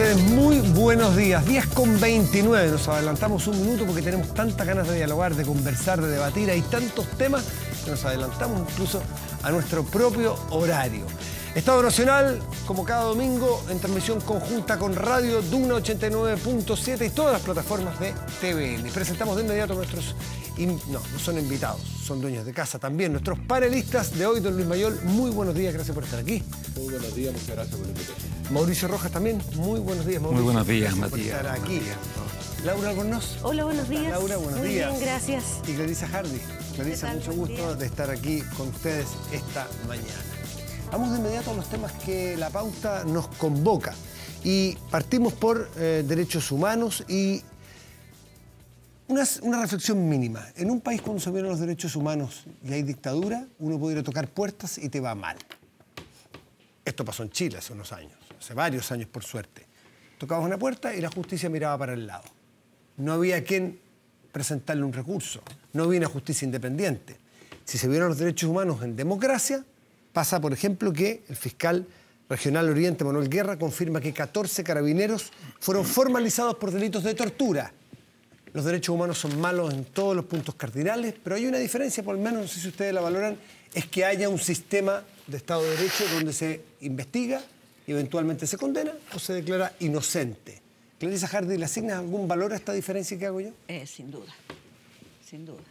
ustedes muy buenos días. 10 con 29, nos adelantamos un minuto porque tenemos tantas ganas de dialogar, de conversar, de debatir. Hay tantos temas que nos adelantamos incluso a nuestro propio horario. Estado Nacional, como cada domingo, en transmisión conjunta con Radio Duna 89.7 y todas las plataformas de TVN. Presentamos de inmediato a nuestros... No, no son invitados, son dueños de casa también. Nuestros panelistas de hoy, don Luis Mayol, muy buenos días, gracias por estar aquí. Muy buenos días, muchas gracias por estar Mauricio Rojas también, muy buenos días, Mauricio. Muy buenos días, Matías. Por estar aquí. Laura Albornoz. Hola, buenos días. Laura, buenos muy días. Bien, gracias. Y Clarisa Hardy. Clarisa, mucho gusto de estar aquí con ustedes esta mañana. Vamos de inmediato a los temas que la pauta nos convoca. Y partimos por eh, derechos humanos y una, reflexión mínima. En un país cuando se violan los derechos humanos y hay dictadura, uno puede ir a tocar puertas y te va mal. Esto pasó en Chile hace unos años, hace varios años por suerte. Tocabas una puerta y la justicia miraba para el lado. No había quien presentarle un recurso. No había una justicia independiente. Si se violan los derechos humanos en democracia, Pasa, por ejemplo, que el fiscal regional Oriente, Manuel Guerra, confirma que 14 carabineros fueron formalizados por delitos de tortura. Los derechos humanos son malos en todos los puntos cardinales, pero hay una diferencia, por lo menos, no sé si ustedes la valoran, es que haya un sistema de Estado de Derecho donde se investiga, y eventualmente se condena o se declara inocente. Clarisa Hardy, ¿le asignas algún valor a esta diferencia que hago yo? Eh, sin duda, sin duda.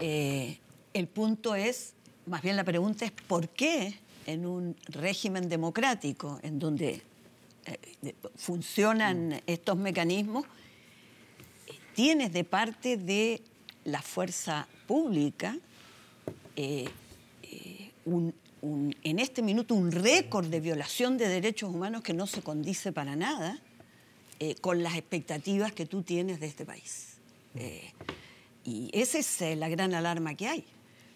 Eh, el punto es más bien la pregunta es por qué en un régimen democrático, en donde eh, funcionan mm. estos mecanismos, tienes de parte de la fuerza pública eh, eh, en este minuto un récord de violación de derechos humanos que no se condice para nada con las expectativas que tú tienes de este país. y esa es la gran alarma que hay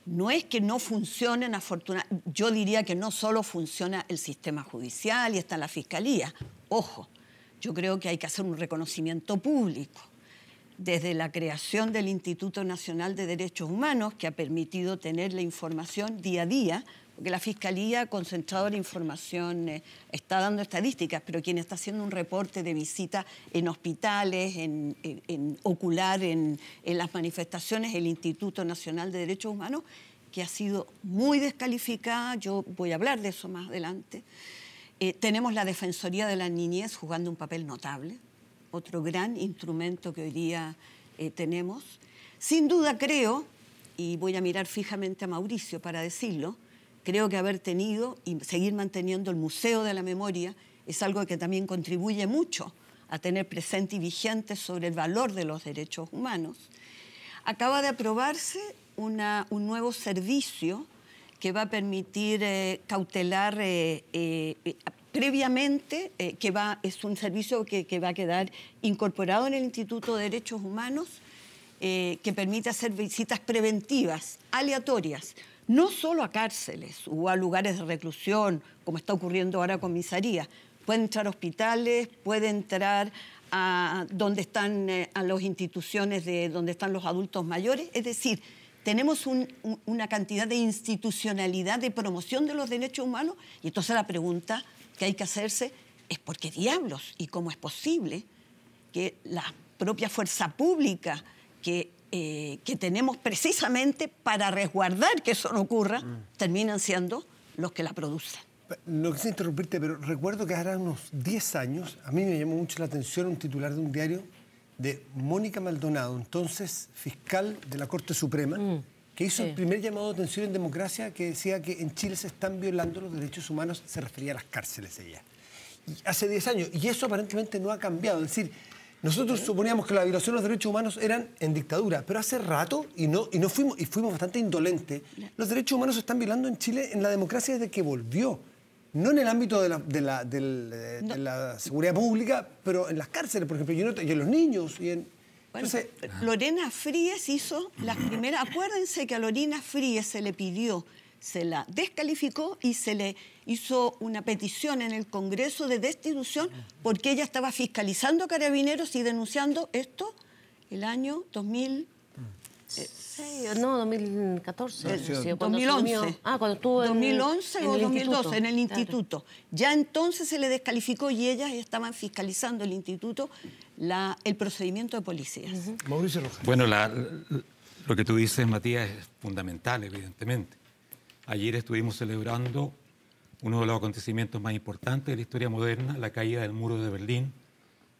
no es que no funcionen afortunadamente, yo diría que no solo funciona el sistema judicial y está la fiscalía, ojo, yo creo que hay que hacer un reconocimiento público. Desde la creación del Instituto Nacional de Derechos Humanos, que ha permitido tener la información día a día porque la Fiscalía, concentrado en información, eh, está dando estadísticas, pero quien está haciendo un reporte de visita en hospitales, en, ocular, en, las manifestaciones, el Instituto Nacional de Derechos Humanos, que ha sido muy descalificada, yo voy a hablar de eso más adelante. Eh, tenemos la Defensoría de la Niñez jugando un papel notable, otro gran instrumento que hoy día eh, tenemos. Sin duda creo, y voy a mirar fijamente a Mauricio para decirlo, creo que haber tenido y seguir manteniendo el Museo de la Memoria es algo que también contribuye mucho a tener presente y vigente sobre el valor de los derechos humanos. Acaba de aprobarse un nuevo servicio que va a permitir eh, cautelar eh, eh, previamente, que va, es un servicio que, que, va a quedar incorporado en el Instituto de Derechos Humanos, que permite hacer visitas preventivas, aleatorias, no solo a cárceles o a lugares de reclusión, como está ocurriendo ahora con puede entrar a hospitales, puede entrar a donde están eh, a las instituciones de donde están los adultos mayores, es decir, tenemos una cantidad de institucionalidad de promoción de los derechos humanos y entonces la pregunta que hay que hacerse es por qué diablos y cómo es posible que la propia fuerza pública que eh, que tenemos precisamente para resguardar que eso no ocurra, mm. terminan siendo los que la producen. No quise interrumpirte, pero recuerdo que hace unos 10 años, a mí me llamó mucho la atención un titular de un diario de Mónica Maldonado, entonces fiscal de la Corte Suprema, mm. que hizo el primer llamado de atención en democracia que decía que en Chile se están violando los derechos humanos, se refería a las cárceles ella. Y hace 10 años, y eso aparentemente no ha cambiado, es decir, nosotros suponíamos que la violación de los derechos humanos eran en dictadura, pero hace rato, y no, y no fuimos, y fuimos bastante indolentes, los derechos humanos se están violando en Chile en la democracia desde que volvió. No en el ámbito de la, eh, seguridad pública, pero en las cárceles, por ejemplo, y en, los niños. Y en, Lorena Fríes hizo las primeras... Acuérdense que a Lorena Fríes se le pidió, se la descalificó y se le hizo una petición en el Congreso de destitución porque ella estaba fiscalizando carabineros y denunciando esto el año 2000. Eh, no, 2014. 2011. Eh, ah, cuando estuvo 2011 o 2012, en el instituto. Ya entonces se le descalificó y ellas estaban fiscalizando el instituto la, el procedimiento de policías. Mauricio Rojas. Bueno, lo que tú dices, Matías, es fundamental, evidentemente. Ayer estuvimos celebrando uno de los acontecimientos más importantes de la historia moderna, la caída del muro de Berlín,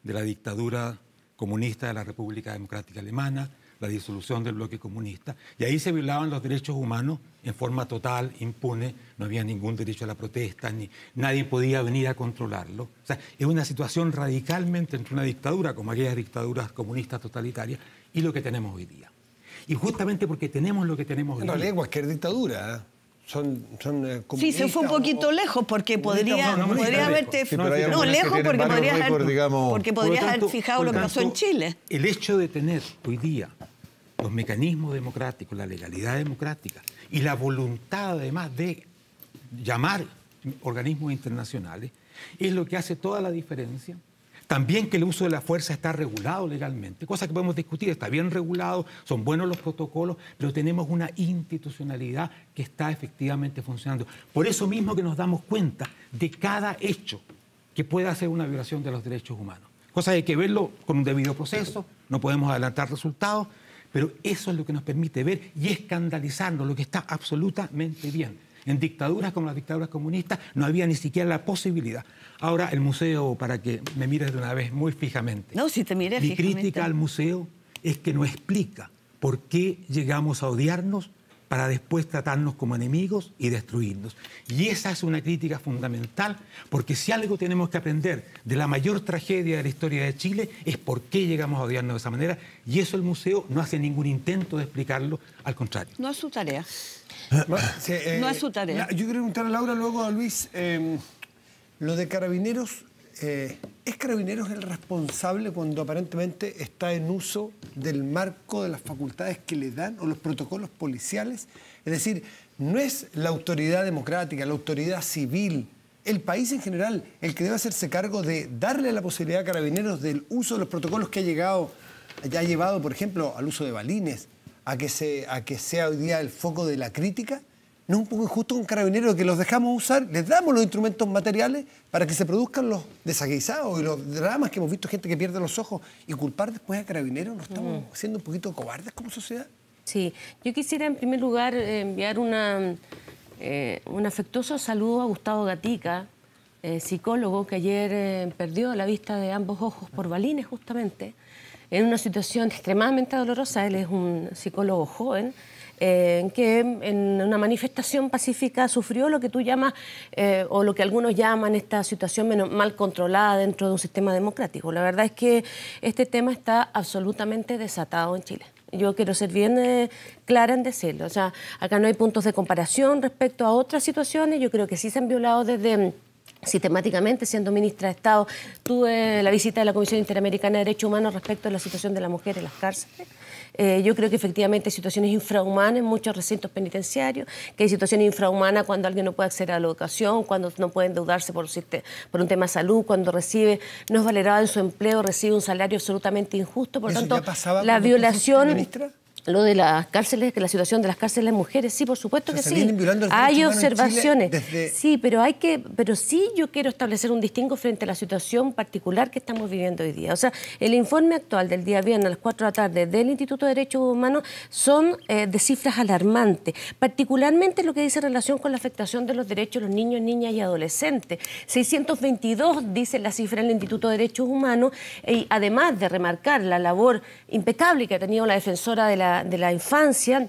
de la dictadura comunista de la República Democrática Alemana, la disolución del bloque comunista. Y ahí se violaban los derechos humanos en forma total, impune, no había ningún derecho a la protesta, ni nadie podía venir a controlarlo. O sea, es una situación radicalmente entre una dictadura, como aquellas dictaduras comunistas totalitarias, y lo que tenemos hoy día. Y justamente porque tenemos lo que tenemos hoy día. es cualquier dictadura. ¿eh? son, eh, Sí, se fue un poquito lejos porque podría, haberte... haber, fijado lo que pasó en Chile. El hecho de tener hoy día los mecanismos democráticos, la legalidad democrática y la voluntad además de llamar organismos internacionales es lo que hace toda la diferencia también que el uso de la fuerza está regulado legalmente, cosa que podemos discutir, está bien regulado, son buenos los protocolos, pero tenemos una institucionalidad que está efectivamente funcionando. Por eso mismo que nos damos cuenta de cada hecho que pueda ser una violación de los derechos humanos. Cosa que hay que verlo con un debido proceso, no podemos adelantar resultados, pero eso es lo que nos permite ver y escandalizarnos, lo que está absolutamente bien. En dictaduras como las dictaduras comunistas no había ni siquiera la posibilidad. Ahora el museo, para que me mires de una vez muy fijamente. No, si te miré Mi crítica al museo es que no explica por qué llegamos a odiarnos para después tratarnos como enemigos y destruirnos. Y esa es una crítica fundamental, porque si algo tenemos que aprender de la mayor tragedia de la historia de Chile es por qué llegamos a odiarnos de esa manera, y eso el museo no hace ningún intento de explicarlo, al contrario. No es su tarea. Eh, no es su tarea. yo quiero preguntar a Laura, luego a Luis, em, lo de carabineros, eh, ¿es carabineros el responsable cuando aparentemente está en uso del marco de las facultades que le dan o los protocolos policiales? Es decir, no es la autoridad democrática, la autoridad civil, el país en general, el que debe hacerse cargo de darle la posibilidad a carabineros del uso de los protocolos que ha llegado, ya ha llevado, por ejemplo, al uso de balines, a que, se, a que sea hoy día el foco de la crítica? ¿No es un poco injusto un carabinero que los dejamos usar, les damos los instrumentos materiales para que se produzcan los desaguisados y los dramas que hemos visto, gente que pierde los ojos, y culpar después a carabineros? ¿No estamos mm. siendo un poquito cobardes como sociedad? Sí, yo quisiera en primer lugar eh, enviar una, eh, un afectuoso saludo a Gustavo Gatica, eh, psicólogo que ayer perdió la vista de ambos ojos por balines justamente en una situación extremadamente dolorosa. Él es un psicólogo joven. en eh, que en una manifestación pacífica sufrió lo que tú llamas, eh, o lo que algunos llaman esta situación menos mal controlada dentro de un sistema democrático. La verdad es que este tema está absolutamente desatado en Chile. Yo quiero ser bien eh, clara en decirlo. O sea, acá no hay puntos de comparación respecto a otras situaciones. Yo creo que sí se han violado desde sistemáticamente siendo ministra de Estado. Tuve la visita de la Comisión Interamericana de Derechos Humanos respecto a la situación de la mujer en las cárceles. Eh, yo creo que efectivamente hay situaciones infrahumanas en muchos recintos penitenciarios, que hay situaciones infrahumanas cuando alguien no puede acceder a la educación, cuando no puede endeudarse por, un tema de salud, cuando recibe, no es valorado en su empleo, recibe un salario absolutamente injusto. Por tanto, la violación... Lo de las cárceles, que la situación de las cárceles de mujeres, sí, por supuesto que sí. hay observaciones. Sí, pero hay que, pero sí yo quiero establecer un distingo frente a la situación particular que estamos viviendo hoy día. O sea, el informe actual del día viernes a las 4 de la tarde del Instituto de Derechos Humanos son eh, de cifras alarmantes, particularmente lo que dice relación con la afectación de los derechos de los niños, niñas y adolescentes. 622 dice la cifra del Instituto de Derechos Humanos, y además de remarcar la labor impecable que ha tenido la defensora de la de la infancia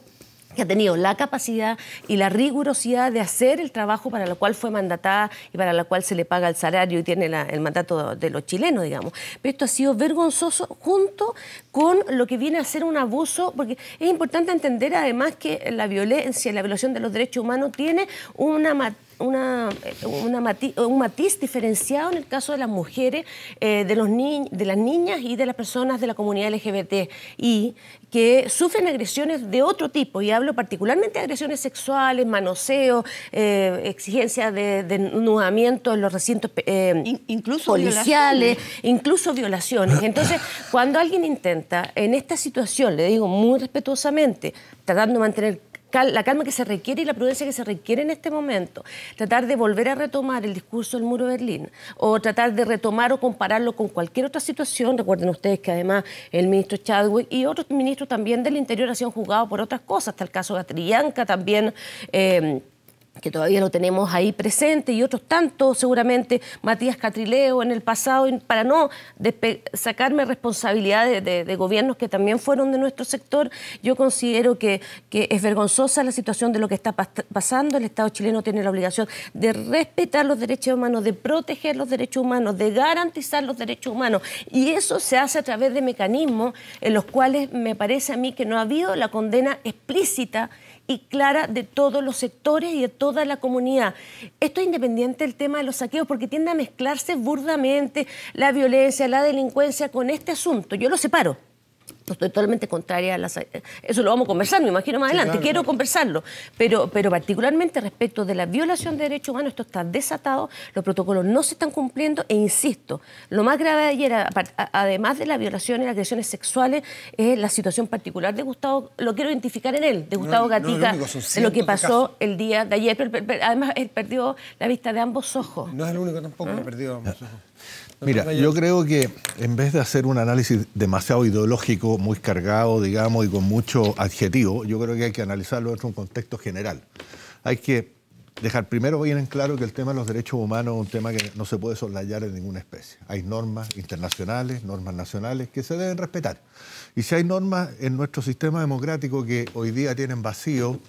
que ha tenido la capacidad y la rigurosidad de hacer el trabajo para el cual fue mandatada y para la cual se le paga el salario y tiene el mandato de los chilenos, digamos. Pero esto ha sido vergonzoso junto con lo que viene a ser un abuso, porque es importante entender además que la violencia y la violación de los derechos humanos tiene una una, eh, un matiz diferenciado en el caso de las mujeres, eh, de, los de las niñas y de las personas de la comunidad LGBT y que sufren agresiones de otro tipo, y hablo particularmente de agresiones sexuales, manoseos, eh, exigencias de, desnudamiento en los recintos incluso policiales, incluso violaciones. Entonces, cuando alguien intenta, en esta situación, le digo muy respetuosamente, tratando de mantener la calma que se requiere y la prudencia que se requiere en este momento. Tratar de volver a retomar el discurso del muro de Berlín o tratar de retomar o compararlo con cualquier otra situación. Recuerden ustedes que además el ministro Chadwick y otros ministros también del Interior han sido juzgados por otras cosas, hasta el caso de Atrianca también. Eh, que todavía lo tenemos ahí presente, y otros tantos, seguramente Matías Catrileo en el pasado, para no sacarme responsabilidades de, gobiernos que también fueron de nuestro sector, yo considero que, es vergonzosa la situación de lo que está pasando. El Estado chileno tiene la obligación de respetar los derechos humanos, de proteger los derechos humanos, de garantizar los derechos humanos, y eso se hace a través de mecanismos en los cuales me parece a mí que no ha habido la condena explícita y clara de todos los sectores y de toda la comunidad. Esto es independiente del tema de los saqueos, porque tiende a mezclarse burdamente la violencia, la delincuencia con este asunto. Yo lo separo. Pues, totalmente contraria a las... Eh, eso lo vamos a conversar, me imagino, más adelante. Quiero conversarlo. Pero, pero particularmente respecto de la violación de derechos humanos, esto está desatado, los protocolos no se están cumpliendo e insisto, lo más grave de ayer, además de las violaciones, las agresiones sexuales, es la situación particular de Gustavo, lo quiero identificar en él, de Gustavo Gatica, lo que pasó el día de ayer. Pero, además, él perdió la vista de ambos ojos. No es el único tampoco ha ¿Ah? perdido ambos ojos. Mira, yo creo que en vez de hacer un análisis demasiado ideológico, muy cargado, digamos, y con mucho adjetivo, yo creo que hay que analizarlo en un contexto general. Hay que dejar primero bien en claro que el tema de los derechos humanos es un tema que no se puede soslayar en ninguna especie. Hay normas internacionales, normas nacionales que se deben respetar. Y si hay normas en nuestro sistema democrático que hoy día tienen vacío,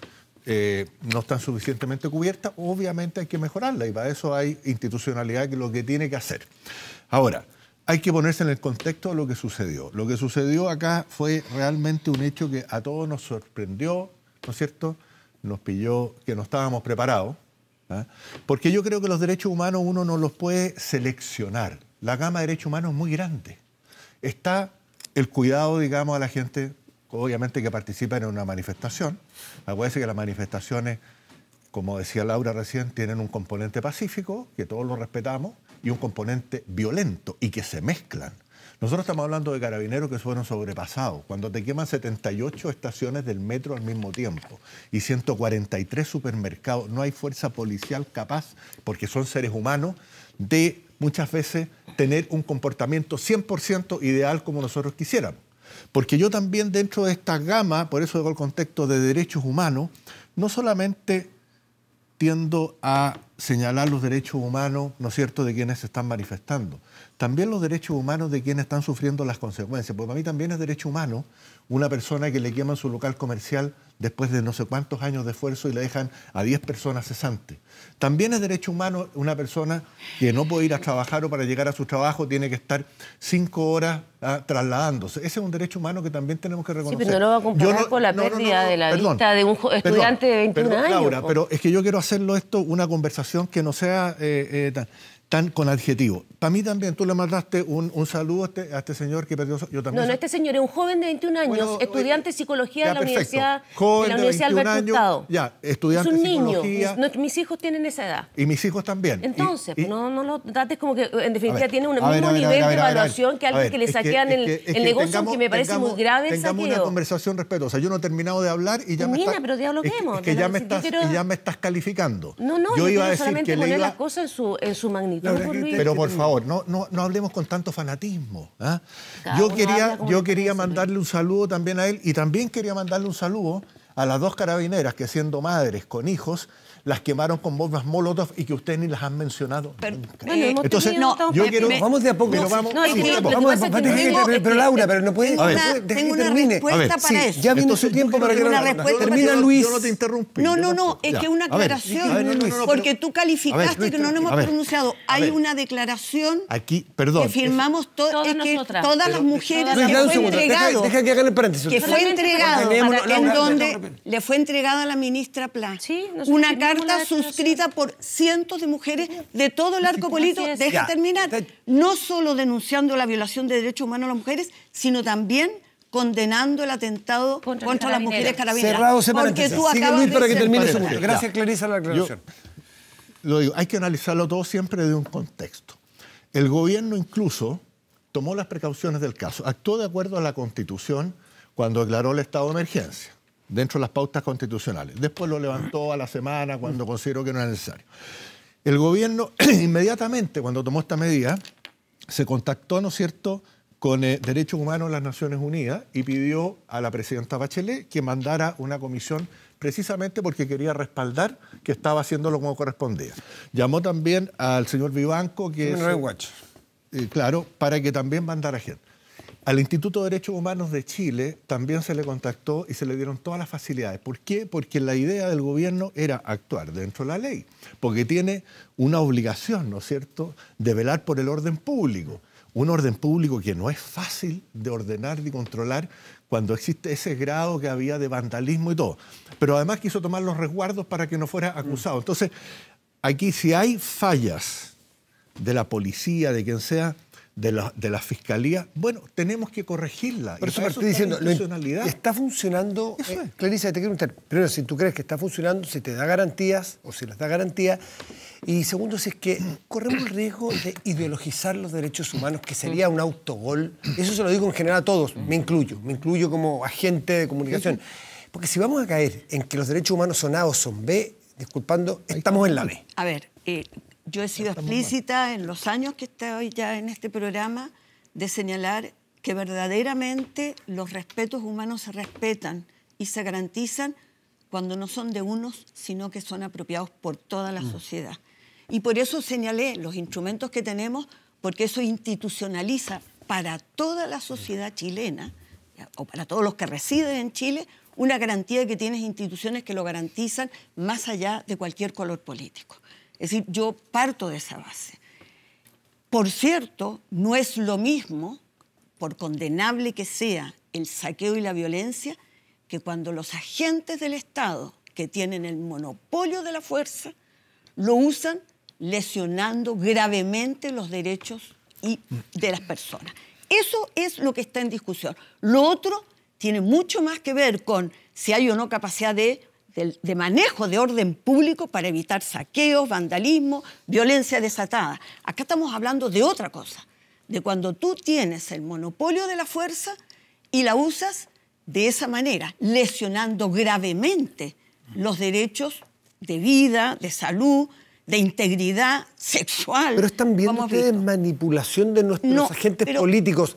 eh, no están suficientemente cubiertas, obviamente hay que mejorarlas y para eso hay institucionalidad que lo que tiene que hacer. Ahora, hay que ponerse en el contexto de lo que sucedió. Lo que sucedió acá fue realmente un hecho que a todos nos sorprendió, ¿no es cierto? Nos pilló que no estábamos preparados, ¿ah? porque yo creo que los derechos humanos uno no los puede seleccionar. La gama de derechos humanos es muy grande. Está el cuidado, digamos, a la gente, obviamente, que participa en una manifestación. Acuérdense que las manifestaciones, como decía Laura recién, tienen un componente pacífico, que todos lo respetamos, y un componente violento y que se mezclan. Nosotros estamos hablando de carabineros que fueron sobrepasados, cuando te queman 78 estaciones del metro al mismo tiempo y 143 supermercados, no hay fuerza policial capaz, porque son seres humanos, de muchas veces tener un comportamiento 100% ideal como nosotros quisiéramos. Porque yo también dentro de esta gama, por eso digo el contexto de derechos humanos, no solamente tiendo a señalar los derechos humanos, ¿no es cierto?, de quienes se están manifestando. También los derechos humanos de quienes están sufriendo las consecuencias, porque para mí también es derecho humano una persona que le queman su local comercial después de no sé cuántos años de esfuerzo y le dejan a 10 personas cesantes. También es derecho humano una persona que no puede ir a trabajar o para llegar a su trabajo tiene que estar cinco horas ah, trasladándose. Ese es un derecho humano que también tenemos que reconocer. Sí, pero no lo va a comparar con la pérdida de la vista de un estudiante de 21 perdón, años. Laura, pero es que yo quiero hacerlo esto una conversación que no sea eh, eh, tan... Están con adjetivo. Para mí también, tú le mandaste un, un saludo a este, a este, señor que perdió... Yo también no, no, este señor es un joven de 21 años, estudiante de psicología de la Universidad, de la Universidad de Alberto Ya, estudiante es un Niño. Mis, hijos tienen esa edad. Y mis hijos también. Entonces, pues, no, no lo trates como que, en definitiva, tiene un mismo nivel de evaluación que alguien que le saquean el, el negocio, que me parece muy grave el saqueo. una conversación respetuosa. Yo no he terminado de hablar y ya me estás... pero dialoguemos. que ya me estás calificando. No, no, yo iba a decir que las cosas en su magnitud. Pero por favor, no, no, hablemos con tanto fanatismo. ¿ah? Yo quería, yo quería mandarle un saludo también a él y también quería mandarle un saludo a las dos carabineras que siendo madres con hijos las quemaron con bombas molotov y que ustedes ni las han mencionado. Entonces, vamos de a poco. Pero vamos, pero Laura, pero no puedes... Tengo una, respuesta para eso. Ya vino su tiempo para que termine Luis. Yo no te interrumpí. No, no, no, es que una aclaración, porque tú calificaste que no nos hemos pronunciado. Hay una declaración Aquí, perdón, que firmamos todas las mujeres que fue entregado. Deja que el paréntesis. fue entregado, en donde le fue entregada a la ministra Pla una carta carta suscrita por cientos de mujeres de todo el arco político, deja terminar, no solo denunciando la violación de derechos humanos a las mujeres, sino también condenando el atentado contra, las mujeres carabineras. Cerrado ese Porque tú acabas Gracias, Clarisa, la aclaración. lo digo, hay que analizarlo todo siempre de un contexto. El gobierno incluso tomó las precauciones del caso, actuó de acuerdo a la Constitución cuando declaró el estado de emergencia dentro de las pautas constitucionales. Después lo levantó a la semana cuando consideró que no era necesario. El gobierno inmediatamente cuando tomó esta medida se contactó, ¿no es cierto?, con eh, Derechos Humanos de las Naciones Unidas y pidió a la presidenta Bachelet que mandara una comisión precisamente porque quería respaldar que estaba haciéndolo como correspondía. Llamó también al señor Vivanco, que... es, eh, claro, para que también mandara gente. Al Instituto de Derechos Humanos de Chile también se le contactó y se le dieron todas las facilidades. ¿Por qué? Porque la idea del gobierno era actuar dentro de la ley, porque tiene una obligación, ¿no es cierto?, de velar por el orden público. Un orden público que no es fácil de ordenar ni controlar cuando existe ese grado que había de vandalismo y todo. Pero además quiso tomar los resguardos para que no fuera mm. acusado. Entonces, aquí si hay fallas de la policía, de quien sea, de la, fiscalía, bueno, tenemos que corregirla. Pero eso, estoy diciendo, está funcionando. Eh, Clarice, te quiero preguntar, primero, si tú crees que está funcionando, si te da garantías o si las da garantías. Y segundo, si es que corremos el riesgo de ideologizar los derechos humanos, que sería un autogol. Eso se lo digo en general a todos, me incluyo, me incluyo como agente de comunicación. Porque si vamos a caer en que los derechos humanos son A o son B, disculpando, estamos en la B. A ver, eh, yo he sido explícita en los años que estoy ya en este programa de señalar que verdaderamente los respetos humanos se respetan y se garantizan cuando no son de unos, sino que son apropiados por toda la mm. sociedad. Y por eso señalé los instrumentos que tenemos, porque eso institucionaliza para toda la sociedad chilena, o para todos los que residen en Chile, una garantía de que tienes instituciones que lo garantizan más allá de cualquier color político. Es decir, yo parto de esa base. Por cierto, no es lo mismo, por condenable que sea, el saqueo y la violencia, que cuando los agentes del Estado, que tienen el monopolio de la fuerza, lo usan lesionando gravemente los derechos y de las personas. Eso es lo que está en discusión. Lo otro tiene mucho más que ver con si hay o no capacidad de de, manejo de orden público para evitar saqueos, vandalismo, violencia desatada. Acá estamos hablando de otra cosa, de cuando tú tienes el monopolio de la fuerza y la usas de esa manera, lesionando gravemente los derechos de vida, de salud, de integridad sexual. Pero están viendo ustedes manipulación de nuestros agentes políticos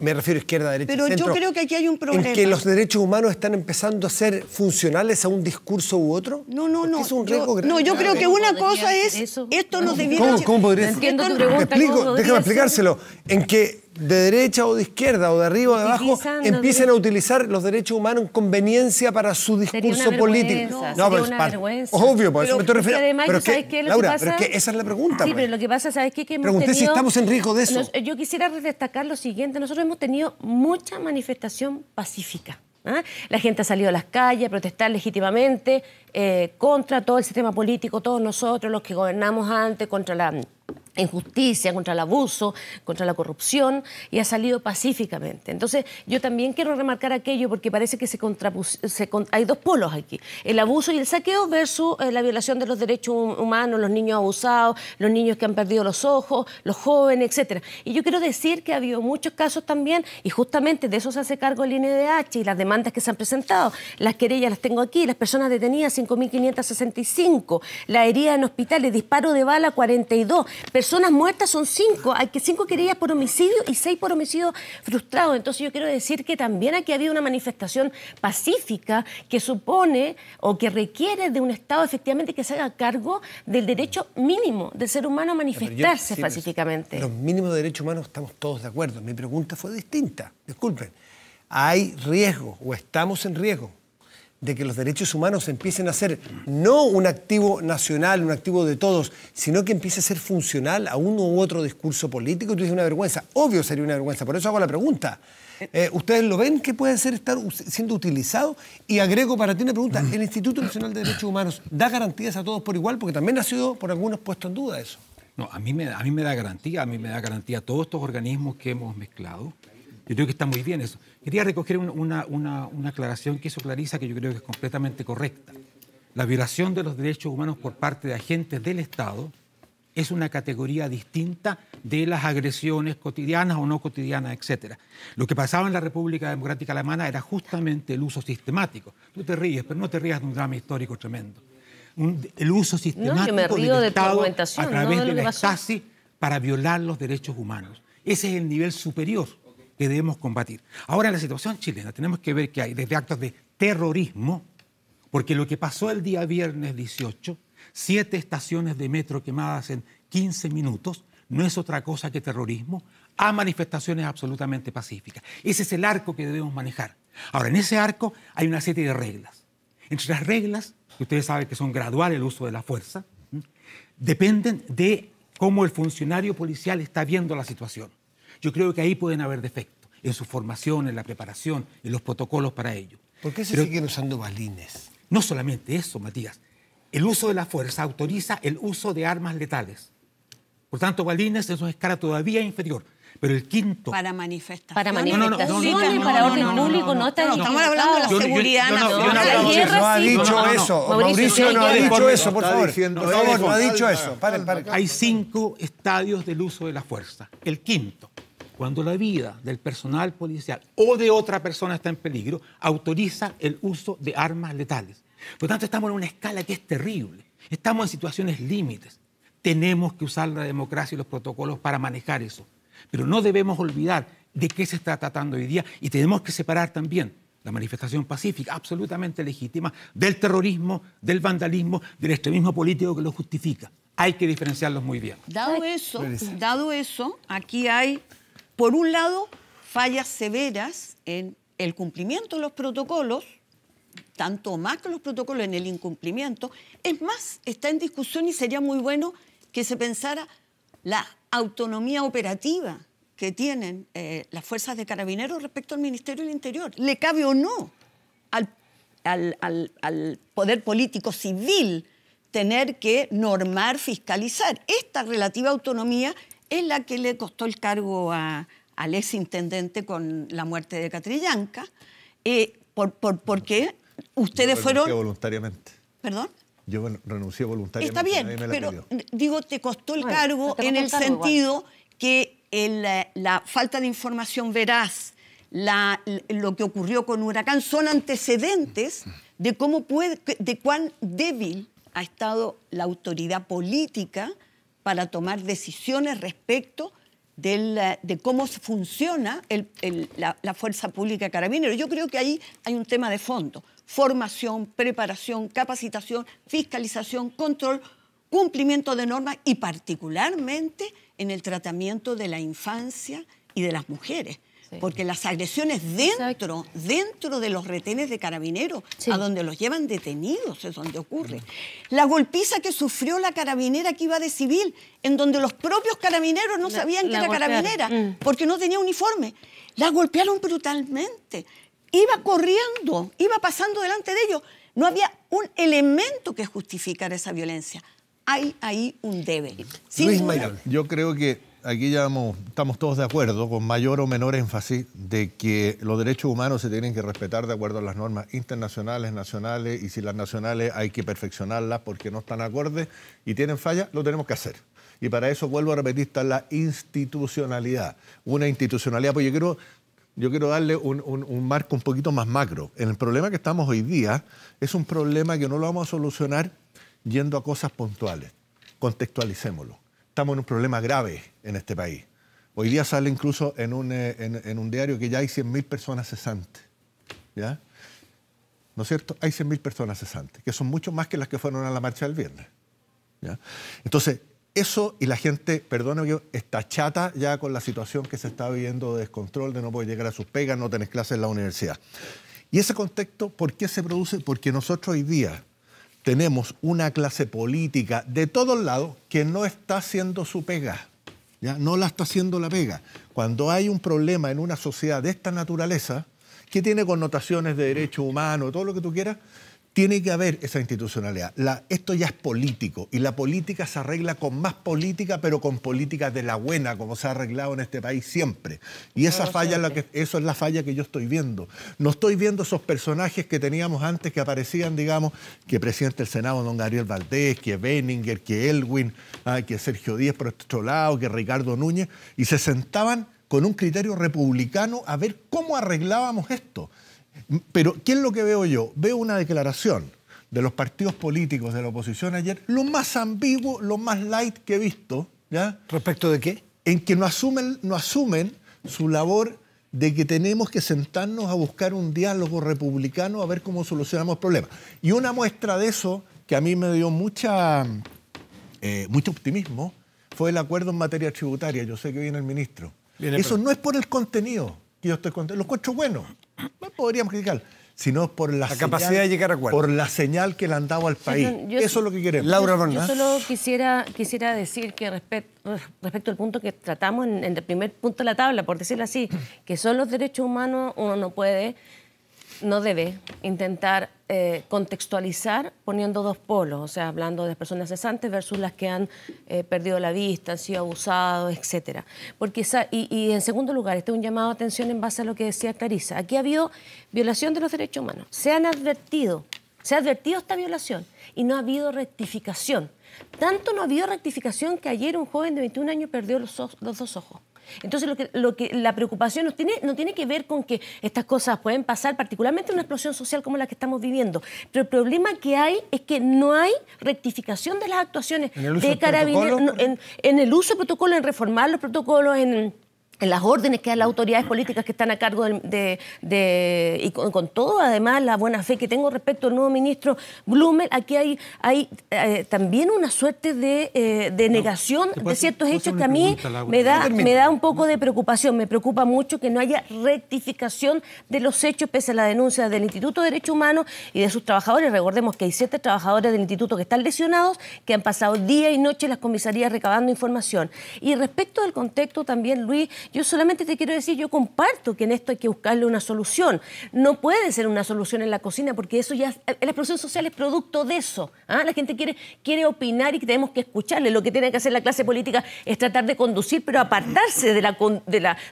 me refiero a izquierda, derecha, Pero yo creo que aquí hay un problema. ¿En que los derechos humanos están empezando a ser funcionales a un discurso u otro? No, no, no. Es un riesgo No, yo creo que una cosa es, esto no, debiera... ¿Cómo, ¿Cómo podría ser? entiendo tu pregunta. déjame explicárselo. En que de derecha o de izquierda o de arriba o de abajo empiecen a utilizar los derechos humanos en conveniencia para su discurso político. No, pero una vergüenza. Obvio, por eso me estoy refiriendo. Pero, ¿sabes qué? Laura, pero es que esa es la pregunta. Sí, pero pues. lo que pasa, ¿sabes qué? Que Pregunté si estamos en riesgo de eso. yo quisiera destacar lo siguiente. Nosotros hemos tenido mucha manifestación pacífica. ¿ah? La gente ha salido a las calles a protestar legítimamente eh, contra todo el sistema político, todos nosotros, los que gobernamos antes, contra la injusticia, contra el abuso, contra la corrupción y ha salido pacíficamente. Entonces, yo también quiero remarcar aquello porque parece que se, se hay dos polos aquí, el abuso y el saqueo versus eh, la violación de los derechos humanos, los niños abusados, los niños que han perdido los ojos, los jóvenes, etcétera. Y yo quiero decir que ha habido muchos casos también y justamente de eso se hace cargo el INDH y las demandas que se han presentado, las querellas las tengo aquí, las personas detenidas 5565, la herida en hospitales, disparo de bala 42 Personas muertas son cinco, hay que cinco queridas por homicidio y seis por homicidio frustrado. Entonces yo quiero decir que también aquí ha habido una manifestación pacífica que supone o que requiere de un Estado efectivamente que se haga cargo del derecho mínimo del ser humano a manifestarse pacíficamente. Los mínimos de derechos humanos estamos todos de acuerdo. Mi pregunta fue distinta, disculpen. ¿Hay riesgo o estamos en riesgo de que los derechos humanos empiecen a ser no un activo nacional, un activo de todos, sino que empiece a ser funcional a uno u otro discurso político, tú es una vergüenza. Obvio sería una vergüenza, por eso hago la pregunta. Eh, ¿Ustedes lo ven que puede ser estar siendo utilizado? Y agrego para ti una pregunta, ¿el Instituto Nacional de Derechos Humanos da garantías a todos por igual? Porque también ha sido por algunos puesto en duda eso. No, a mí, me, a mí me da garantía, a mí me da garantía a todos estos organismos que hemos mezclado. Yo creo que está muy bien eso. Quería recoger una, una, aclaración que hizo clariza que yo creo que es completamente correcta. La violación de los derechos humanos por parte de agentes del Estado es una categoría distinta de las agresiones cotidianas o no cotidianas, etc. Lo que pasaba en la República Democrática Alemana era justamente el uso sistemático. Tú te ríes, pero no te rías de un drama histórico tremendo. el uso sistemático del a través de, de la Stasi para violar los derechos humanos. Ese es el nivel superior que debemos combatir. Ahora, la situación chilena, tenemos que ver que hay desde actos de terrorismo, porque lo que pasó el día viernes 18, siete estaciones de metro quemadas en 15 minutos, no es otra cosa que terrorismo, a manifestaciones absolutamente pacíficas. Ese es el arco que debemos manejar. Ahora, en ese arco hay una serie de reglas. Entre las reglas, que ustedes saben que son gradual el uso de la fuerza, dependen de cómo el funcionario policial está viendo la situación. Yo creo que ahí pueden haber defectos, en su formación, en la preparación, en los protocolos para ello. ¿Por qué se siguen usando balines? No solamente eso, Matías. El uso de la fuerza autoriza el uso de armas letales. Por tanto, balines es una escala todavía inferior. Pero el quinto. Para manifestar. Para manifestaciones, y para orden público, no está Estamos hablando de la seguridad nacional. No ha dicho eso. Mauricio no ha dicho eso, por favor. Por favor, no ha dicho eso. Hay cinco estadios del uso de la fuerza. El quinto cuando la vida del personal policial o de otra persona está en peligro, autoriza el uso de armas letales. Por lo tanto, estamos en una escala que es terrible. Estamos en situaciones límites. Tenemos que usar la democracia y los protocolos para manejar eso. Pero no debemos olvidar de qué se está tratando hoy día y tenemos que separar también la manifestación pacífica, absolutamente legítima, del terrorismo, del vandalismo, del extremismo político que lo justifica. Hay que diferenciarlos muy bien. Dado eso, dado eso aquí hay por un lado, fallas severas en el cumplimiento de los protocolos, tanto más que los protocolos en el incumplimiento. Es más, está en discusión y sería muy bueno que se pensara la autonomía operativa que tienen eh, las fuerzas de carabineros respecto al Ministerio del Interior. ¿Le cabe o no al poder político civil tener que normar, fiscalizar? Esta relativa autonomía es la que le costó el cargo al ex intendente con la muerte de Catrillanca, eh, por, por, porque ustedes Yo fueron... voluntariamente. ¿Perdón? Yo renuncié voluntariamente. Está bien, pero digo, te costó el cargo en el, sentido que eh, la, falta de información veraz, lo que ocurrió con Huracán, son antecedentes de cómo puede, de cuán débil ha estado la autoridad política para tomar decisiones respecto eh, de cómo funciona la, la, fuerza pública carabinero. Yo creo que ahí hay un tema de fondo. Formación, preparación, capacitación, fiscalización, control, cumplimiento de normas y particularmente en el tratamiento de la infancia y de las mujeres. Porque las agresiones dentro, dentro de los retenes de carabineros, a donde los llevan detenidos, es donde ocurre. La golpiza que sufrió la carabinera que iba de civil, en donde los propios carabineros no sabían que era carabinera, mm. porque no tenía uniforme. La golpearon brutalmente. Iba corriendo, iba pasando delante de ellos. No había un elemento que justificara esa violencia. Hay ahí un débil. Yo creo que aquí ya estamos todos de acuerdo, con mayor o menor énfasis, de que los derechos humanos se tienen que respetar de acuerdo a las normas internacionales, nacionales, y si las nacionales hay que perfeccionarlas porque no están acordes y tienen fallas, lo tenemos que hacer. Y para eso vuelvo a repetir, está la institucionalidad. Una institucionalidad, pues yo quiero, yo quiero darle un, un marco un poquito más macro. En el problema que estamos hoy día es un problema que no lo vamos a solucionar yendo a cosas puntuales. Contextualicémoslo estamos en un problema grave en este país. Hoy día sale incluso en un, eh, diario que ya hay 100.000 personas cesantes. ¿Ya? ¿No es cierto? Hay 100.000 personas cesantes, que son mucho más que las que fueron a la marcha del viernes. Entonces, eso y la gente, perdóname yo, está chata ya con la situación que se está viviendo de descontrol, de no poder llegar a sus pegas, no tener clases en la universidad. Y ese contexto, ¿por qué se produce? Porque nosotros hoy día, tenemos una clase política de todos lados que no está haciendo su pega. ¿ya? No la está haciendo la pega. Cuando hay un problema en una sociedad de esta naturaleza, que tiene connotaciones de derecho humano... todo lo que tú quieras, tiene que haber esa institucionalidad. esto ya es político y la política se arregla con más política, pero con política de la buena, como se ha arreglado en este país siempre. Y esa falla, la que, eso es la falla que yo estoy viendo. No estoy viendo esos personajes que teníamos antes que aparecían, digamos, que presidente del Senado, don Gabriel Valdés, que Benninger, que Elwin, ah, que Sergio Díez por otro lado, que Ricardo Núñez, y se sentaban con un criterio republicano a ver cómo arreglábamos esto. Pero, ¿qué es lo que veo yo? Veo una declaración de los partidos políticos de la oposición ayer, lo más ambiguo, lo más light que he visto. ¿ya? ¿Respecto de qué? En que no asumen, no asumen su labor de que tenemos que sentarnos a buscar un diálogo republicano a ver cómo solucionamos problemas. Y una muestra de eso que a mí me dio mucha, eh, mucho optimismo fue el acuerdo en materia tributaria. Yo sé que viene el ministro. eso no es por el contenido que yo estoy contento. Lo encuentro bueno podríamos criticar, sino por la, capacidad de llegar a cuál. Por la señal que le han dado al país. Eso es lo que queremos. Laura Bernal. Yo solo quisiera, quisiera decir que respecto, al punto que tratamos en, en el primer punto de la tabla, por decirlo así, que son los derechos humanos, uno no puede no debe intentar eh, contextualizar poniendo dos polos, o sea, hablando de personas cesantes versus las que han eh, perdido la vista, han sido abusados, etc. Porque y, en segundo lugar, este es un llamado a atención en base a lo que decía Clarisa. Aquí ha habido violación de los derechos humanos. Se han advertido, se ha advertido esta violación y no ha habido rectificación. Tanto no ha habido rectificación que ayer un joven de 21 años perdió los, los dos ojos. Entonces, lo que, lo que, la preocupación no tiene, no tiene que ver con que estas cosas pueden pasar, particularmente una explosión social como la que estamos viviendo. Pero el problema que hay es que no hay rectificación de las actuaciones de carabineros, en, en, el uso de protocolos, en reformar los protocolos, en en las órdenes que dan las mm. autoridades políticas que están a cargo de, y con, todo además la buena fe que tengo respecto al nuevo ministro Blumel, aquí hay, hay eh, también una suerte de, eh, negación de ciertos hechos que a mí me da, me da un poco de preocupación, me preocupa mucho que no haya rectificación de los hechos pese a la denuncia del Instituto de Derechos Humanos y de sus trabajadores, recordemos que hay siete trabajadores del instituto que están lesionados, que han pasado día y noche en las comisarías recabando información. Y respecto del contexto también, Luis, yo solamente te quiero decir, yo comparto que en esto hay que buscarle una solución. No puede ser una solución en la cocina porque eso ya, eh, la explosión social es producto de eso. ¿ah? La gente quiere, quiere opinar y tenemos que escucharle. Lo que tiene que hacer la clase política es tratar de conducir, pero apartarse de la,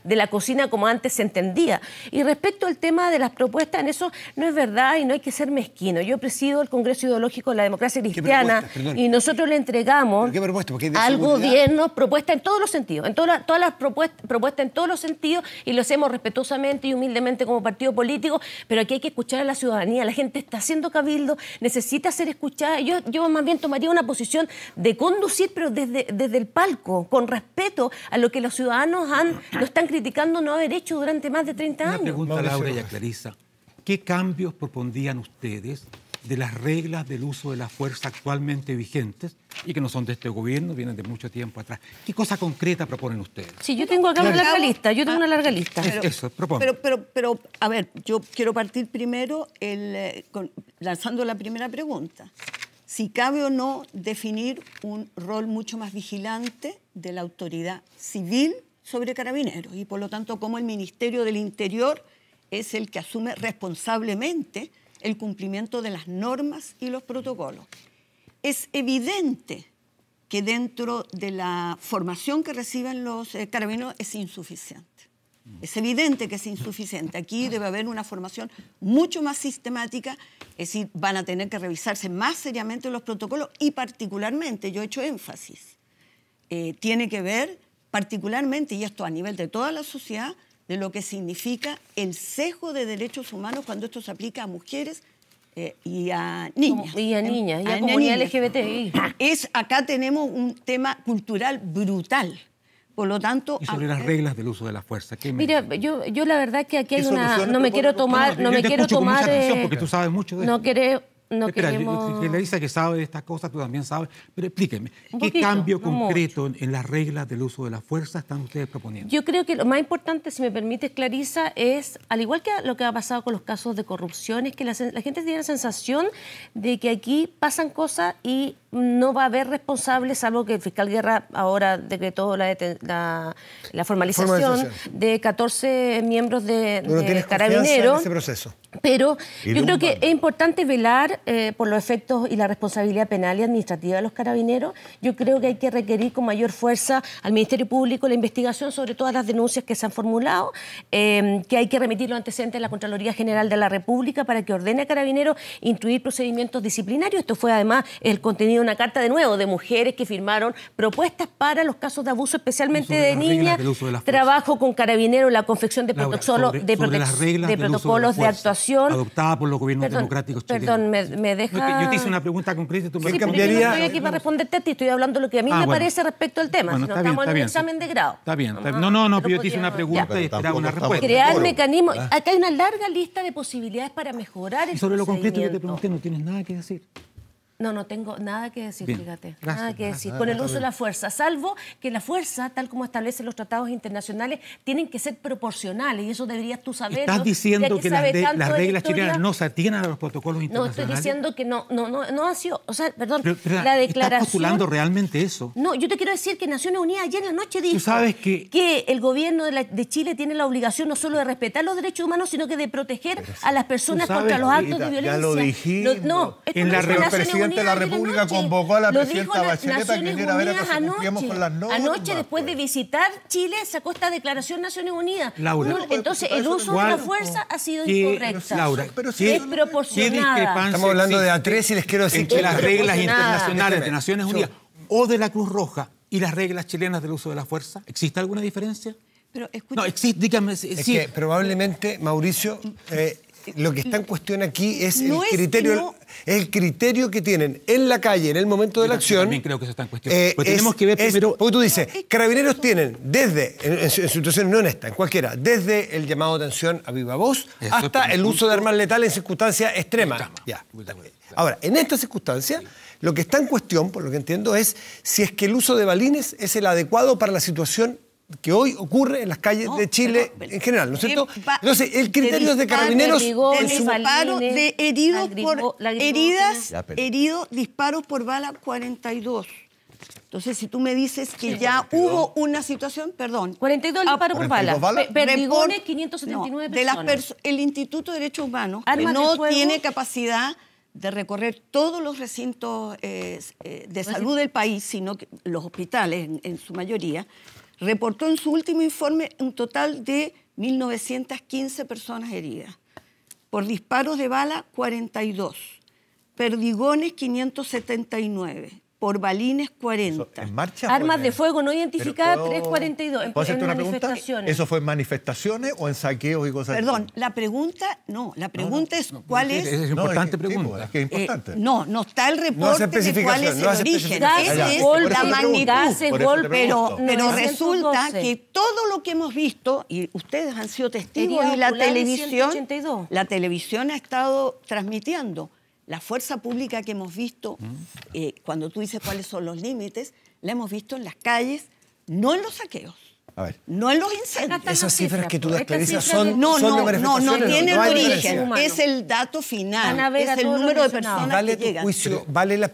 de la, cocina como antes se entendía. Y respecto al tema de las propuestas, en eso no es verdad y no hay que ser mezquino. Yo presido el Congreso Ideológico de la Democracia Cristiana y nosotros le entregamos al gobierno propuestas en todos los sentidos, en todas las, todas las propuestas propuesta en todos los sentidos y lo hacemos respetuosamente y humildemente como partido político, pero aquí hay que escuchar a la ciudadanía. La gente está haciendo cabildo, necesita ser escuchada. Yo, yo más bien tomaría una posición de conducir, pero desde, desde el palco, con respeto a lo que los ciudadanos han, lo están criticando no haber hecho durante más de 30 años. Una pregunta, Laura y a Clarisa. ¿Qué cambios propondrían ustedes de las reglas del uso de la fuerza actualmente vigentes y que no son de este gobierno, vienen de mucho tiempo atrás. ¿Qué cosa concreta proponen ustedes? Sí, yo tengo acá una larga lista, yo tengo una ah, larga lista. Pero, Eso, propongo. Pero, pero, pero, a ver, yo quiero partir primero el, eh, lanzando la primera pregunta. Si cabe o no definir un rol mucho más vigilante de la autoridad civil sobre carabineros y por lo tanto como el Ministerio del Interior es el que asume responsablemente el cumplimiento de las normas y los protocolos. Es evidente que dentro de la formación que reciben los carabinos eh, carabineros es insuficiente. Es evidente que es insuficiente. Aquí debe haber una formación mucho más sistemática, es decir, van a tener que revisarse más seriamente los protocolos y particularmente, yo he hecho énfasis, eh, tiene que ver particularmente, y esto a nivel de toda la sociedad, de lo que significa el sesgo de derechos humanos cuando esto se aplica a mujeres eh, y a niñas. Y a niñas, eh, y a, comunidad LGBTI. Es, acá tenemos un tema cultural brutal. Por lo tanto... Y sobre las reglas del uso de la fuerza. Mira, yo, yo la verdad que aquí hay una... No me quiero tomar... No me quiero tomar... Eh, porque tú sabes mucho No Clarisa que sabe de estas cosas, tú también sabes, pero explíqueme, ¿qué cambio concreto en las reglas del uso de la fuerza están ustedes proponiendo? Yo creo que lo más importante, si me permites Clarisa, es, al igual que lo que ha pasado con los casos de corrupción, es que la gente tiene la sensación de que aquí pasan cosas y no va a haber responsables, salvo que el fiscal Guerra ahora decretó la, formalización, de 14 miembros de, Carabineros... Pero yo creo que es importante velar eh, por los efectos y la responsabilidad penal y administrativa de los carabineros. Yo creo que hay que requerir con mayor fuerza al Ministerio Público la investigación sobre todas las denuncias que se han formulado, em, que hay que remitir los antecedentes a la Contraloría General de la República para que ordene a Carabineros ...intuir procedimientos disciplinarios. Esto fue además el contenido una carta de nuevo de mujeres que firmaron propuestas para los casos de abuso, especialmente de, niñas, trabajo con carabineros, la confección de, de, protocolos de, actuación. Adoptada por los gobiernos democráticos Perdón, me, me deja... yo te hice una pregunta concreta. Tú me sí, cambiaría... Yo no estoy aquí para responderte a ti, estoy hablando de lo que a mí ah, me parece respecto al tema. no estamos en un examen de grado. Está bien, No, no, no, pero yo te hice una pregunta y esperaba una respuesta. Crear mecanismos. Ah. Acá hay una larga lista de posibilidades para mejorar el Y sobre lo concreto que te pregunté no tienes nada que decir. No, no tengo nada que decir, fíjate. nada que decir. Con el uso de la fuerza, salvo que la fuerza, tal como establecen los tratados internacionales, tienen que ser proporcionales y eso deberías tú saber. ¿Estás diciendo que, las, reglas chilenas no se atienen a los protocolos internacionales? No, estoy diciendo que no, no, no, ha sido, o sea, perdón, la declaración... ¿Estás postulando realmente eso? No, yo te quiero decir que Naciones Unidas ayer en la noche dijo que... el gobierno de, Chile tiene la obligación no solo de respetar los derechos humanos, sino que de proteger a las personas contra los actos de violencia. Ya lo no, en la, la la República convocó a la presidenta Bachelet a que viniera a ver a anoche, con las normas, Anoche, después de visitar Chile, sacó esta declaración Naciones Unidas. Laura. entonces, el uso de la fuerza ha sido incorrecto. Laura, pero sí, es proporcionada. Estamos hablando de A3 y les quiero decir que las reglas internacionales de Naciones Unidas o de la Cruz Roja y las reglas chilenas del uso de la fuerza? ¿Existe alguna diferencia? Pero escucha... No, existe, dígame. Es que probablemente, Mauricio, eh, lo que está en cuestión aquí es el criterio el criterio que tienen en la calle en el momento de la acción. también creo que eso está en cuestión. Eh, tenemos que ver primero. porque tú dices, carabineros tienen desde, en, situaciones no honestas, en cualquiera, desde el llamado de atención a viva voz hasta el uso de armas letales en circunstancias extremas. ya. Ahora, en esta circunstancia, lo que está en cuestión, por lo que entiendo, es si es que el uso de balines es el adecuado para la situación que hoy ocurre en las calles de Chile en general, ¿no es cierto? Entonces, el criterio de carabineros... El disparo de heridos por... heridas, disparos por bala 42. Entonces, si tú me dices que ya hubo una situación, perdón. 42 disparos ah, por bala. Perdigones, 579 personas. el Instituto de Derechos Humanos no tiene capacidad de recorrer todos los recintos eh, eh, de pues salud del país, sino que los hospitales en su mayoría, reportó en su último informe un total de 1.915 personas heridas. Por disparos de bala, 42. Perdigones, 579 balines 40. Pues, Armas de eh, fuego no identificadas, 342. ¿Eso fue en manifestaciones o en saqueos y cosas Perdón, la pregunta, no, la pregunta es cuál es... importante pues, es que es eh, importante. no, no está el reporte de cuál es el origen. Gases, es la magnitud, Pero, pero resulta que todo lo que hemos visto, y ustedes han sido testigos, y la televisión, la televisión ha estado transmitiendo la fuerza pública que hemos visto, mm. eh, cuando tú dices cuáles son los límites, la hemos visto en las calles, no en los saqueos. A ver. No en los incendios. Esas cifras que tú desclarizas pues. son, no, son no, no, no tiene origen. Es el dato final. Es el número de personas vale que tu llegan. Juicio, vale la,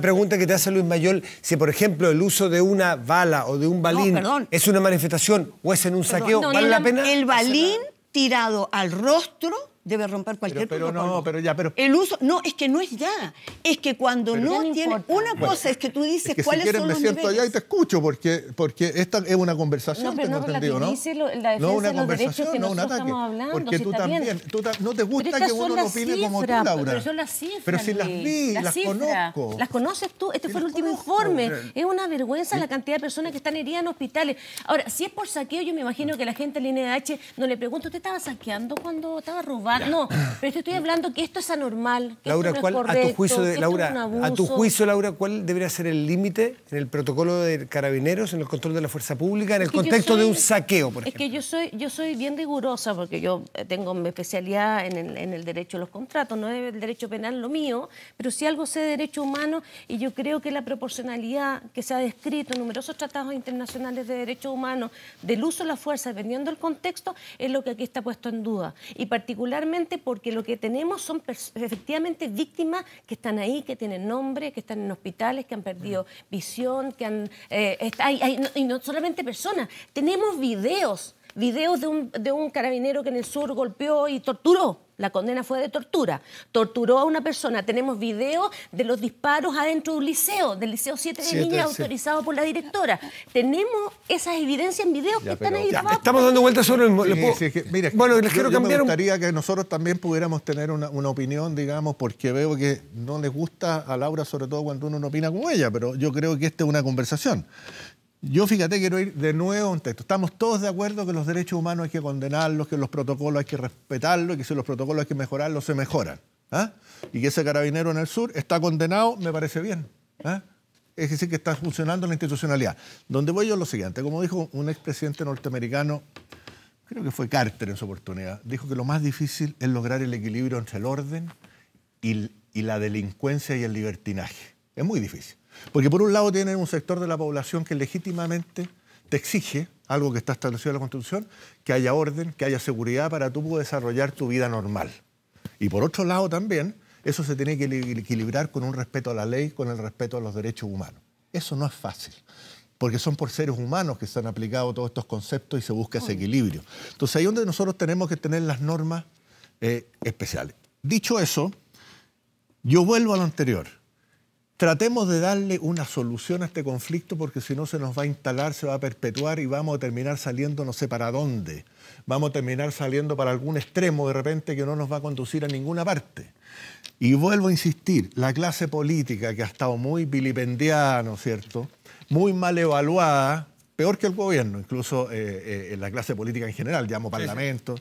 pregunta que te hace Luis Mayol, si por ejemplo el uso de una bala o de un balín es una manifestación o es en un saqueo, ¿vale la pena? El balín tirado al rostro debe romper cualquier pero, pero no, pero ya, pero... El uso, no, es que no es ya. Es que cuando no tiene... Una cosa es que tú dices cuál es que si quieres, me siento allá y te escucho, porque, esta es una conversación, no, tengo no, entendido, la ¿no? Dice la no una de conversación, que no un ataque. Hablando, porque tú también, tú no te gusta que uno no opine como tú, Laura. Pero yo las cifras. Pero si las vi, las, conozco. Las conoces tú, este fue el último informe. Es una vergüenza la cantidad de personas que están heridas en hospitales. Ahora, si es por saqueo, yo me imagino que la gente del INDH no le pregunto, ¿usted estaba saqueando cuando estaba robando? No, pero te estoy hablando que esto es anormal. Laura, es a tu juicio, de, Laura, a tu juicio, Laura, ¿cuál debería ser el límite en el protocolo de carabineros, en el control de la fuerza pública, en el contexto de un saqueo, por ejemplo? Es que yo soy, yo soy bien rigurosa porque yo eh, tengo mi especialidad en el, derecho a los contratos, no es el derecho penal lo mío, pero si algo sé de derecho humano y yo creo que la proporcionalidad que se ha descrito en numerosos tratados internacionales de derechos humanos del uso de la fuerza, dependiendo del contexto, es lo que aquí está puesto en duda. Y particularmente porque lo que tenemos son efectivamente víctimas que están ahí, que tienen nombre, que están en hospitales, que han perdido visión, que han... Eh, y no solamente personas, tenemos videos videos de un, de un carabinero que en el sur golpeó y torturó. La condena fue de tortura. Torturó a una persona. Tenemos videos de los disparos adentro de un liceo, del liceo 7 de Niña, autorizado por la directora. Tenemos esas evidencias en videos que están ahí. estamos dando vueltas sobre el bueno, les me gustaría que nosotros también pudiéramos tener una, opinión, digamos, porque veo que no les gusta a Laura, sobre todo cuando uno no opina como ella, pero yo creo que esta es una conversación. Yo fíjate, quiero ir de nuevo a un texto. Estamos todos de acuerdo que los derechos humanos hay que condenarlos, que los protocolos hay que respetarlos, que si los protocolos hay que mejorarlos, se mejoran. ¿ah? Y que ese carabinero en el sur está condenado, me parece bien. ¿ah? Es decir, que está funcionando la institucionalidad. Donde voy yo es lo siguiente. Como dijo un expresidente norteamericano, creo que fue Carter en su oportunidad, dijo que lo más difícil es lograr el equilibrio entre el orden y la delincuencia y el libertinaje. Es muy difícil. Porque por un lado tienen un sector de la población que legítimamente te exige algo que está establecido en la Constitución, que haya orden, que haya seguridad para tú poder desarrollar tu vida normal. Y por otro lado también, eso se tiene que equilibrar con un respeto a la ley, con el respeto a los derechos humanos. Eso no es fácil, porque son por seres humanos que se han aplicado todos estos conceptos y se busca ese equilibrio. Entonces ahí es donde nosotros tenemos que tener las normas eh, especiales. Dicho eso, yo vuelvo a lo anterior tratemos de darle una solución a este conflicto porque si no se nos va a instalar, se va a perpetuar y vamos a terminar saliendo no sé para dónde. Vamos a terminar saliendo para algún extremo de repente que no nos va a conducir a ninguna parte. Y vuelvo a insistir, la clase política que ha estado muy vilipendiada, ¿no es cierto? Muy mal evaluada, peor que el gobierno, incluso eh, eh, la clase política en general, llamo parlamento,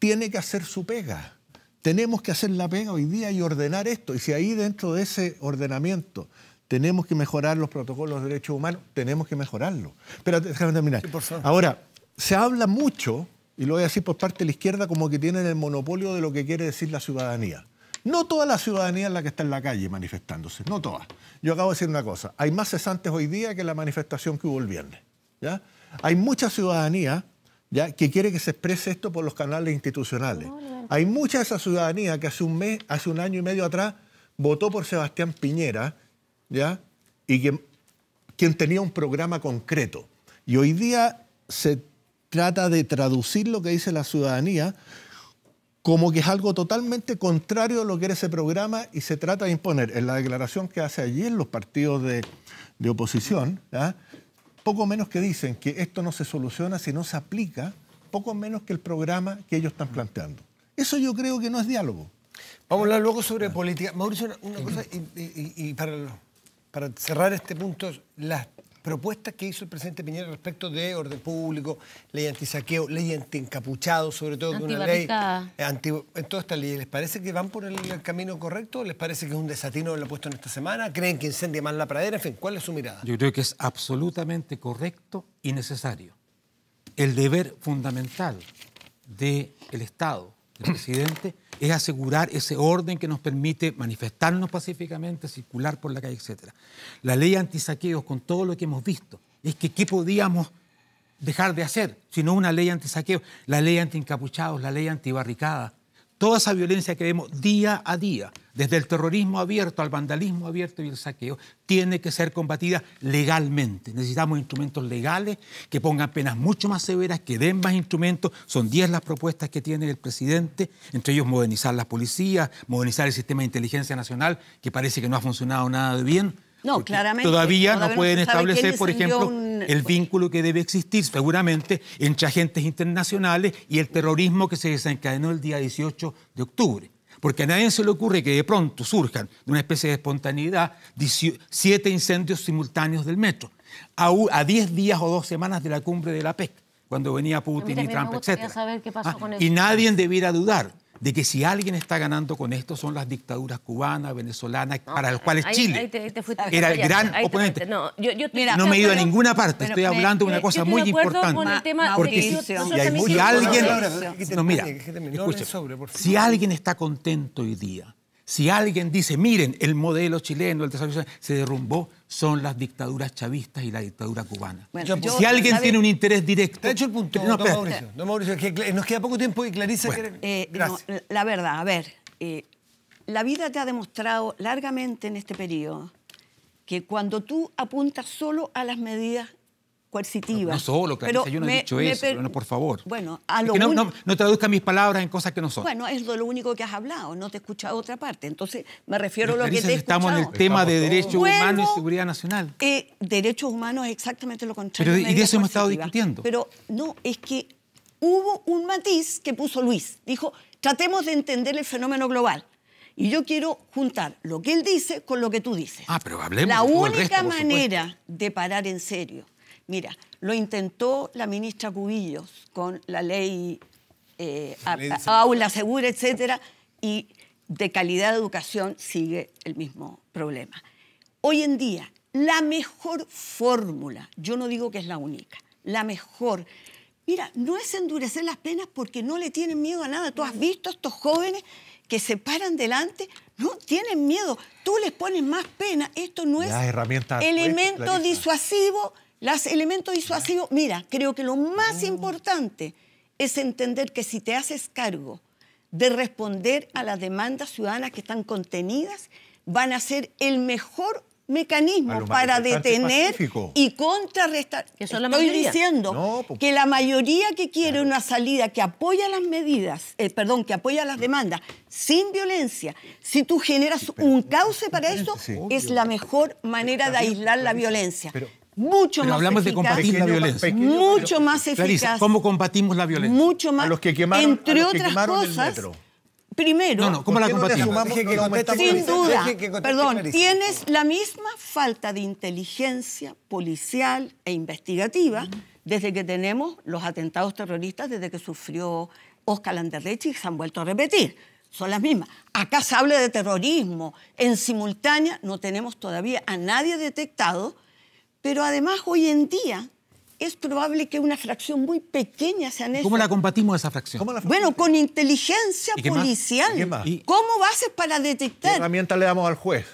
tiene que hacer su pega tenemos que hacer la pega hoy día y ordenar esto. Y si ahí dentro de ese ordenamiento tenemos que mejorar los protocolos de derechos humanos, tenemos que mejorarlo. Pero déjame terminar. Ahora, se habla mucho, y lo voy a decir por parte de la izquierda, como que tienen el monopolio de lo que quiere decir la ciudadanía. No toda la ciudadanía es la que está en la calle manifestándose, no todas. Yo acabo de decir una cosa, hay más cesantes hoy día que la manifestación que hubo el viernes. ¿ya? Hay mucha ciudadanía que quiere que se exprese esto por los canales institucionales. Ah, Hay mucha de esa ciudadanía que hace un mes, hace un año y medio atrás, votó por Sebastián Piñera, ¿ya? Y quien, quien tenía un programa concreto. Y hoy día se trata de traducir lo que dice la ciudadanía como que es algo totalmente contrario a lo que era ese programa y se trata de imponer. En la declaración que hace allí en los partidos de, de oposición, poco menos que dicen que esto no se soluciona si no se aplica, poco menos que el programa que ellos están planteando. Eso yo creo que no es diálogo. Vamos a hablar luego sobre política. Mauricio, una, cosa, y, para, para cerrar este punto, las propuestas que hizo el presidente Piñera respecto de orden público, ley antisaqueo, ley antiencapuchado, sobre todo de una ley anti, en toda esta ley, ¿Les parece que van por el, camino correcto? ¿Les parece que es un desatino lo puesto en esta semana? ¿Creen que incendia más la pradera? En fin, ¿cuál es su mirada? Yo creo que es absolutamente correcto y necesario. El deber fundamental del Estado el presidente es asegurar ese orden que nos permite manifestarnos pacíficamente, circular por la calle, etc. La ley antisaqueos, con todo lo que hemos visto, es que qué podíamos dejar de hacer, sino una ley antisaqueo. la ley antiencapuchados, la ley antibarricada, toda esa violencia que vemos día a día, desde el terrorismo abierto al vandalismo abierto y el saqueo, tiene que ser combatida legalmente. Necesitamos instrumentos legales que pongan penas mucho más severas, que den más instrumentos. Son 10 las propuestas que tiene el presidente, entre ellos modernizar las policías, modernizar el sistema de inteligencia nacional, que parece que no ha funcionado nada de bien no, claramente. Todavía, no pueden establecer, por ejemplo, el vínculo que debe existir seguramente entre agentes internacionales y el terrorismo que se desencadenó el día 18 de octubre. Porque a nadie se le ocurre que de pronto surjan de una especie de espontaneidad siete incendios simultáneos del metro, a diez días o dos semanas de la cumbre de la PEC, cuando venía Putin y Trump, etc. Ah, y nadie debiera dudar de que si alguien está ganando con esto son las dictaduras cubanas, venezolanas, para las cuales Chile era el gran oponente. No, me he ido a ninguna parte, estoy hablando de una cosa muy importante. porque si, alguien... No, mira, si alguien está contento hoy día si alguien dice, miren, el modelo chileno, el desarrollo se derrumbó, son las dictaduras chavistas y la dictadura cubana. Pues, si alguien tiene un interés directo... ha hecho el punto, no, Mauricio, nos queda poco tiempo y Clarisa... Eh, la verdad, a ver, eh, la vida te ha demostrado largamente en este periodo que cuando tú apuntas solo a las medidas coercitiva. No, solo, pero yo no he dicho eso, por favor. que no, traduzca mis palabras en cosas que no son. Bueno, es lo único que has hablado, no te he escuchado otra parte. Entonces, me refiero a lo que te he Estamos en el tema de derechos humanos y seguridad nacional. Eh, derechos humanos es exactamente lo contrario. y de eso hemos estado discutiendo. Pero no, es que hubo un matiz que puso Luis. Dijo, tratemos de entender el fenómeno global. Y yo quiero juntar lo que él dice con lo que tú dices. Ah, pero hablemos. La única manera de parar en serio Mira, lo intentó la ministra Cubillos con la ley eh, aula segura, etcétera, y de calidad de educación sigue el mismo problema. Hoy en día, la mejor fórmula, yo no digo que es la única, la mejor. Mira, no es endurecer las penas porque no le tienen miedo a nada. Tú has visto a estos jóvenes que se paran delante, no tienen miedo. Tú les pones más pena. Esto no es, elemento disuasivo los elementos disuasivos, mira, creo que lo más mm. importante es entender que si te haces cargo de responder a las demandas ciudadanas que están contenidas, van a ser el mejor mecanismo para detener y contrarrestar. Estoy diciendo pues. que la mayoría que quiere una salida que apoya las medidas, eh, perdón, que apoya las demandas sin violencia, si tú generas un cauce para eso, es la mejor manera de aislar la violencia mucho Pero más hablamos de combatir la violencia. mucho más eficaz. Clarice, ¿cómo combatimos la violencia? Mucho más. los que entre el Primero, no, no, ¿cómo la combatimos? sin duda, perdón, tienes la misma falta de inteligencia policial e investigativa desde que tenemos los atentados terroristas, desde que sufrió Oscar Anderrechi y se han vuelto a repetir. Son las mismas. Acá se habla de terrorismo. En simultánea no tenemos todavía a nadie detectado pero además hoy en día es probable que una fracción muy pequeña sea necesaria. ¿Cómo la combatimos esa fracción? bueno, con inteligencia policial. ¿Y qué más? ¿Cómo bases para detectar? ¿Qué herramientas le damos al juez?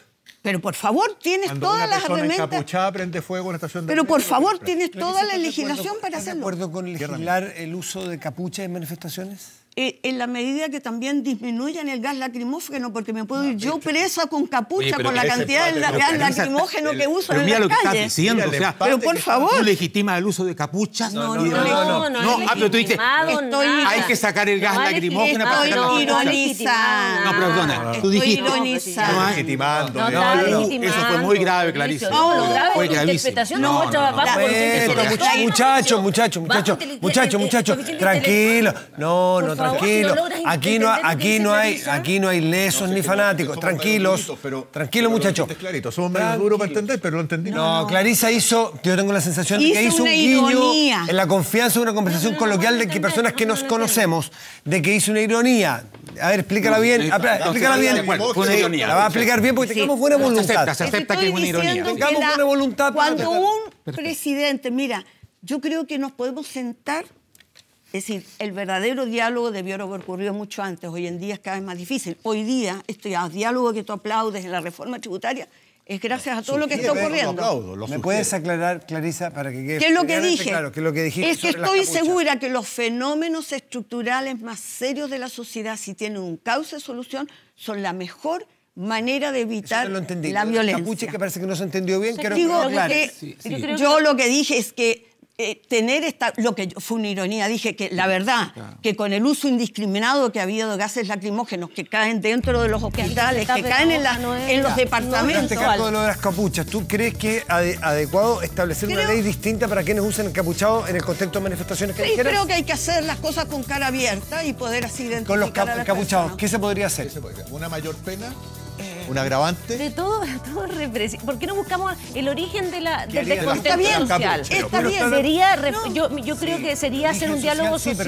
Pero por favor, tienes todas las herramientas. prende fuego Pero por favor, tienes toda la legislación para hacerlo. de acuerdo con legislar el uso de capucha en manifestaciones? Eh, en la medida que también disminuyan el gas lacrimógeno, porque me puedo ir yo presa con capucha por la cantidad de gas lacrimógeno que uso pero en mira la lo calle. que estás diciendo, pero por favor. ¿Tú legitimas el uso de capuchas? No, no, no. No, no, no, ah, pero tú dices, estoy, hay que sacar el gas lacrimógeno para no las ironizando. No, perdona, tú dijiste. Ironizando. legitimando. No, no, Eso fue muy grave, clarísimo. No, fue gravísimo. No, muchachos, muchachos, muchachos, muchachos, muchachos, tranquilo. No, no, tranquilo. Aquí no, aquí no hay, aquí no hay lesos ni fanáticos. Tranquilos. Tranquilo, muchachos. Clarito, somos medio duro, para entender, pero lo entendí. No, Clarisa hizo, yo tengo la sensación de que hizo un guiño en la confianza de una conversación coloquial de que personas que nos conocemos, de que hizo una ironía. A ver, explícala bien. Ah, explícala bien. La va a explicar bien porque tengamos buena voluntad. Se acepta que es una ironía. Tengamos buena voluntad. Cuando un presidente, mira, yo creo que nos podemos sentar es decir, el verdadero diálogo debió haber ocurrido mucho antes. Hoy en día es cada vez más difícil. Hoy día, este diálogo que tú aplaudes en la reforma tributaria es gracias a todo lo que está ocurriendo. ¿Me puedes aclarar, Clarisa, para que quede ¿Qué es lo que dije? es que estoy segura que los fenómenos estructurales más serios de la sociedad, si tienen un cauce de solución, son la mejor manera de evitar la violencia. parece que no entendió bien, yo lo que dije es que eh, tener esta, lo que fue una ironía, dije que la verdad, que con el uso indiscriminado que ha habido de gases lacrimógenos que caen dentro de los hospitales, que caen en, la, en los departamentos. No, este lo de las capuchas, ¿tú crees que es adecuado establecer una ley distinta para quienes usen el capuchado en el contexto de manifestaciones que sí, creo que hay que hacer las cosas con cara abierta y poder así identificar Con los capuchados, ¿qué se podría hacer? ¿Una mayor pena? un agravante. De todo, todo represión. ¿Por qué no buscamos el origen de la, del descontento social? Está bien. yo, yo creo que sería hacer un diálogo social,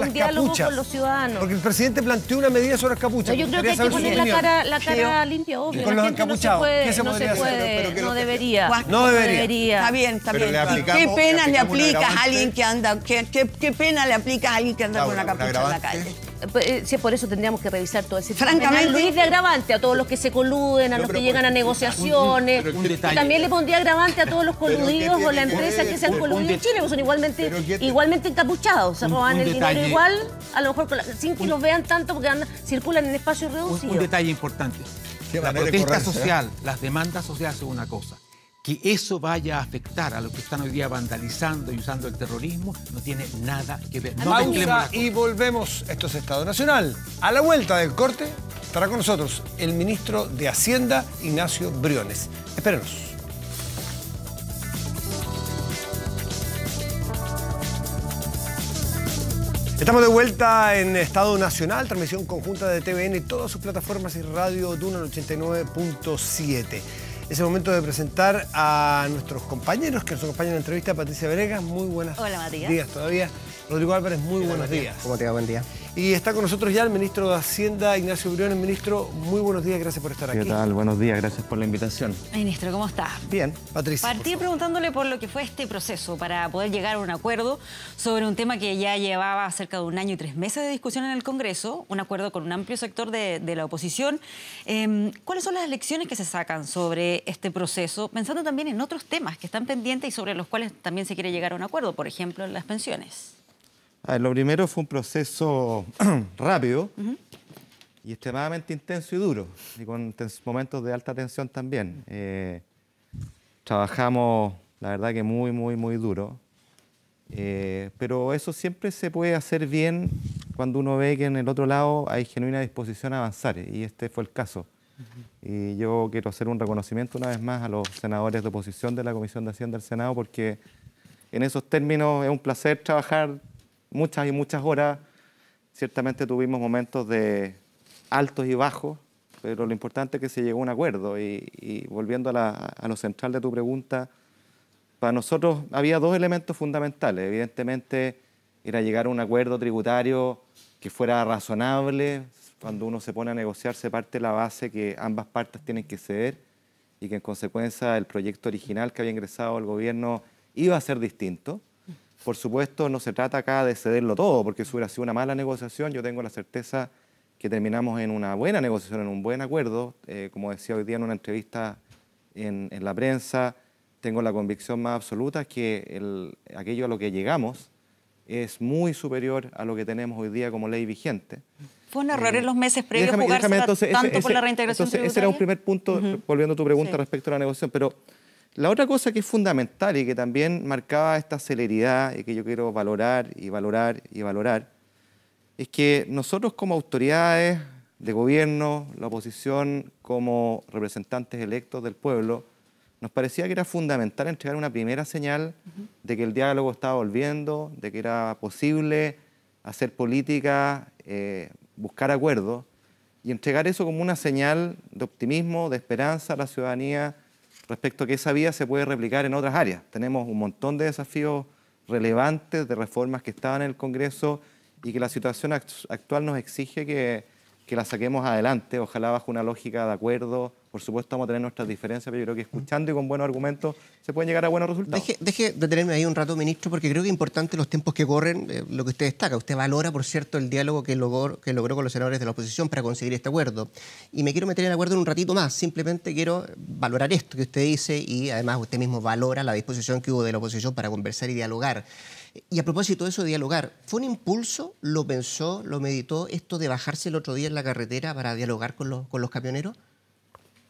un, diálogo con los ciudadanos. Porque el presidente planteó una medida sobre las capuchas. yo creo que hay que poner la cara, la cara limpia, obvio. Con los encapuchados. No se puede, se no, no debería. No debería. Está bien, está bien. ¿Qué pena le aplicas a alguien que anda, qué pena le aplicas a alguien que anda con una capucha en la calle? Pues, eh, si por eso tendríamos que revisar todo ese Francamente. le agravante a todos los que se coluden, a los que llegan a negociaciones. también le pondría agravante a todos los coludidos o la empresa que se han coludido en Chile, porque son igualmente, igualmente encapuchados. Se roban el dinero igual, a lo mejor sin que los vean tanto porque circulan en espacios reducidos. Un, detalle importante. La protesta ¿eh? social, las demandas sociales son una cosa que eso vaya a afectar a los que están hoy día vandalizando y usando el terrorismo no tiene nada que ver. No y volvemos. Esto es Estado Nacional. A la vuelta del corte estará con nosotros el ministro de Hacienda, Ignacio Briones. Espérenos. Estamos de vuelta en Estado Nacional, transmisión conjunta de TVN y todas sus plataformas y radio Duna 89.7. Es el momento de presentar a nuestros compañeros que nos acompañan en la entrevista. Patricia Veregas, muy buenas. Hola, Días todavía. Rodrigo Álvarez, muy buenos días. ¿Cómo te va? Buen día. Y está con nosotros ya el ministro de Hacienda, Ignacio Briones. Ministro, muy buenos días, gracias por estar aquí. ¿Qué tal? Buenos días, gracias por la invitación. Ministro, ¿cómo está? Bien. Patricia. Partí preguntándole por lo que fue este proceso para poder llegar a un acuerdo sobre un tema que ya llevaba cerca de un año y tres meses de discusión en el Congreso, un acuerdo con un amplio sector de, la oposición. Em, ¿Cuáles son las lecciones que se sacan sobre este proceso, pensando también en otros temas que están pendientes y sobre los cuales también se quiere llegar a un acuerdo, por ejemplo, las pensiones? lo primero fue un proceso rápido y extremadamente intenso y duro, y con momentos de alta tensión también. Eh, trabajamos, la verdad que muy, muy, muy duro, eh, pero eso siempre se puede hacer bien cuando uno ve que en el otro lado hay genuina disposición a avanzar, y este fue el caso. Y yo quiero hacer un reconocimiento una vez más a los senadores de oposición de la Comisión de Hacienda del Senado, porque en esos términos es un placer trabajar muchas y muchas horas. Ciertamente tuvimos momentos de altos y bajos, pero lo importante es que se llegó a un acuerdo. Y, volviendo a, a, lo central de tu pregunta, para nosotros había dos elementos fundamentales. Evidentemente, era llegar a un acuerdo tributario que fuera razonable. Cuando uno se pone a negociar, se parte la base que ambas partes tienen que ceder y que en consecuencia el proyecto original que había ingresado el gobierno iba a ser distinto. Por supuesto, no se trata acá de cederlo todo, porque si hubiera sido una mala negociación, yo tengo la certeza que terminamos en una buena negociación, en un buen acuerdo. Eh, como decía hoy día en una entrevista en, la prensa, tengo la convicción más absoluta que el, aquello a lo que llegamos es muy superior a lo que tenemos hoy día como ley vigente. Fue un error eh, en los meses previos jugarse tanto por la reintegración entonces, Ese era un primer punto, volviendo a tu pregunta respecto a la negociación, pero la otra cosa que es fundamental y que también marcaba esta celeridad y que yo quiero valorar y valorar y valorar, es que nosotros como autoridades de gobierno, la oposición como representantes electos del pueblo, nos parecía que era fundamental entregar una primera señal de que el diálogo estaba volviendo, de que era posible hacer política, eh, buscar acuerdos, y entregar eso como una señal de optimismo, de esperanza a la ciudadanía respecto a que esa vía se puede replicar en otras áreas. Tenemos un montón de desafíos relevantes de reformas que estaban en el Congreso y que la situación actual nos exige que que la saquemos adelante, ojalá bajo una lógica de acuerdo. Por supuesto vamos a tener nuestras diferencias, pero yo creo que escuchando y con buenos argumentos se pueden llegar a buenos resultados. Deje, deje detenerme ahí un rato, ministro, porque creo que es importante los tiempos que corren, eh, lo que usted destaca. Usted valora, por cierto, el diálogo que logró, que logró con los senadores de la oposición para conseguir este acuerdo. Y me quiero meter en el acuerdo en un ratito más. Simplemente quiero valorar esto que usted dice y además usted mismo valora la disposición que hubo de la oposición para conversar y dialogar. Y a propósito de eso, dialogar. ¿Fue un impulso? ¿Lo pensó? ¿Lo meditó esto de bajarse el otro día en la carretera para dialogar con los, con los camioneros?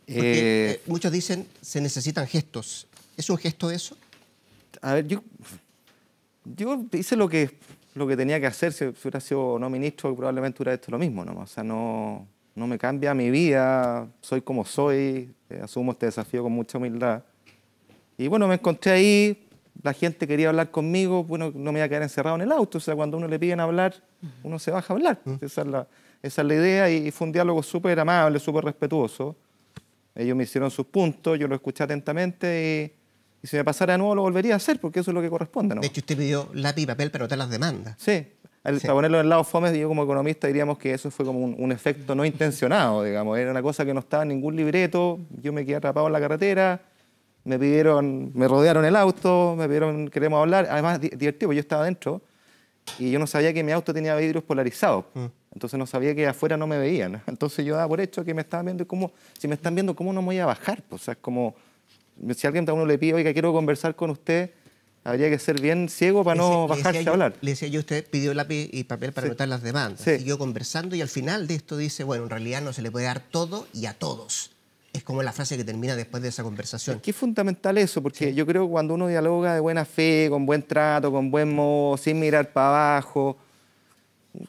Eh, eh, muchos dicen se necesitan gestos. ¿Es un gesto eso? A ver, yo, hice lo que, lo que tenía que hacer. Si, hubiera sido no ministro, probablemente hubiera hecho lo mismo. ¿no? O sea, no, no me cambia mi vida. Soy como soy. Eh, asumo este desafío con mucha humildad. Y bueno, me encontré ahí la gente quería hablar conmigo, bueno, no me iba a quedar encerrado en el auto. O sea, cuando uno le piden hablar, uno se baja a hablar. Esa, es la, esa, la, idea y, fue un diálogo súper amable, súper respetuoso. Ellos me hicieron sus puntos, yo lo escuché atentamente y, si me pasara de nuevo lo volvería a hacer porque eso es lo que corresponde. ¿no? De hecho, usted pidió lápiz y papel pero te las demandas. Sí. Para ponerlo en el lado Fomes, yo como economista diríamos que eso fue como un, un efecto no intencionado, digamos. Era una cosa que no estaba en ningún libreto, yo me quedé atrapado en la carretera, me pidieron, me rodearon el auto, me pidieron, queremos hablar. Además, divertido, yo estaba adentro y yo no sabía que mi auto tenía vidrios polarizados. Mm. Entonces no sabía que afuera no me veían. Entonces yo daba por hecho que me estaban viendo y como, si me están viendo, ¿cómo no me voy a bajar? Pues, o sea, es como, si alguien a uno le pide, oiga, quiero conversar con usted, habría que ser bien ciego para no bajarse a hablar. Le decía yo, usted pidió lápiz y papel para anotar las demandas. Siguió conversando y al final de esto dice, bueno, en realidad no se le puede dar todo y a todos es como la frase que termina después de esa conversación. Es es fundamental eso, porque yo creo que cuando uno dialoga de buena fe, con buen trato, con buen modo, sin mirar para abajo,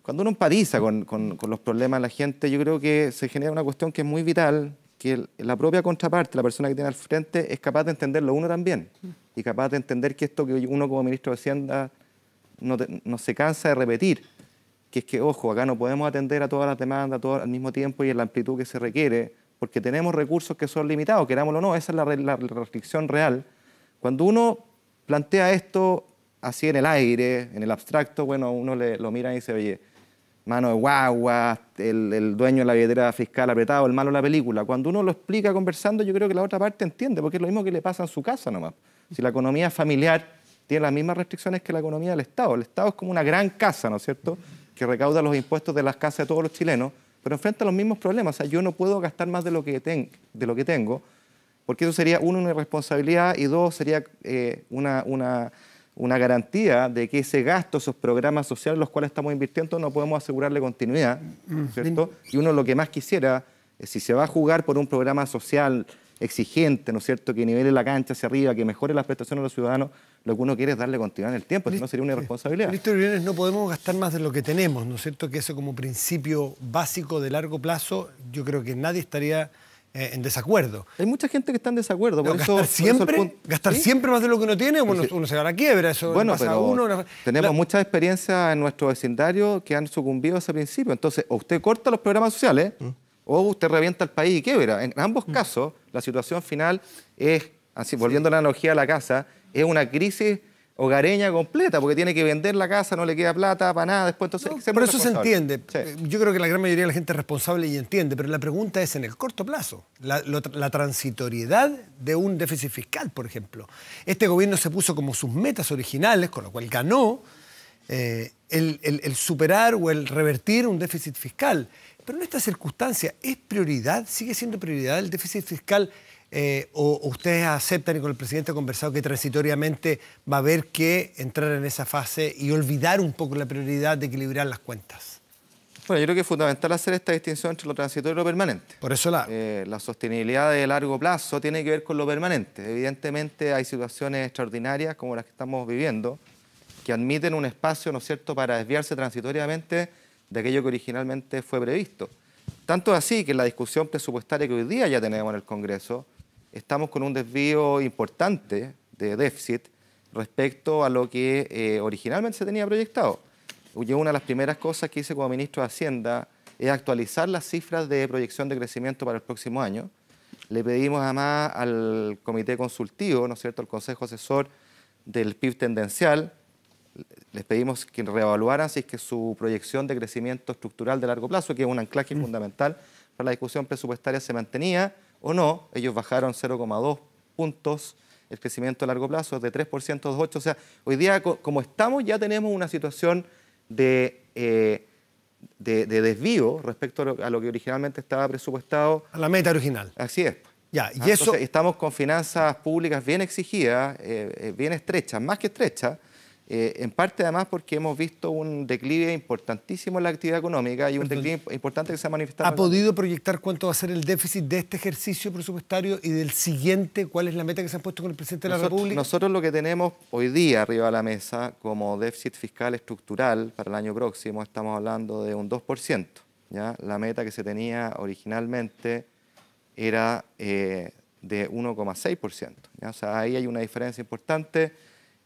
cuando uno empatiza con, los problemas de la gente, yo creo que se genera una cuestión que es muy vital, que la propia contraparte, la persona que tiene al frente, es capaz de entenderlo uno también, y capaz de entender que esto que uno como ministro de Hacienda no, se cansa de repetir, que es que, ojo, acá no podemos atender a todas las demandas al mismo tiempo y en la amplitud que se requiere, porque tenemos recursos que son limitados, querámoslo o no, esa es la, restricción real. Cuando uno plantea esto así en el aire, en el abstracto, bueno, uno lo mira y dice, oye, mano de guagua, el, el, dueño de la billetera fiscal apretado, el malo de la película. Cuando uno lo explica conversando, yo creo que la otra parte entiende, porque es lo mismo que le pasa en su casa nomás. Si la economía familiar tiene las mismas restricciones que la economía del Estado. El Estado es como una gran casa, ¿no es cierto?, que recauda los impuestos de las casas de todos los chilenos, pero enfrenta los mismos problemas. O sea, yo no puedo gastar más de lo que, de lo que tengo, porque eso sería, uno, una irresponsabilidad y dos, sería eh, una, una, garantía de que ese gasto, esos programas sociales en los cuales estamos invirtiendo, no podemos asegurarle continuidad, mm, mm, Y uno lo que más quisiera, si se va a jugar por un programa social exigente, ¿no es cierto?, que nivele la cancha hacia arriba, que mejore las prestaciones de los ciudadanos, lo que uno quiere es darle continuidad en el tiempo, si no sería una irresponsabilidad. Ministro Briones, no podemos gastar más de lo que tenemos, ¿no es cierto?, que eso como principio básico de largo plazo, yo creo que nadie estaría eh, en desacuerdo. Hay mucha gente que está en desacuerdo. gastar siempre, gastar siempre más de lo que uno tiene, uno, se va a la quiebra. Eso bueno, tenemos mucha experiencia en nuestro vecindario que han sucumbido a ese principio. Entonces, o usted corta los programas sociales. ¿eh? o usted revienta el país y quiebra. En ambos mm. casos, la situación final es, así, volviendo a la analogía a la casa, es una crisis hogareña completa, porque tiene que vender la casa, no le queda plata para nada, después entonces... por eso se entiende. Yo creo que la gran mayoría de la gente es responsable y entiende, pero la pregunta es en el corto plazo, la, transitoriedad de un déficit fiscal, por ejemplo. Este gobierno se puso como sus metas originales, con lo cual ganó, eh, el superar o el revertir un déficit fiscal. Pero en esta circunstancia, ¿es prioridad, sigue siendo prioridad el déficit fiscal? Eh, o, ustedes aceptan y con el presidente ha conversado que transitoriamente va a haber que entrar en esa fase y olvidar un poco la prioridad de equilibrar las cuentas? Bueno, yo creo que es fundamental hacer esta distinción entre lo transitorio y lo permanente. Por eso la... Eh, la sostenibilidad de largo plazo tiene que ver con lo permanente. Evidentemente hay situaciones extraordinarias como las que estamos viviendo que admiten un espacio, ¿no es cierto?, para desviarse transitoriamente de aquello que originalmente fue previsto. Tanto así que en la discusión presupuestaria que hoy día ya tenemos en el Congreso, estamos con un desvío importante de déficit respecto a lo que eh, originalmente se tenía proyectado. una de las primeras cosas que hice como ministro de Hacienda es actualizar las cifras de proyección de crecimiento para el próximo año. Le pedimos además al comité consultivo, ¿no es cierto?, al consejo asesor del PIB tendencial, les pedimos que reevaluaran si es que su proyección de crecimiento estructural de largo plazo, que es un anclaje mm. fundamental para la discusión presupuestaria, se mantenía o no. Ellos bajaron 0,2 puntos el crecimiento a largo plazo de 3% a O sea, hoy día, como estamos, ya tenemos una situación de, eh, de, desvío respecto a lo, que originalmente estaba presupuestado. A la meta original. Así es. Ah, estamos con finanzas públicas bien exigidas, eh, eh, bien estrechas, más que estrechas, eh, en parte además porque hemos visto un declive importantísimo en la actividad económica y un declive importante que se ha manifestado. ¿Ha podido proyectar cuánto va a ser el déficit de este ejercicio presupuestario y del siguiente? ¿Cuál es la meta que se ha puesto con el presidente de la República? Nosotros lo que tenemos hoy día arriba de la mesa como déficit fiscal estructural para el año próximo, estamos hablando de un 2%. ¿ya? La meta que se tenía originalmente era eh, de 1,6%. O sea, ahí hay una diferencia importante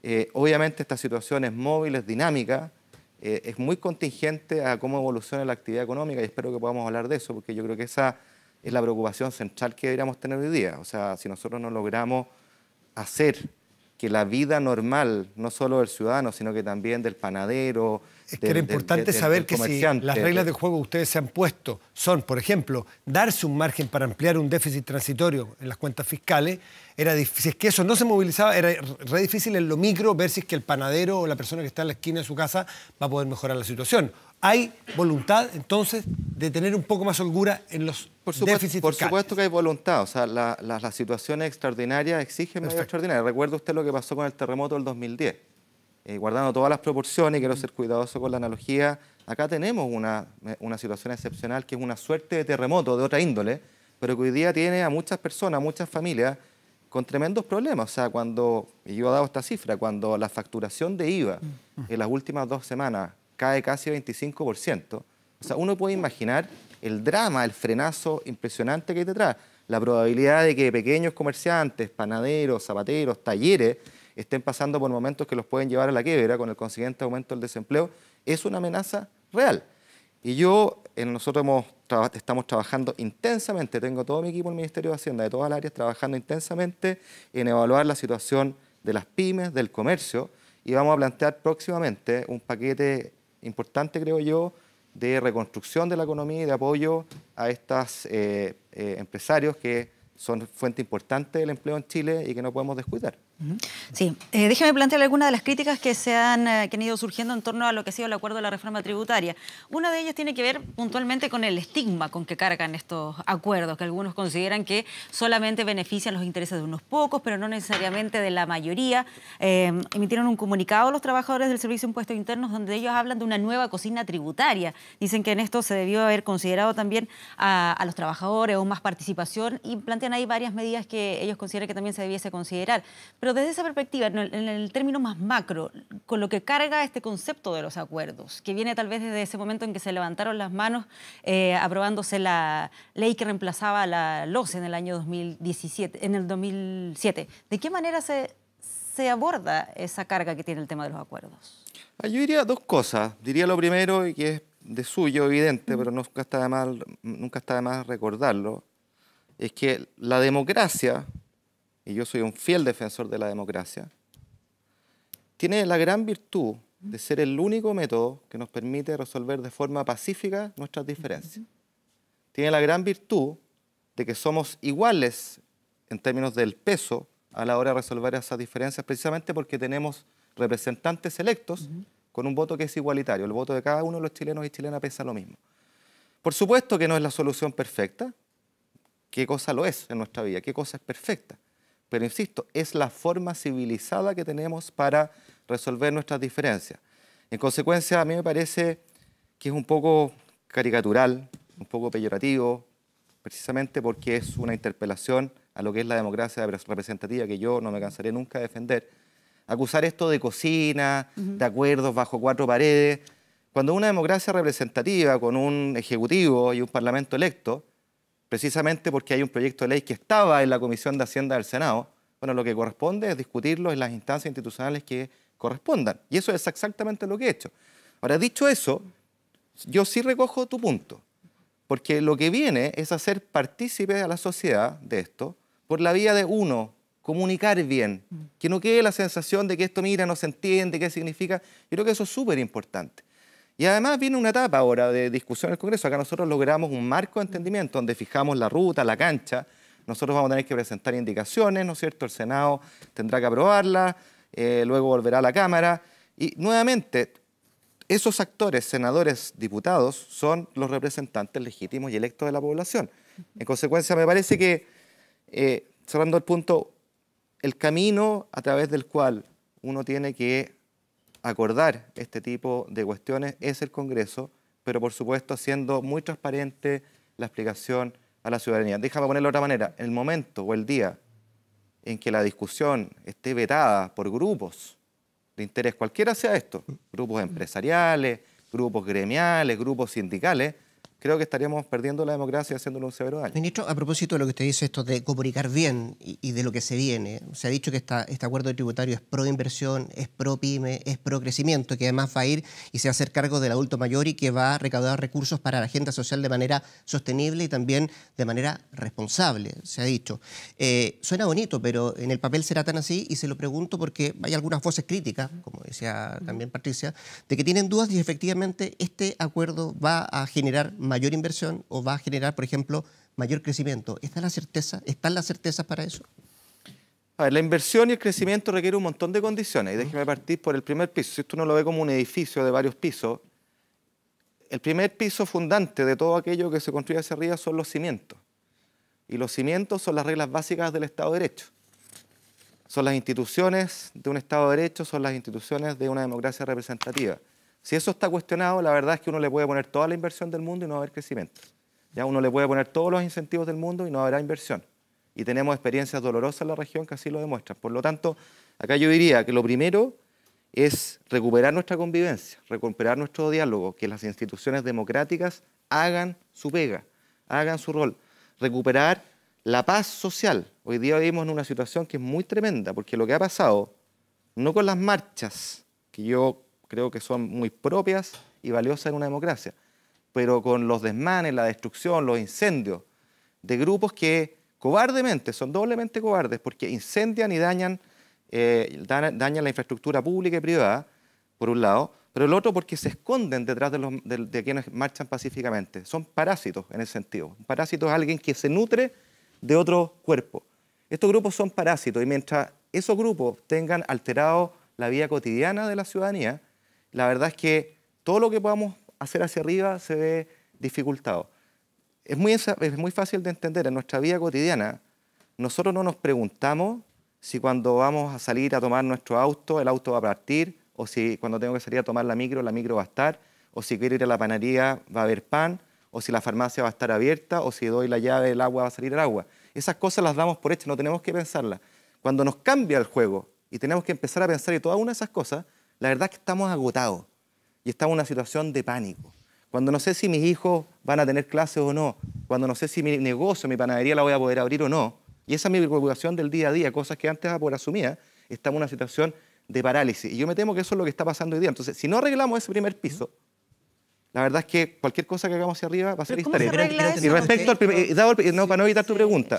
eh, obviamente esta situación es móvil, es dinámica, eh, es muy contingente a cómo evoluciona la actividad económica y espero que podamos hablar de eso porque yo creo que esa es la preocupación central que deberíamos tener hoy día. O sea, si nosotros no logramos hacer que la vida normal, no solo del ciudadano, sino que también del panadero, es que era importante saber que si las reglas de juego que ustedes se han puesto son, por ejemplo, darse un margen para ampliar un déficit transitorio en las cuentas fiscales, era si es que eso no se movilizaba, era re difícil en lo micro ver si es que el panadero o la persona que está en la esquina de su casa va a poder mejorar la situación. ¿Hay voluntad entonces de tener un poco más holgura en los déficits fiscales? Por supuesto que hay voluntad, o sea, las situaciones extraordinarias exigen medidas extraordinarias. Recuerda usted lo que pasó con el terremoto del 2010 eh, guardando todas las proporciones, quiero ser cuidadoso con la analogía, acá tenemos eh, una, situación excepcional que es una suerte de terremoto de otra índole, pero que hoy día tiene a muchas personas, muchas familias con tremendos problemas. O sea, cuando, y yo he dado esta cifra, cuando la facturación de IVA mm. en las últimas dos semanas cae casi 25%, o sea, uno puede imaginar el drama, el frenazo impresionante que hay detrás. La probabilidad de que pequeños comerciantes, panaderos, zapateros, talleres estén pasando por momentos que los pueden llevar a la quiebra con el consiguiente aumento del desempleo, es una amenaza real. Y yo, nosotros estamos trabajando intensamente, tengo todo mi equipo en el Ministerio de Hacienda de todas las áreas trabajando intensamente en evaluar la situación de las pymes, del comercio, y vamos a plantear próximamente un paquete importante, creo yo, de reconstrucción de la economía y de apoyo a estos eh, eh, empresarios que son fuente importante del empleo en Chile y que no podemos descuidar. Sí, eh, déjeme plantear algunas de las críticas que, se eh, han, ido surgiendo en torno a lo que ha sido el acuerdo de la reforma tributaria. Una de ellas tiene que ver puntualmente con el estigma con que cargan estos acuerdos, que algunos consideran que solamente benefician los intereses de unos pocos, pero no necesariamente de la mayoría. Eh, emitieron un comunicado a los trabajadores del Servicio de Impuestos Internos donde ellos hablan de una nueva cocina tributaria. Dicen que en esto se debió haber considerado también a, a los trabajadores o más participación y plantean ahí varias medidas que ellos consideran que también se debiese considerar pero desde esa perspectiva, en el, término más macro, con lo que carga este concepto de los acuerdos, que viene tal vez desde ese momento en que se levantaron las manos eh, aprobándose la ley que reemplazaba la LOS e en el año 2017, en el 2007. ¿De qué manera se, se aborda esa carga que tiene el tema de los acuerdos? Ah, yo diría dos cosas. Diría lo primero, y que es de suyo, evidente, pero nunca está de nunca está de más recordarlo, es que la democracia y yo soy un fiel defensor de la democracia, tiene la gran virtud de ser el único método que nos permite resolver de forma pacífica nuestras diferencias. Tiene la gran virtud de que somos iguales en términos del peso a la hora de resolver esas diferencias, precisamente porque tenemos representantes electos con un voto que es igualitario. El voto de cada uno de los chilenos y chilenas pesa lo mismo. Por supuesto que no es la solución perfecta. ¿Qué cosa lo es en nuestra vida? ¿Qué cosa es perfecta? Pero insisto, es la forma civilizada que tenemos para resolver nuestras diferencias. En consecuencia, a mí me parece que es un poco caricatural, un poco peyorativo, precisamente porque es una interpelación a lo que es la democracia representativa, que yo no me cansaré nunca de defender. Acusar esto de cocina, de acuerdos bajo cuatro paredes, cuando una democracia representativa con un ejecutivo y un parlamento electo, precisamente porque hay un proyecto de ley que estaba en la Comisión de Hacienda del Senado. Bueno, lo que corresponde es discutirlo en las instancias institucionales que correspondan. Y eso es exactamente lo que he hecho. Ahora, dicho eso, yo sí recojo tu punto, porque lo que viene es hacer partícipe a la sociedad de esto por la vía de uno, comunicar bien, mm. que no quede la sensación de que esto, mira, no se entiende, qué significa. Yo creo que eso es súper importante. Y además viene una etapa ahora de discusión en el Congreso. Acá nosotros logramos un marco de entendimiento donde fijamos la ruta, la cancha. Nosotros vamos a tener que presentar indicaciones, ¿no es cierto? El Senado tendrá que aprobarla, eh, luego volverá a la Cámara. Y nuevamente, esos actores, senadores, diputados, son los representantes legítimos y electos de la población. En consecuencia, me parece que, eh, cerrando el punto, el camino a través del cual uno tiene que acordar este tipo de cuestiones es el Congreso, pero por supuesto siendo muy transparente la explicación a la ciudadanía. Déjame ponerlo de otra manera, el momento o el día en que la discusión esté vetada por grupos de interés, cualquiera sea esto, grupos empresariales, grupos gremiales, grupos sindicales, creo que estaríamos perdiendo la democracia haciéndolo un severo Ministro, a propósito de lo que usted dice, esto de comunicar bien y, de lo que se viene, se ha dicho que este acuerdo tributario es pro inversión, es pro pyme, es pro crecimiento, que además va a ir y se va a hacer cargo del adulto mayor y que va a recaudar recursos para la agenda social de manera sostenible y también de manera responsable, se ha dicho. Eh, suena bonito, pero en el papel será tan así y se lo pregunto porque hay algunas voces críticas, como decía también Patricia, de que tienen dudas y efectivamente este acuerdo va a generar más mayor inversión o va a generar, por ejemplo, mayor crecimiento. ¿Está la certeza? ¿Están las certezas para eso? A ver, la inversión y el crecimiento requieren un montón de condiciones. Y déjeme partir por el primer piso. Si tú no lo ve como un edificio de varios pisos, el primer piso fundante de todo aquello que se construye hacia arriba son los cimientos. Y los cimientos son las reglas básicas del Estado de Derecho. Son las instituciones de un Estado de Derecho, son las instituciones de una democracia representativa. Si eso está cuestionado, la verdad es que uno le puede poner toda la inversión del mundo y no va a haber crecimiento. Ya uno le puede poner todos los incentivos del mundo y no habrá inversión. Y tenemos experiencias dolorosas en la región que así lo demuestran. Por lo tanto, acá yo diría que lo primero es recuperar nuestra convivencia, recuperar nuestro diálogo, que las instituciones democráticas hagan su pega, hagan su rol, recuperar la paz social. Hoy día vivimos en una situación que es muy tremenda, porque lo que ha pasado, no con las marchas, que yo creo que son muy propias y valiosas en una democracia, pero con los desmanes, la destrucción, los incendios de grupos que cobardemente, son doblemente cobardes porque incendian y dañan, eh, dañan la infraestructura pública y privada, por un lado, pero el otro porque se esconden detrás de, los, de, de, quienes marchan pacíficamente. Son parásitos en ese sentido. Un parásito es alguien que se nutre de otro cuerpo. Estos grupos son parásitos y mientras esos grupos tengan alterado la vida cotidiana de la ciudadanía, la verdad es que todo lo que podamos hacer hacia arriba se ve dificultado. Es muy, es muy fácil de entender, en nuestra vida cotidiana nosotros no nos preguntamos si cuando vamos a salir a tomar nuestro auto, el auto va a partir, o si cuando tengo que salir a tomar la micro, la micro va a estar, o si quiero ir a la panadería va a haber pan, o si la farmacia va a estar abierta, o si doy la llave el agua va a salir el agua. Esas cosas las damos por hechas, no tenemos que pensarlas. Cuando nos cambia el juego y tenemos que empezar a pensar en todas esas cosas, la verdad es que estamos agotados y estamos en una situación de pánico. Cuando no sé si mis hijos van a tener clases o no, cuando no sé si mi negocio, mi panadería la voy a poder abrir o no, y esa es mi preocupación del día a día, cosas que antes por asumía, estamos en una situación de parálisis. Y yo me temo que eso es lo que está pasando hoy día. Entonces, si no arreglamos ese primer piso, la verdad es que cualquier cosa que hagamos hacia arriba va a ser histórica. Y respecto al primer, no, para no evitar tu pregunta,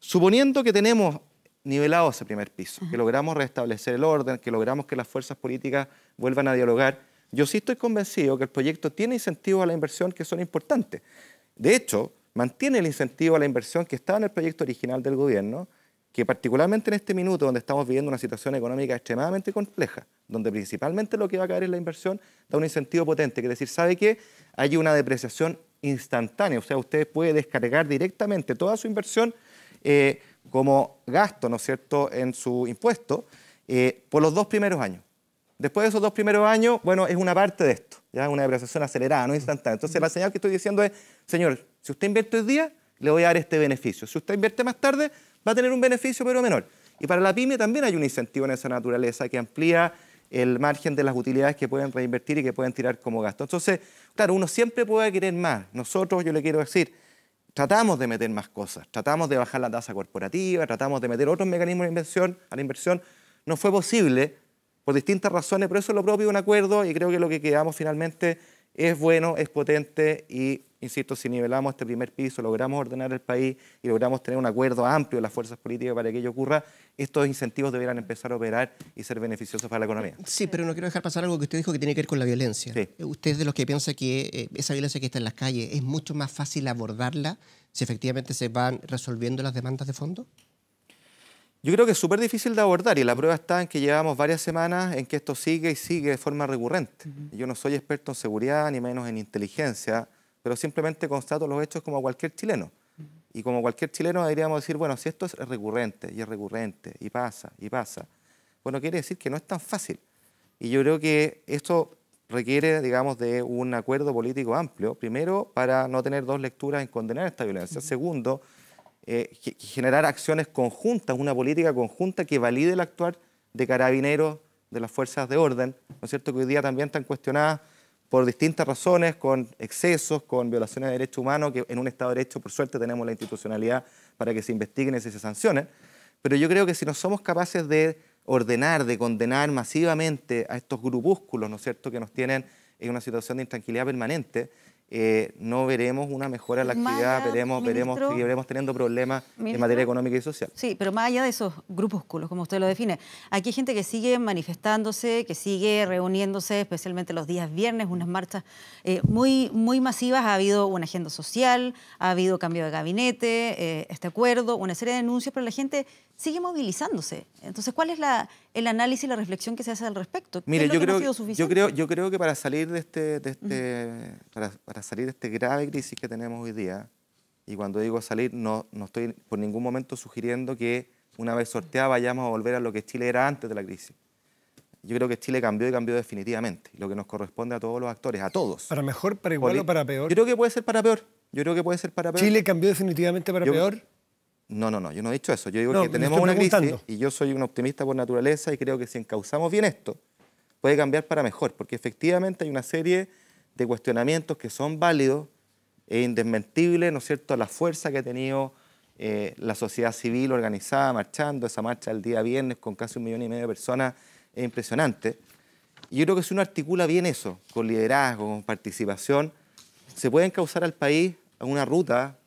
suponiendo que tenemos nivelado ese primer piso, que logramos restablecer el orden, que logramos que las fuerzas políticas vuelvan a dialogar. Yo sí estoy convencido que el proyecto tiene incentivos a la inversión que son importantes. De hecho, mantiene el incentivo a la inversión que estaba en el proyecto original del gobierno, que particularmente en este minuto donde estamos viviendo una situación económica extremadamente compleja, donde principalmente lo que va a caer es la inversión, da un incentivo potente, que es decir, sabe que hay una depreciación instantánea, o sea, usted puede descargar directamente toda su inversión eh, como gasto, ¿no es cierto?, en su impuesto eh, por los dos primeros años. Después de esos dos primeros años, bueno, es una parte de esto, ya una depreciación acelerada, no instantánea. Entonces la señal que estoy diciendo es, señor, si usted invierte hoy día, le voy a dar este beneficio. Si usted invierte más tarde, va a tener un beneficio, pero menor. Y para la pyme también hay un incentivo en esa naturaleza que amplía el margen de las utilidades que pueden reinvertir y que pueden tirar como gasto. Entonces, claro, uno siempre puede querer más. Nosotros, yo le quiero decir, tratamos de meter más cosas, tratamos de bajar la tasa corporativa, tratamos de meter otros mecanismos de inversión a la inversión. No fue posible por distintas razones, pero eso es lo propio de un acuerdo y creo que lo que quedamos finalmente es bueno, es potente y insisto, si nivelamos este primer piso, logramos ordenar el país y logramos tener un acuerdo amplio de las fuerzas políticas para que ello ocurra, estos incentivos deberán empezar a operar y ser beneficiosos para la economía. Sí, pero no quiero dejar pasar algo que usted dijo que tiene que ver con la violencia. Eh, usted es de los que piensa que eh, esa violencia que está en las calles es mucho más fácil abordarla si efectivamente se van resolviendo las demandas de fondo. Yo creo que es súper difícil de abordar y la prueba está en que llevamos varias semanas en que esto sigue y sigue de forma recurrente. Yo no soy experto en seguridad ni menos en inteligencia pero simplemente constato los hechos como cualquier chileno. Y como cualquier chileno deberíamos decir, bueno, si esto es recurrente y es recurrente y pasa y pasa, bueno, quiere decir que no es tan fácil. Y yo creo que esto requiere, digamos, de un acuerdo político amplio, primero, para no tener dos lecturas en condenar esta violencia, segundo, eh, generar acciones conjuntas, una política conjunta que valide el actuar de carabineros, de las fuerzas de orden, ¿no es cierto?, que hoy día también están cuestionadas por distintas razones, con excesos, con violaciones de derechos humanos, que en un Estado de Derecho, por suerte, tenemos la institucionalidad para que se investiguen y se sancionen. Pero yo creo que si no somos capaces de ordenar, de condenar masivamente a estos grupúsculos, ¿no es cierto?, que nos tienen en una situación de intranquilidad permanente, eh, no veremos una mejora en la actividad, veremos, veremos, que veremos, teniendo problemas en materia económica y social. Sí, pero más allá de esos grupúsculos, como usted lo define, aquí hay gente que sigue manifestándose, que sigue reuniéndose, especialmente los días viernes, unas marchas eh, muy, muy masivas. Ha habido una agenda social, ha habido cambio de gabinete, eh, este acuerdo, una serie de denuncias, pero la gente sigue movilizándose. Entonces, ¿cuál es el análisis y la reflexión que se hace al respecto? Mire, yo, creo, yo, creo, yo creo que para salir de este, este para, salir de este grave crisis que tenemos hoy día, y cuando digo salir, no, no estoy por ningún momento sugiriendo que una vez sorteada vayamos a volver a lo que Chile era antes de la crisis. Yo creo que Chile cambió y cambió definitivamente, lo que nos corresponde a todos los actores, a todos. ¿Para mejor, para igual o para peor? Yo creo que puede ser para peor. Yo creo que puede ser para peor. ¿Chile cambió definitivamente para peor? No, no, no, yo no he dicho eso. Yo digo que tenemos una crisis y yo soy un optimista por naturaleza y creo que si encauzamos bien esto, puede cambiar para mejor, porque efectivamente hay una serie de cuestionamientos que son válidos e indesmentibles, ¿no es cierto?, la fuerza que ha tenido eh, la sociedad civil organizada, marchando, esa marcha el día viernes con casi un millón y medio de personas, es impresionante. Y yo creo que si uno articula bien eso, con liderazgo, con participación, se puede encauzar al país a una ruta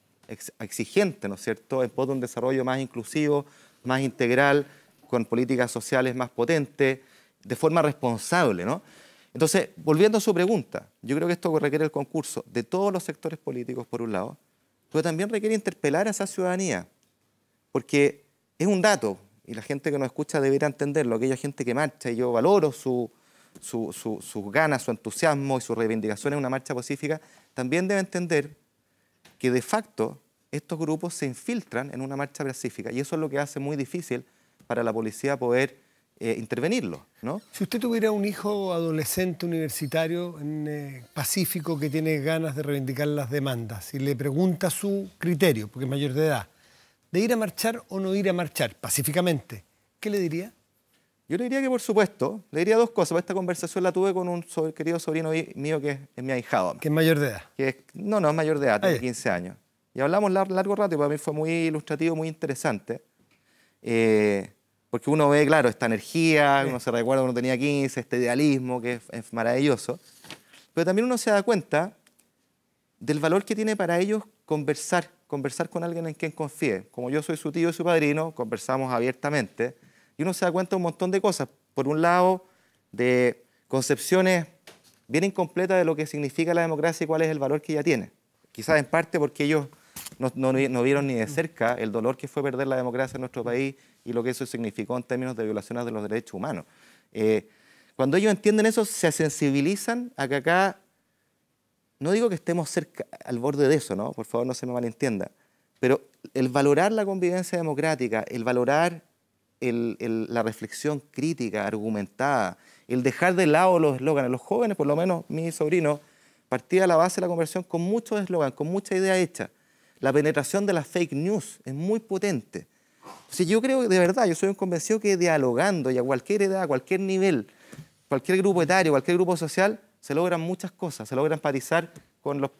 exigente, ¿no es cierto?, en pos de un desarrollo más inclusivo, más integral, con políticas sociales más potentes, de forma responsable, ¿no? Entonces, volviendo a su pregunta, yo creo que esto requiere el concurso de todos los sectores políticos, por un lado, pero también requiere interpelar a esa ciudadanía, porque es un dato, y la gente que nos escucha debería entenderlo, aquella gente que marcha, y yo valoro sus ganas, su entusiasmo y sus reivindicaciones en una marcha pacífica, también debe entender que de facto estos grupos se infiltran en una marcha pacífica y eso es lo que hace muy difícil para la policía poder eh, intervenirlo. ¿no? Si usted tuviera un hijo adolescente universitario eh, pacífico que tiene ganas de reivindicar las demandas y le pregunta su criterio, porque es mayor de edad, de ir a marchar o no ir a marchar pacíficamente, ¿qué le diría? Yo le diría que, por supuesto, le diría dos cosas. Esta conversación la tuve con un querido sobrino mío que es, mi ahijado. ¿Que es mayor de edad? Que no, no, es mayor de edad, tiene 15 ah, años. Y hablamos largo rato y para mí fue muy ilustrativo, muy interesante. Eh, porque uno ve, claro, esta energía, uno se recuerda uno tenía 15, este idealismo que es, es maravilloso. Pero también uno se da cuenta del valor que tiene para ellos conversar, conversar con alguien en quien confíe. Como yo soy su tío y su padrino, conversamos abiertamente y uno se da cuenta de un montón de cosas. Por un lado, de concepciones bien incompletas de lo que significa la democracia y cuál es el valor que ella tiene. Quizás en parte porque ellos no, no, vieron ni de cerca el dolor que fue perder la democracia en nuestro país y lo que eso significó en términos de violaciones de los derechos humanos. Eh, cuando ellos entienden eso, se sensibilizan a que acá, no digo que estemos cerca al borde de eso, ¿no? por favor no se me malentienda, pero el valorar la convivencia democrática, el valorar la reflexión crítica, argumentada, el dejar de lado los eslóganes. Los jóvenes, por lo menos mi sobrino partía a la base de la conversión con muchos eslóganes con mucha idea hecha. La penetración de las fake news es muy potente. Si yo creo, de verdad, yo soy un convencido que dialogando y a cualquier edad, a cualquier nivel, cualquier grupo etario, cualquier grupo social, se logran muchas cosas, se logran empatizar con, los,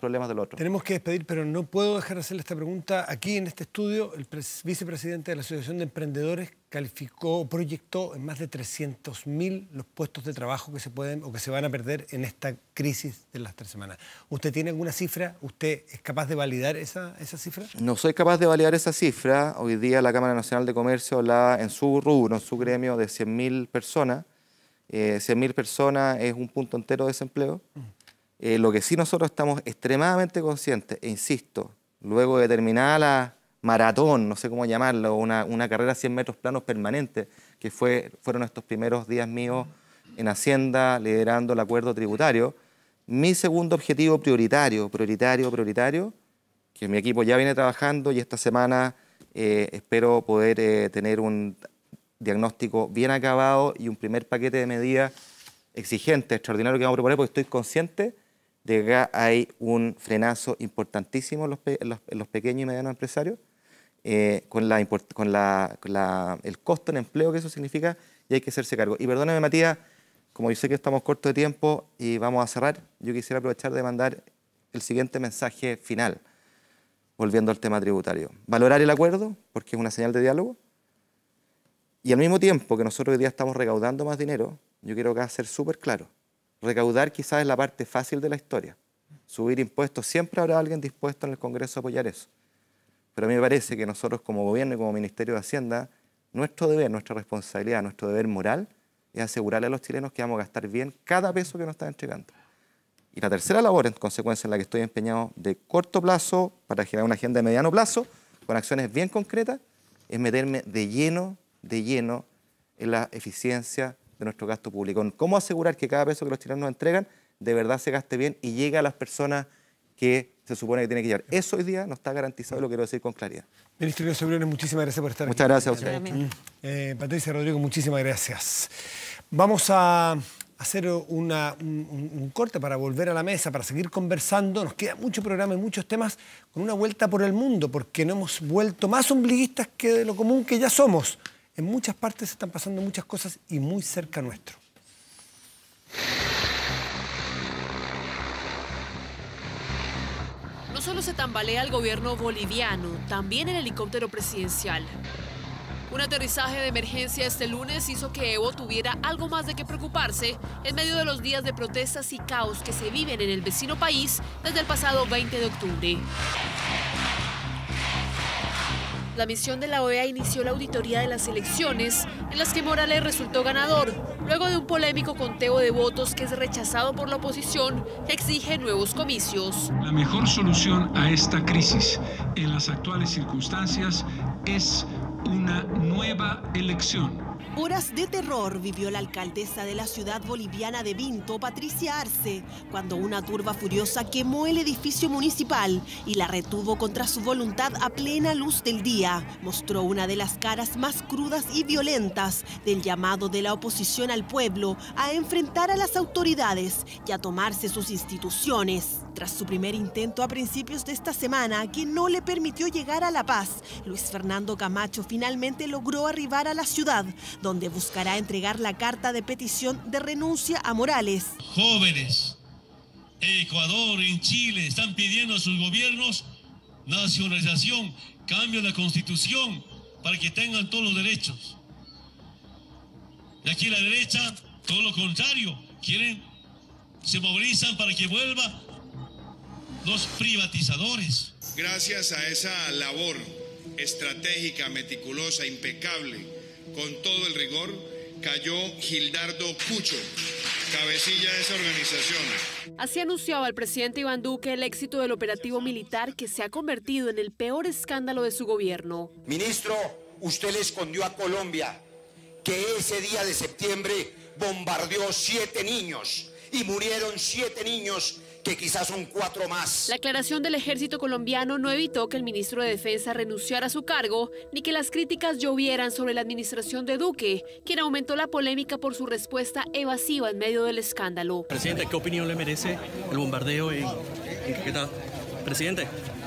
problemas del otro. Tenemos que despedir, pero no puedo dejar de hacerle esta pregunta. Aquí en este estudio, el vicepresidente de la Asociación de Emprendedores calificó, proyectó en más de 300.000 los puestos de trabajo que se pueden o que se van a perder en esta crisis de las tres semanas. ¿Usted tiene alguna cifra? ¿Usted es capaz de validar esa, esa cifra? No soy capaz de validar esa cifra. Hoy día la Cámara Nacional de Comercio la en su rubro, en su gremio, de 100.000 personas. Eh, 100.000 personas es un punto entero de desempleo. Mm. Eh, lo que sí nosotros estamos extremadamente conscientes, e insisto, luego de terminar la maratón, no sé cómo llamarlo, una, una carrera 100 metros planos permanente, que fue, fueron estos primeros días míos en Hacienda liderando el acuerdo tributario, mi segundo objetivo prioritario, prioritario, prioritario, que mi equipo ya viene trabajando y esta semana eh, espero poder eh, tener un diagnóstico bien acabado y un primer paquete de medidas exigentes, extraordinario que vamos a proponer, porque estoy consciente de que hay un frenazo importantísimo en los, pequeños y medianos empresarios, eh, con, la con, el costo en empleo que eso significa y hay que hacerse cargo. Y perdóname, Matías, como yo sé que estamos cortos de tiempo y vamos a cerrar, yo quisiera aprovechar de mandar el siguiente mensaje final, volviendo al tema tributario. Valorar el acuerdo, porque es una señal de diálogo, y al mismo tiempo que nosotros hoy día estamos recaudando más dinero, yo quiero acá ser súper claro. Recaudar quizás es la parte fácil de la historia. Subir impuestos, siempre habrá alguien dispuesto en el Congreso a apoyar eso. Pero a mí me parece que nosotros como gobierno y como Ministerio de Hacienda, nuestro deber, nuestra responsabilidad, nuestro deber moral es asegurarle a los chilenos que vamos a gastar bien cada peso que nos están entregando. Y la tercera labor, en consecuencia, en la que estoy empeñado de corto plazo para generar una agenda de mediano plazo, con acciones bien concretas, es meterme de lleno, de lleno en la eficiencia de nuestro gasto público, cómo asegurar que cada peso que los chilenos entregan de verdad se gaste bien y llegue a las personas que se supone que tiene que llegar. Eso hoy día no está garantizado, lo quiero decir con claridad. Ministro de muchísimas gracias por estar aquí. Muchas gracias a usted. Eh, Patricia Rodrigo, muchísimas gracias. Vamos a hacer un, un, corte para volver a la mesa, para seguir conversando. Nos queda mucho programa y muchos temas con una vuelta por el mundo, porque no hemos vuelto más ombliguistas que de lo común que ya somos en muchas partes están pasando muchas cosas y muy cerca nuestro. No solo se tambalea el gobierno boliviano, también el helicóptero presidencial. Un aterrizaje de emergencia este lunes hizo que Evo tuviera algo más de qué preocuparse en medio de los días de protestas y caos que se viven en el vecino país desde el pasado 20 de octubre. La misión de la OEA inició la auditoría de las elecciones, en las que Morales resultó ganador, luego de un polémico conteo de votos que es rechazado por la oposición, que exige nuevos comicios. La mejor solución a esta crisis en las actuales circunstancias es una nueva elección Horas de terror vivió la alcaldesa de la ciudad boliviana de Vinto, Patricia Arce, cuando una turba furiosa quemó el edificio municipal y la retuvo contra su voluntad a plena luz del día. Mostró una de las caras más crudas y violentas del llamado de la oposición al pueblo a enfrentar a las autoridades y a tomarse sus instituciones. Tras su primer intento a principios de esta semana, que no le permitió llegar a La Paz, Luis Fernando Camacho finalmente logró arribar a la ciudad, donde buscará entregar la carta de petición de renuncia a Morales. Jóvenes, Ecuador, en Chile, están pidiendo a sus gobiernos nacionalización, cambio de la constitución, para que tengan todos los derechos. Y aquí la derecha, todo lo contrario, quieren, se movilizan para que vuelva los privatizadores. Gracias a esa labor estratégica, meticulosa, impecable, con todo el rigor, cayó Gildardo Cucho, cabecilla de esa organización. Así anunciaba el presidente Iván Duque el éxito del operativo militar que se ha convertido en el peor escándalo de su gobierno. Ministro, usted le escondió a Colombia que ese día de septiembre bombardeó siete niños y murieron siete niños que quizás son cuatro más. La aclaración del ejército colombiano no evitó que el ministro de Defensa renunciara a su cargo ni que las críticas llovieran sobre la administración de Duque, quien aumentó la polémica por su respuesta evasiva en medio del escándalo. Presidente, ¿qué opinión le merece el bombardeo en, Presidente,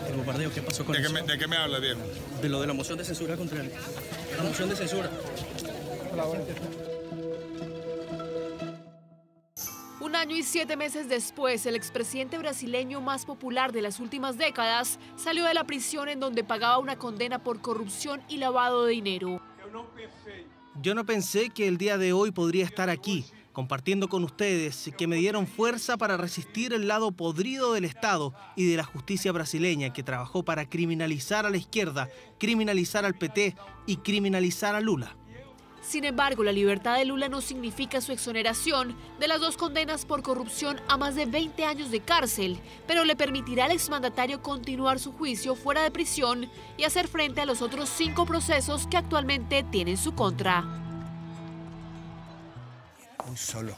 el bombardeo, ¿qué pasó con ¿De ¿De qué me habla, Diego? De lo de la moción de censura contra él. La moción de censura. Un año y siete meses después, el expresidente brasileño más popular de las últimas décadas salió de la prisión en donde pagaba una condena por corrupción y lavado de dinero. Yo no pensé que el día de hoy podría estar aquí, compartiendo con ustedes, que me dieron fuerza para resistir el lado podrido del Estado y de la justicia brasileña que trabajó para criminalizar a la izquierda, criminalizar al PT y criminalizar a Lula. Sin embargo, la libertad de Lula no significa su exoneración de las dos condenas por corrupción a más de 20 años de cárcel, pero le permitirá al exmandatario continuar su juicio fuera de prisión y hacer frente a los otros cinco procesos que actualmente tienen en su contra. Un solo.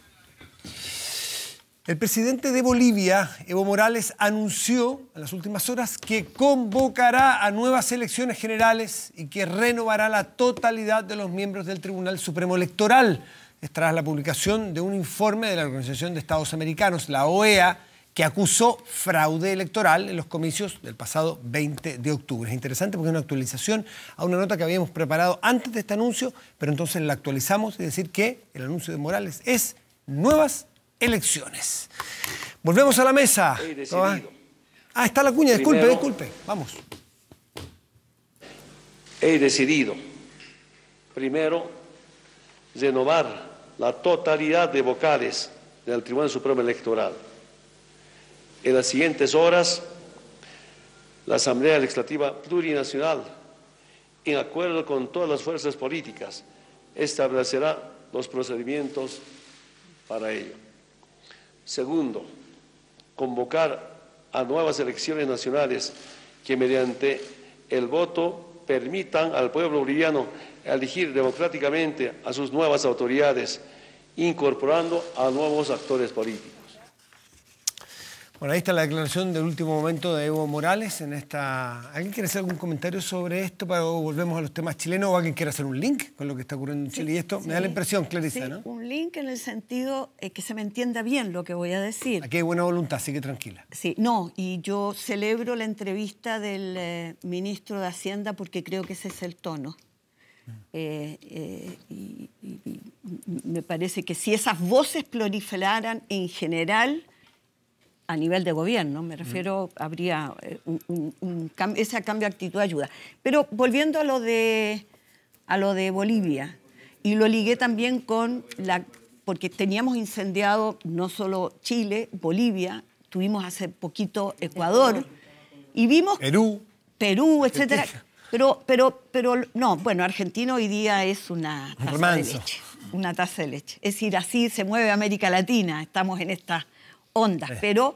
El presidente de Bolivia, Evo Morales, anunció en las últimas horas que convocará a nuevas elecciones generales y que renovará la totalidad de los miembros del Tribunal Supremo Electoral, tras la publicación de un informe de la Organización de Estados Americanos, la OEA, que acusó fraude electoral en los comicios del pasado 20 de octubre. Es interesante porque es una actualización a una nota que habíamos preparado antes de este anuncio, pero entonces la actualizamos, y decir, que el anuncio de Morales es nuevas elecciones. Volvemos a la mesa. Ah, está la cuña, disculpe, disculpe. Vamos. He decidido, primero, renovar la totalidad de vocales del Tribunal Supremo Electoral. En las siguientes horas, la Asamblea Legislativa Plurinacional, en acuerdo con todas las fuerzas políticas, establecerá los procedimientos para ello. Segundo, convocar a nuevas elecciones nacionales que mediante el voto permitan al pueblo boliviano elegir democráticamente a sus nuevas autoridades, incorporando a nuevos actores políticos. Bueno, ahí está la declaración del último momento de Evo Morales en esta... ¿Alguien quiere hacer algún comentario sobre esto para volvemos a los temas chilenos o alguien quiere hacer un link con lo que está ocurriendo en Chile? y esto me da la impresión, Clarisa, sí, un link en el sentido eh, que se me entienda bien lo que voy a decir. Aquí hay buena voluntad, así que tranquila. Sí, no, y yo celebro la entrevista del eh, ministro de Hacienda porque creo que ese es el tono. Mm. Eh, eh, me parece que si esas voces proliferaran en general a nivel de gobierno, me refiero, habría eh, un, ese cambio de actitud de ayuda. Pero volviendo a lo de, a lo de Bolivia, y lo ligué también con la, porque teníamos incendiado no solo Chile, Bolivia, tuvimos hace poquito Ecuador, y vimos... Perú. Perú, etcétera. Pero, pero, pero no, bueno, Argentina hoy día es una taza de leche. Una taza de leche. Es decir, así se mueve América Latina. Estamos en esta ondas, eh. pero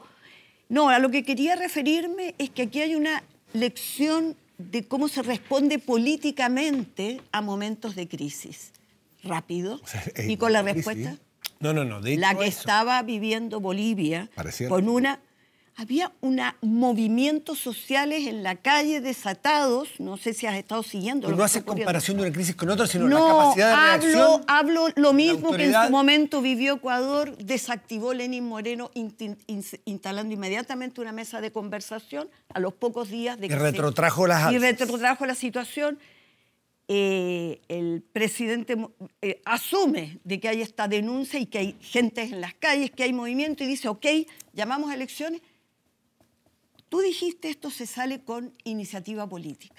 no, a lo que quería referirme es que aquí hay una lección de cómo se responde políticamente a momentos de crisis. Rápido. y con eh, la respuesta. No, no, no. la que estaba viviendo Bolivia con una había una, movimientos sociales en la calle desatados, no sé si has estado siguiendo. Pero no haces comparación de una crisis con otra, sino la capacidad de hablo, Hablo lo mismo que en su momento vivió Ecuador, desactivó Lenin Moreno instalando inmediatamente una mesa de conversación a los pocos días de que... retrotrajo se, las... Y retrotrajo la situación. Eh, el presidente eh, asume de que hay esta denuncia y que hay gente en las calles, que hay movimiento y dice, ok, llamamos a elecciones Tú dijiste esto se sale con iniciativa política.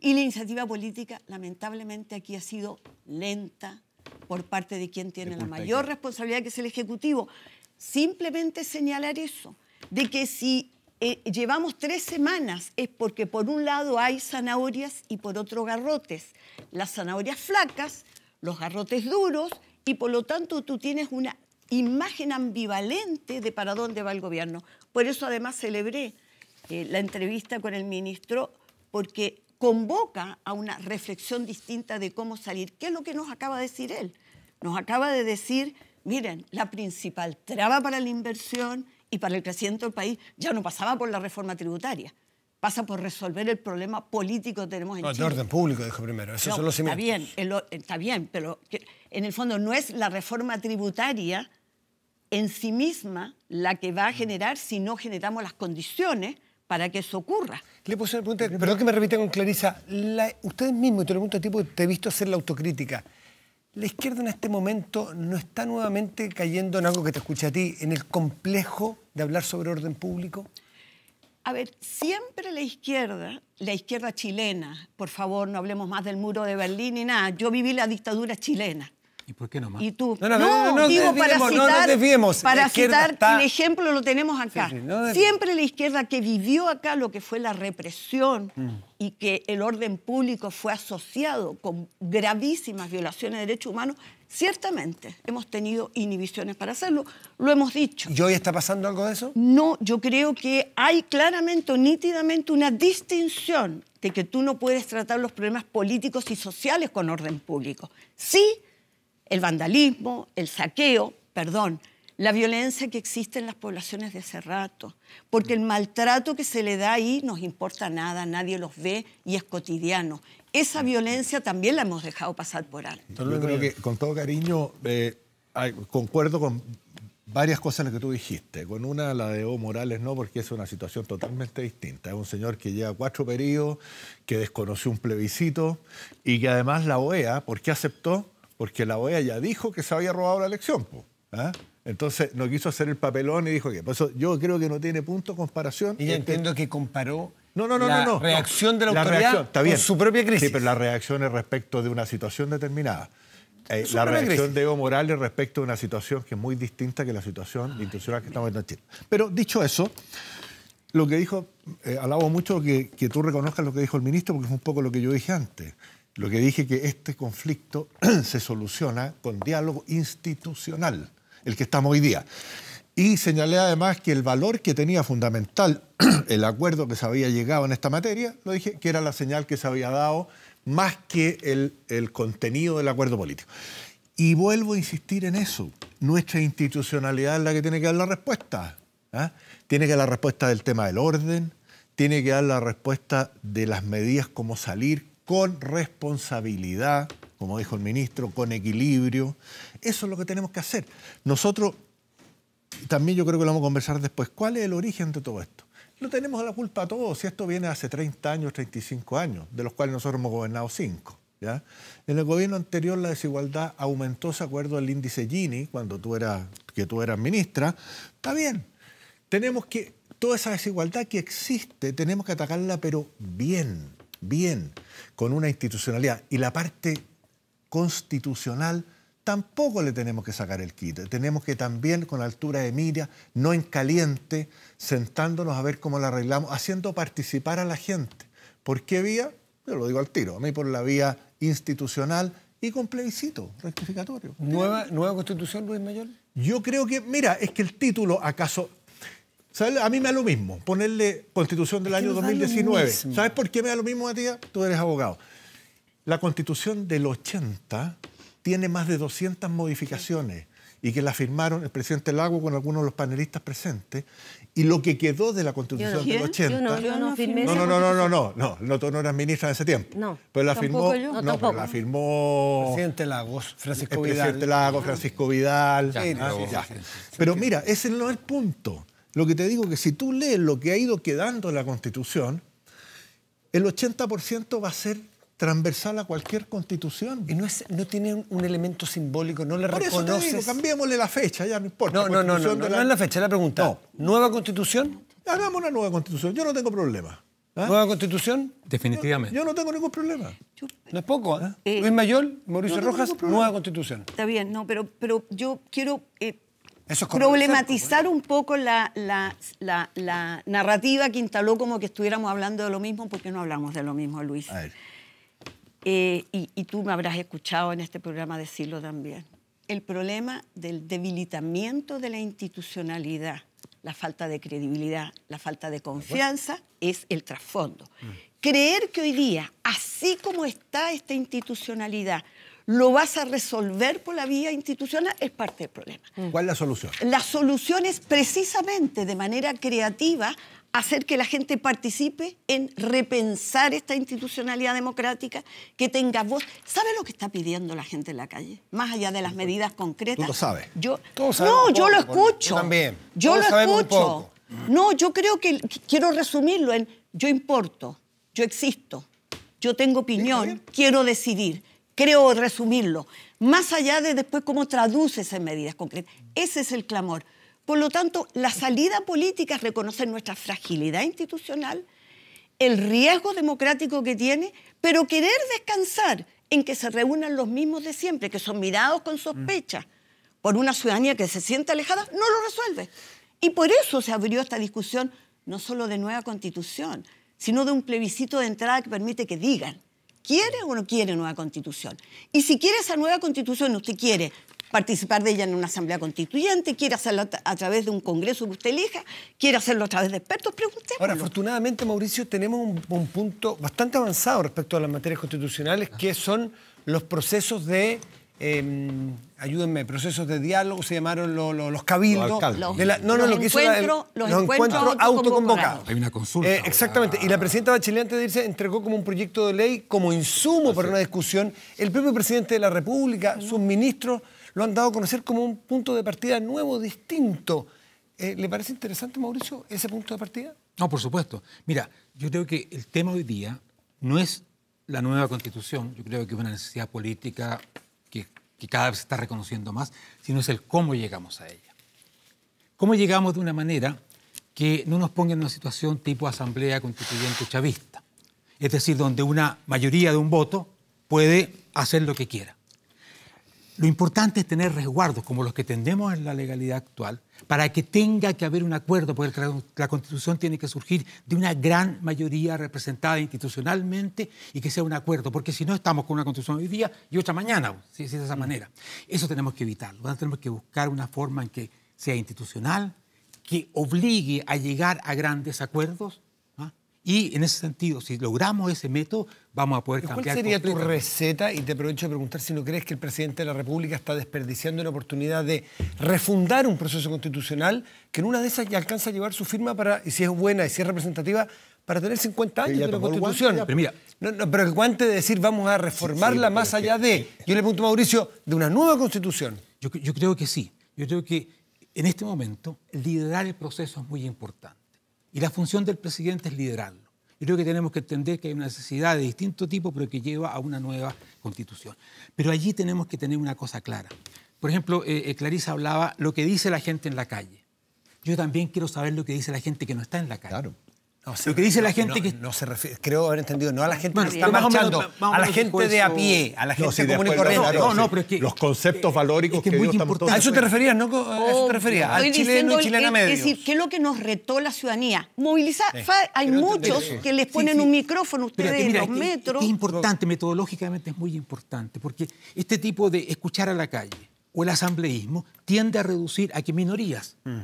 Y la iniciativa política, lamentablemente, aquí ha sido lenta por parte de quien tiene la mayor responsabilidad, que es el Ejecutivo. Simplemente señalar eso, de que si eh, llevamos tres semanas es porque por un lado hay zanahorias y por otro garrotes. Las zanahorias flacas, los garrotes duros y por lo tanto tú tienes una imagen ambivalente de para dónde va el gobierno. Por eso además celebré eh, la entrevista con el ministro porque convoca a una reflexión distinta de cómo salir. ¿Qué es lo que nos acaba de decir él? Nos acaba de decir, miren, la principal traba para la inversión y para el crecimiento del país ya no pasaba por la reforma tributaria, pasa por resolver el problema político que tenemos en no, De orden público, dijo primero, Eso es son los Está bien, está bien, pero en el fondo no es la reforma tributaria en sí misma la que va a generar si no generamos las condiciones para que eso ocurra. Le puse una pregunta, perdón que me repita con Clarisa, ustedes mismos, y te lo pregunto tipo, te he visto hacer la autocrítica. ¿La izquierda en este momento no está nuevamente cayendo en algo que te escuché a ti, en el complejo de hablar sobre orden público? A ver, siempre la izquierda, la izquierda chilena, por favor, no hablemos más del muro de Berlín ni nada, yo viví la dictadura chilena. ¿Y por qué no más? Y tú. No, no, no, no para citar, no Para citar, el ejemplo lo tenemos acá. Siempre la izquierda que vivió acá lo que fue la represión mm. y que el orden público fue asociado con gravísimas violaciones de derechos humanos, ciertamente hemos tenido inhibiciones para hacerlo, lo hemos dicho. ¿Y hoy está pasando algo de eso? No, yo creo que hay claramente o nítidamente una distinción de que tú no puedes tratar los problemas políticos y sociales con orden público. Sí, el vandalismo, el saqueo, perdón, la violencia que existe en las poblaciones de hace rato, porque el maltrato que se le da ahí nos importa nada, nadie los ve y es cotidiano. Esa violencia también la hemos dejado pasar por alto. Yo creo que con todo cariño eh, concuerdo con varias cosas en las que tú dijiste. Con una, la de Evo Morales, no, porque es una situación totalmente distinta. Es un señor que lleva cuatro periodos, que desconoció un plebiscito y que además la OEA, ¿por qué aceptó? porque la OEA ya dijo que se había robado la elección. ¿ah? Entonces no quiso hacer el papelón y dijo que. Por eso yo creo que no tiene punto comparación. Y este, entiendo que comparó la reacción de la, autoridad con su propia crisis. Sí, pero la reacción es respecto de una situación determinada. Eh, la reacción de Evo Morales respecto de una situación que es muy distinta que la situación institucional que estamos en Chile. Pero dicho eso, lo que dijo, eh, alabo mucho que, que tú reconozcas lo que dijo el ministro, porque es un poco lo que yo dije antes. Lo que dije que este conflicto se soluciona con diálogo institucional, el que estamos hoy día. Y señalé además que el valor que tenía fundamental el acuerdo que se había llegado en esta materia, lo dije, que era la señal que se había dado más que el, contenido del acuerdo político. Y vuelvo a insistir en eso. Nuestra institucionalidad es la que tiene que dar la respuesta. ¿ah? Tiene que dar la respuesta del tema del orden, tiene que dar la respuesta de las medidas como salir, con responsabilidad, como dijo el ministro, con equilibrio. Eso es lo que tenemos que hacer. Nosotros, también yo creo que lo vamos a conversar después, ¿cuál es el origen de todo esto? No tenemos la culpa a todos, si esto viene hace 30 años, 35 años, de los cuales nosotros hemos gobernado 5. ¿ya? En el gobierno anterior la desigualdad aumentó, se acuerdo al índice Gini, cuando tú eras, que tú eras ministra. Está bien, tenemos que, toda esa desigualdad que existe, tenemos que atacarla, pero bien bien, con una institucionalidad. Y la parte constitucional tampoco le tenemos que sacar el kit. Tenemos que también con la altura de mira, no en caliente, sentándonos a ver cómo la arreglamos, haciendo participar a la gente. ¿Por qué vía? Yo lo digo al tiro, a mí por la vía institucional y con plebiscito rectificatorio. ¿Nueva, ¿Nueva constitución, Luis Mayor? Yo creo que, mira, es que el título, ¿acaso a mí me da lo mismo ponerle Constitución del año 2019. ¿Sabes por qué me da lo mismo, Matías? Tú eres abogado. La Constitución del 80 tiene más de 200 modificaciones y que la firmaron el presidente Lago con algunos de los panelistas presentes. Y lo que quedó de la Constitución del 80... Yo no, no firmé no, no, no, no, no, no, no, tú no eras ministra en ese tiempo. No, pero la firmó, yo. No, la firmó... Presidente Lagos, Francisco el Vidal. presidente Lagos, ah. Francisco Vidal. Ah, pero mira, ese no es el punto. Lo que te digo es que si tú lees lo que ha ido quedando en la Constitución, el 80% va a ser transversal a cualquier constitución. Y no, es, no tiene un elemento simbólico, no le Por Eso te cambiémosle la fecha, ya no importa. No, no, no, no, la... es la fecha, es la pregunta. No. ¿Nueva constitución? Hagamos una nueva constitución, yo no tengo problema. ¿ah? ¿Nueva constitución? Definitivamente. Yo, no tengo ningún problema. Eh, no es poco. ¿ah? Eh, Luis Mayor, Mauricio Rojas, nueva constitución. Está bien, no, pero, pero yo quiero eh, problematizar un poco la, narrativa que instaló como que estuviéramos hablando de lo mismo, porque no hablamos de lo mismo, Luis. Eh, y, tú me habrás escuchado en este programa decirlo también. El problema del debilitamiento de la institucionalidad, la falta de credibilidad, la falta de confianza, es el trasfondo. Mm. Creer que hoy día, así como está esta institucionalidad, lo vas a resolver por la vía institucional, es parte del problema. Mm. ¿Cuál es la solución? La solución es precisamente de manera creativa hacer que la gente participe en repensar esta institucionalidad democrática, que tenga voz. ¿Sabe lo que está pidiendo la gente en la calle? Más allá de las medidas concretas. Tú lo sabes. Yo, no, yo lo escucho. Yo también. Yo lo escucho. No, yo creo que quiero resumirlo en yo importo, yo existo, yo tengo opinión, quiero decidir creo resumirlo, más allá de después cómo traduce esas medidas concretas. Ese es el clamor. Por lo tanto, la salida política es reconocer nuestra fragilidad institucional, el riesgo democrático que tiene, pero querer descansar en que se reúnan los mismos de siempre, que son mirados con sospecha por una ciudadanía que se siente alejada, no lo resuelve. Y por eso se abrió esta discusión no solo de nueva constitución, sino de un plebiscito de entrada que permite que digan, ¿Quiere o no quiere nueva constitución? Y si quiere esa nueva constitución, usted quiere participar de ella en una asamblea constituyente, quiere hacerlo a través de un congreso que usted elija, quiere hacerlo a través de expertos, preguntémoslo. Ahora, afortunadamente, Mauricio, tenemos un, punto bastante avanzado respecto a las materias constitucionales, que son los procesos de em, ayúdenme, procesos de diálogo, se llamaron los cabildos. Los, no, no, lo que hizo los, encuentros, autoconvocados. Hay una consulta. Eh, exactamente, y la presidenta Bachelet antes de irse entregó como un proyecto de ley, como insumo para una discusión. El propio presidente de la República, sus ministros, lo han dado a conocer como un punto de partida nuevo, distinto. Eh, ¿Le parece interesante, Mauricio, ese punto de partida? No, por supuesto. Mira, yo creo que el tema hoy día no es la nueva constitución, yo creo que es una necesidad política que que cada vez se está reconociendo más, sino es el cómo llegamos a ella. ¿Cómo llegamos de una manera que no nos ponga en una situación tipo asamblea constituyente chavista? Es decir, donde una mayoría de un voto puede hacer lo que quiera. Lo importante es tener resguardos como los que tendemos en la legalidad actual para que tenga que haber un acuerdo, porque la Constitución tiene que surgir de una gran mayoría representada institucionalmente y que sea un acuerdo, porque si no estamos con una Constitución hoy día y otra mañana, si, es de esa mm. manera. Eso tenemos que evitarlo, tenemos que buscar una forma en que sea institucional, que obligue a llegar a grandes acuerdos y en ese sentido, si logramos ese método, vamos a poder cambiar. ¿Cuál sería tu receta? Y te aprovecho de preguntar si no crees que el presidente de la República está desperdiciando la oportunidad de refundar un proceso constitucional que en una de esas ya alcanza a llevar su firma para, y si es buena y si es representativa, para tener 50 años de la Constitución. pero, mira, de decir vamos a reformarla más allá de, yo le pregunto a Mauricio, de una nueva Constitución. Yo, yo creo que sí. Yo creo que en este momento liderar el proceso es muy importante. Y la función del presidente es liderarlo. Yo creo que tenemos que entender que hay una necesidad de distinto tipo, pero que lleva a una nueva constitución. Pero allí tenemos que tener una cosa clara. Por ejemplo, eh, eh, Clarisa hablaba lo que dice la gente en la calle. Yo también quiero saber lo que dice la gente que no está en la calle. Claro lo que dice la gente que... No se refiere, creo haber entendido, no a la gente que está marchando, a la gente de a pie, a la gente común y corriente. No, no, pero es que... Los conceptos eh, valóricos que, es muy importante. A eso te referías, ¿no? A eso te referías, al chileno y chilena medio. Es decir, ¿qué es lo que nos retó la ciudadanía? Movilizar... hay muchos que les ponen un micrófono ustedes en los metros. Es importante, metodológicamente es muy importante, porque este tipo de escuchar a la calle o el asambleísmo tiende a reducir a que minorías mm.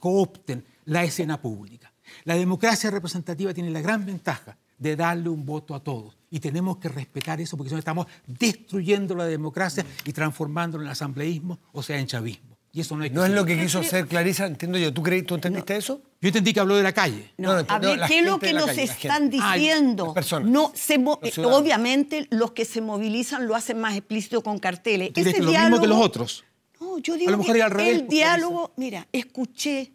coopten la escena pública. La democracia representativa tiene la gran ventaja de darle un voto a todos. Y tenemos que respetar eso porque si no estamos destruyendo la democracia y transformándola en asambleísmo, o sea, en chavismo. Y eso no, es no es lo que quiso hacer Clarisa, entiendo yo. ¿Tú, creí tú entendiste eso? Yo entendí que habló de la calle. No, ¿qué es lo que nos están diciendo? no, eh, obviamente los que se movilizan lo hacen más explícito con carteles. Ese diálogo, mismo que los otros? No, yo digo que el diálogo, mira, escuché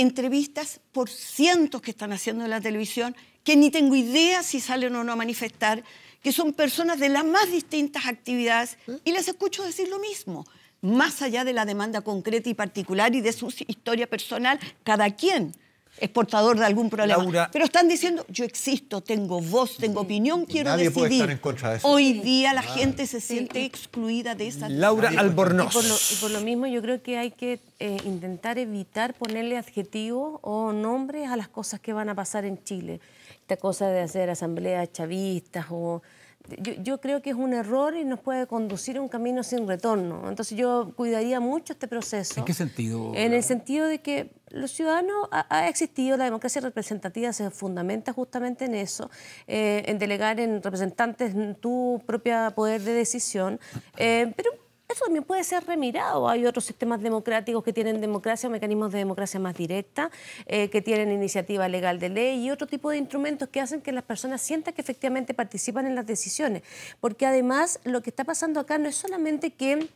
entrevistas por cientos que están haciendo en la televisión, que ni tengo idea si salen o no a manifestar, que son personas de las más distintas actividades ¿Eh? y les escucho decir lo mismo, más allá de la demanda concreta y particular y de su historia personal, cada quien exportador de algún problema. Pero están diciendo, yo existo, tengo voz, tengo opinión, quiero decidir. Hoy día la gente se siente excluida de esa... Laura Albornoz. Y por, lo, mismo yo creo que hay que eh, intentar evitar ponerle adjetivos o nombres a las cosas que van a pasar en Chile. Esta cosa de hacer asambleas chavistas o yo, creo que es un error y nos puede conducir a un camino sin retorno. Entonces yo cuidaría mucho este proceso. ¿En qué sentido? En el sentido de que los ciudadanos ha, existido, la democracia representativa se fundamenta justamente en eso, eh, en delegar en representantes tu propio poder de decisión, ah, eh, eso también puede ser remirado. Hay otros sistemas democráticos que tienen democracia, mecanismos de democracia más directa, eh, que tienen iniciativa legal de ley y otro tipo de instrumentos que hacen que las personas sientan que efectivamente participan en las decisiones. Porque además lo que está pasando acá no es solamente que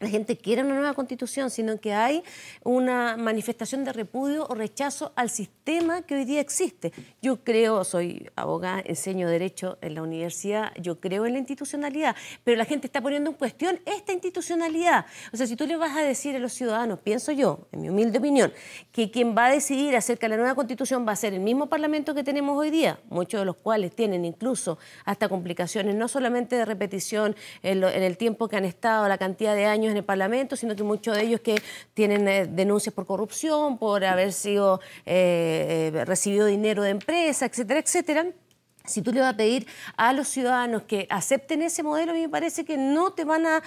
la gente quiere una nueva constitución, sino que hay una manifestación de repudio o rechazo al sistema que hoy día existe. Yo creo, soy abogada, enseño derecho en la universidad, yo creo en la institucionalidad, pero la gente está poniendo en cuestión esta institucionalidad. O sea, si tú le vas a decir a los ciudadanos, pienso yo, en mi humilde opinión, que quien va a decidir acerca de la nueva constitución va a ser el mismo parlamento que tenemos hoy día, muchos de los cuales tienen incluso hasta complicaciones, no solamente de repetición en, el tiempo que han estado, la cantidad de años, en el Parlamento, sino que muchos de ellos que tienen eh, denuncias por corrupción, por haber sido eh, eh, recibido dinero de empresa, etcétera, etcétera si tú le vas a pedir a los ciudadanos que acepten ese modelo, a mí me parece que no te van a,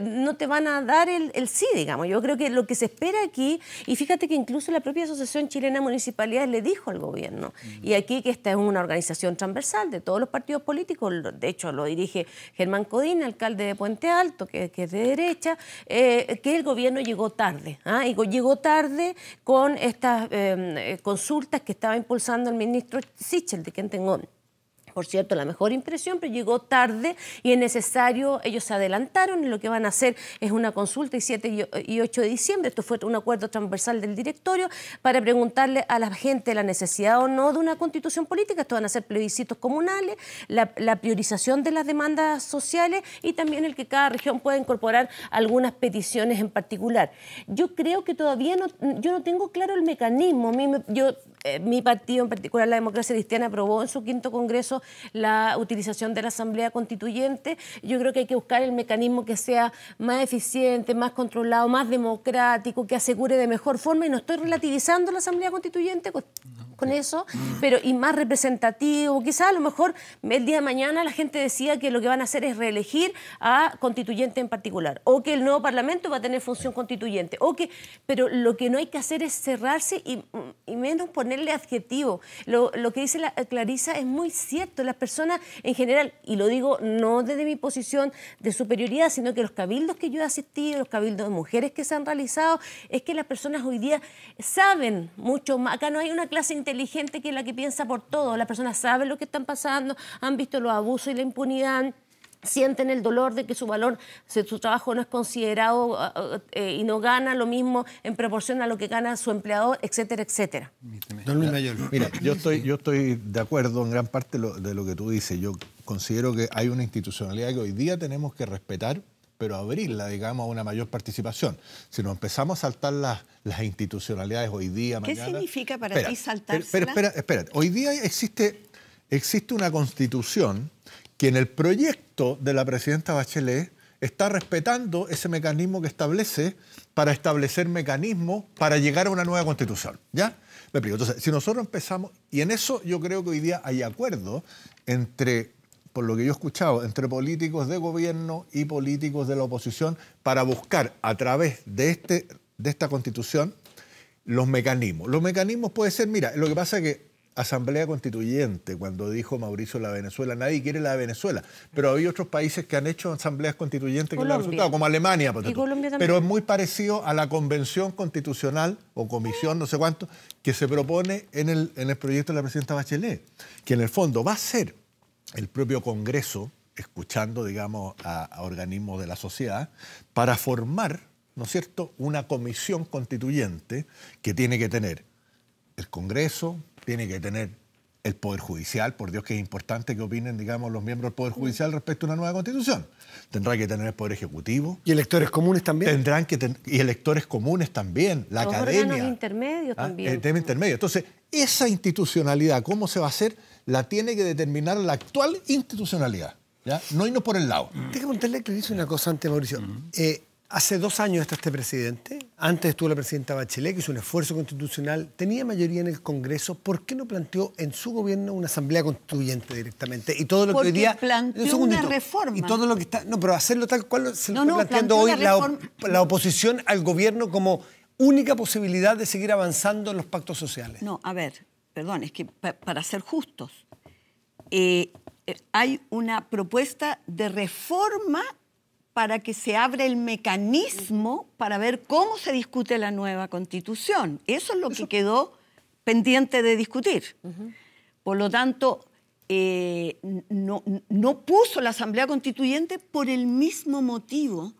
no te van a dar el, sí, digamos. Yo creo que lo que se espera aquí, y fíjate que incluso la propia Asociación Chilena de Municipalidades le dijo al gobierno, y aquí que esta es una organización transversal de todos los partidos políticos, de hecho lo dirige Germán Codín, alcalde de Puente Alto, que, es de derecha, eh, que el gobierno llegó tarde, ¿ah? y llegó tarde con estas em, eh, consultas que estaba impulsando el ministro Sichel, de quien tengo por cierto, la mejor impresión, pero llegó tarde y es necesario, ellos se adelantaron y lo que van a hacer es una consulta y 7 y 8 de diciembre, esto fue un acuerdo transversal del directorio, para preguntarle a la gente la necesidad o no de una constitución política, esto van a ser plebiscitos comunales, la, priorización de las demandas sociales y también el que cada región pueda incorporar algunas peticiones en particular. Yo creo que todavía no, yo no tengo claro el mecanismo, yo, eh, mi partido en particular, la democracia cristiana, aprobó en su quinto congreso la utilización de la Asamblea Constituyente. Yo creo que hay que buscar el mecanismo que sea más eficiente, más controlado, más democrático, que asegure de mejor forma, y no estoy relativizando la Asamblea Constituyente con, eso, pero y más representativo. Quizás a lo mejor el día de mañana la gente decía que lo que van a hacer es reelegir a constituyente en particular, o que el nuevo Parlamento va a tener función constituyente, o que, pero lo que no hay que hacer es cerrarse y, menos ponerle adjetivo. Lo, lo que dice la, Clarisa es muy cierto las personas en general, y lo digo no desde mi posición de superioridad, sino que los cabildos que yo he asistido, los cabildos de mujeres que se han realizado, es que las personas hoy día saben mucho más. Acá no hay una clase inteligente que es la que piensa por todo. Las personas saben lo que están pasando, han visto los abusos y la impunidad sienten el dolor de que su valor, su trabajo no es considerado uh, uh, eh, y no gana lo mismo en proporción a lo que gana su empleador, etcétera, etcétera. Don Luis Mayor. Mira, yo estoy, yo estoy de acuerdo en gran parte de lo que tú dices. Yo considero que hay una institucionalidad que hoy día tenemos que respetar pero abrirla, digamos, a una mayor participación. Si nos empezamos a saltar las, las institucionalidades hoy día, ¿Qué mañana... ¿Qué significa para ti saltarse? Pero, espera, espera. Hoy día existe, existe una constitución que en el proyecto de la presidenta Bachelet está respetando ese mecanismo que establece para establecer mecanismos para llegar a una nueva constitución. ¿Ya? Me explico. Entonces, si nosotros empezamos, y en eso yo creo que hoy día hay acuerdo entre, por lo que yo he escuchado, entre políticos de gobierno y políticos de la oposición para buscar a través de, este, de esta constitución los mecanismos. Los mecanismos puede ser, mira, lo que pasa es que Asamblea Constituyente, cuando dijo Mauricio la Venezuela, nadie quiere la Venezuela, pero hay otros países que han hecho asambleas constituyentes que han resultado, como Alemania, pero es muy parecido a la convención constitucional o comisión, no sé cuánto, que se propone en el, en el proyecto de la presidenta Bachelet, que en el fondo va a ser el propio Congreso, escuchando, digamos, a, a organismos de la sociedad, para formar, ¿no es cierto?, una comisión constituyente que tiene que tener el Congreso, tiene que tener el Poder Judicial, por Dios que es importante que opinen, digamos, los miembros del Poder Judicial respecto a una nueva constitución. Tendrá que tener el Poder Ejecutivo. ¿Y electores comunes también? Tendrán que y electores comunes también, la los academia. intermedios ah, también. El tema intermedio. Entonces, esa institucionalidad, ¿cómo se va a hacer? La tiene que determinar la actual institucionalidad. ¿ya? No irnos por el lado. Tengo que preguntarle le hizo una cosa antes, Mauricio. Hace dos años está este presidente. Antes estuvo la presidenta Bachelet, que hizo un esfuerzo constitucional. Tenía mayoría en el Congreso. ¿Por qué no planteó en su gobierno una asamblea constituyente directamente? Y todo lo que hoy día. Planteó una reforma. Y todo lo que está. No, pero hacerlo tal cual se lo está planteando hoy la, oposición al gobierno como única posibilidad de seguir avanzando en los pactos sociales. No, a ver, perdón, es que para ser justos, eh, eh, hay una propuesta de reforma para que se abra el mecanismo para ver cómo se discute la nueva constitución. Eso es lo que quedó pendiente de discutir. Por lo tanto, eh, no, puso la Asamblea Constituyente por el mismo motivo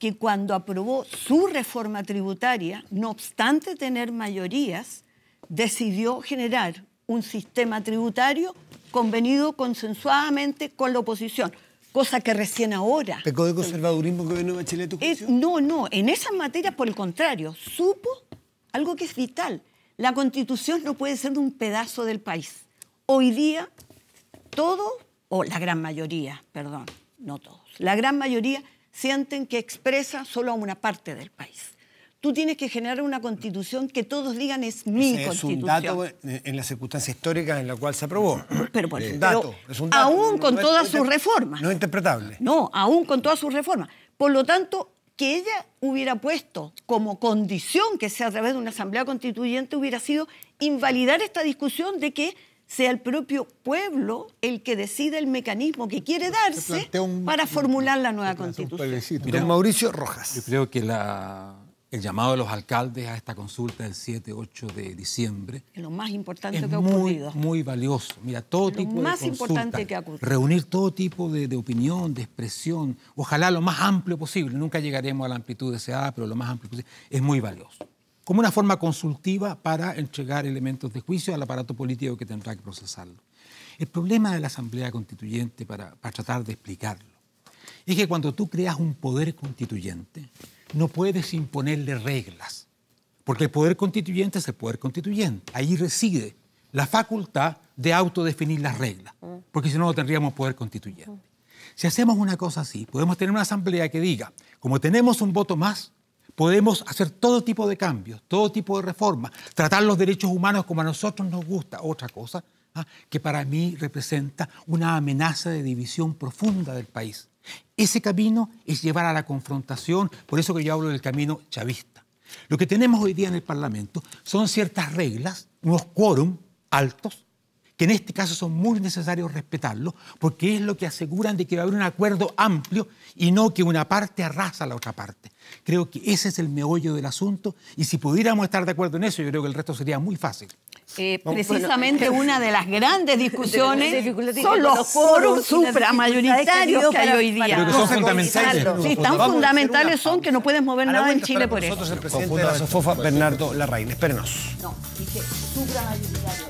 que cuando aprobó su reforma tributaria, no obstante tener mayorías, decidió generar un sistema tributario convenido consensuadamente con la oposición cosa que recién ahora. ¿Pecó de conservadurismo el gobierno de no, no, en esas materias, por el contrario, supo algo que es vital. La constitución no puede ser de un pedazo del país. Hoy día, todo, o la gran mayoría, perdón, no todos, la gran mayoría sienten que expresa solo a una parte del país. Tú tienes que generar una constitución que todos digan es mi constitución. Es un dato en la circunstancia histórica en la cual se aprobó. Pero, por eh, es un dato, aún con todas sus reformas. No interpretable. No, aún con todas sus reformas. Por lo tanto, que ella hubiera puesto como condición que sea a través de una asamblea constituyente hubiera sido invalidar esta discusión de que sea el propio pueblo el que decida el mecanismo que quiere darse para formular la nueva constitución. Don Mauricio Rojas. Yo creo que la el llamado de los alcaldes a esta consulta del 7, 8 de diciembre. Es lo más importante que ha ocurrido. Muy, muy valioso. Mira, todo tipo más de consulta, importante que ha ocurrido. Reunir todo tipo de, de, opinión, de expresión, ojalá lo más amplio posible. Nunca llegaremos a la amplitud deseada, pero lo más amplio posible. Es muy valioso. Como una forma consultiva para entregar elementos de juicio al aparato político que tendrá que procesarlo. El problema de la Asamblea Constituyente, para, para tratar de explicarlo, es que cuando tú creas un poder constituyente, no puedes imponerle reglas, porque el poder constituyente es el poder constituyente. Ahí reside la facultad de autodefinir las reglas, porque si no, no tendríamos poder constituyente. Si hacemos una cosa así, podemos tener una asamblea que diga, como tenemos un voto más, podemos hacer todo tipo de cambios, todo tipo de reformas, tratar los derechos humanos como a nosotros nos gusta, otra cosa, ¿ah? que para mí representa una amenaza de división profunda del país. Ese camino es llevar a la confrontación, por eso que yo hablo del camino chavista. Lo que tenemos hoy día en el Parlamento son ciertas reglas, unos quórum altos, que en este caso son muy necesarios respetarlos, porque es lo que aseguran de que va a haber un acuerdo amplio y no que una parte arrasa a la otra parte. Creo que ese es el meollo del asunto y si pudiéramos estar de acuerdo en eso, yo creo que el resto sería muy fácil eh, precisamente una de las grandes discusiones son los, foros supramayoritarios que, hay hoy día. Pero que son fundamentales. Sí, tan fundamentales son que no puedes mover nada en Chile por eso. Nosotros el presidente de la Sofofa, Bernardo Larraín. Espérenos. No, dije supramayoritario.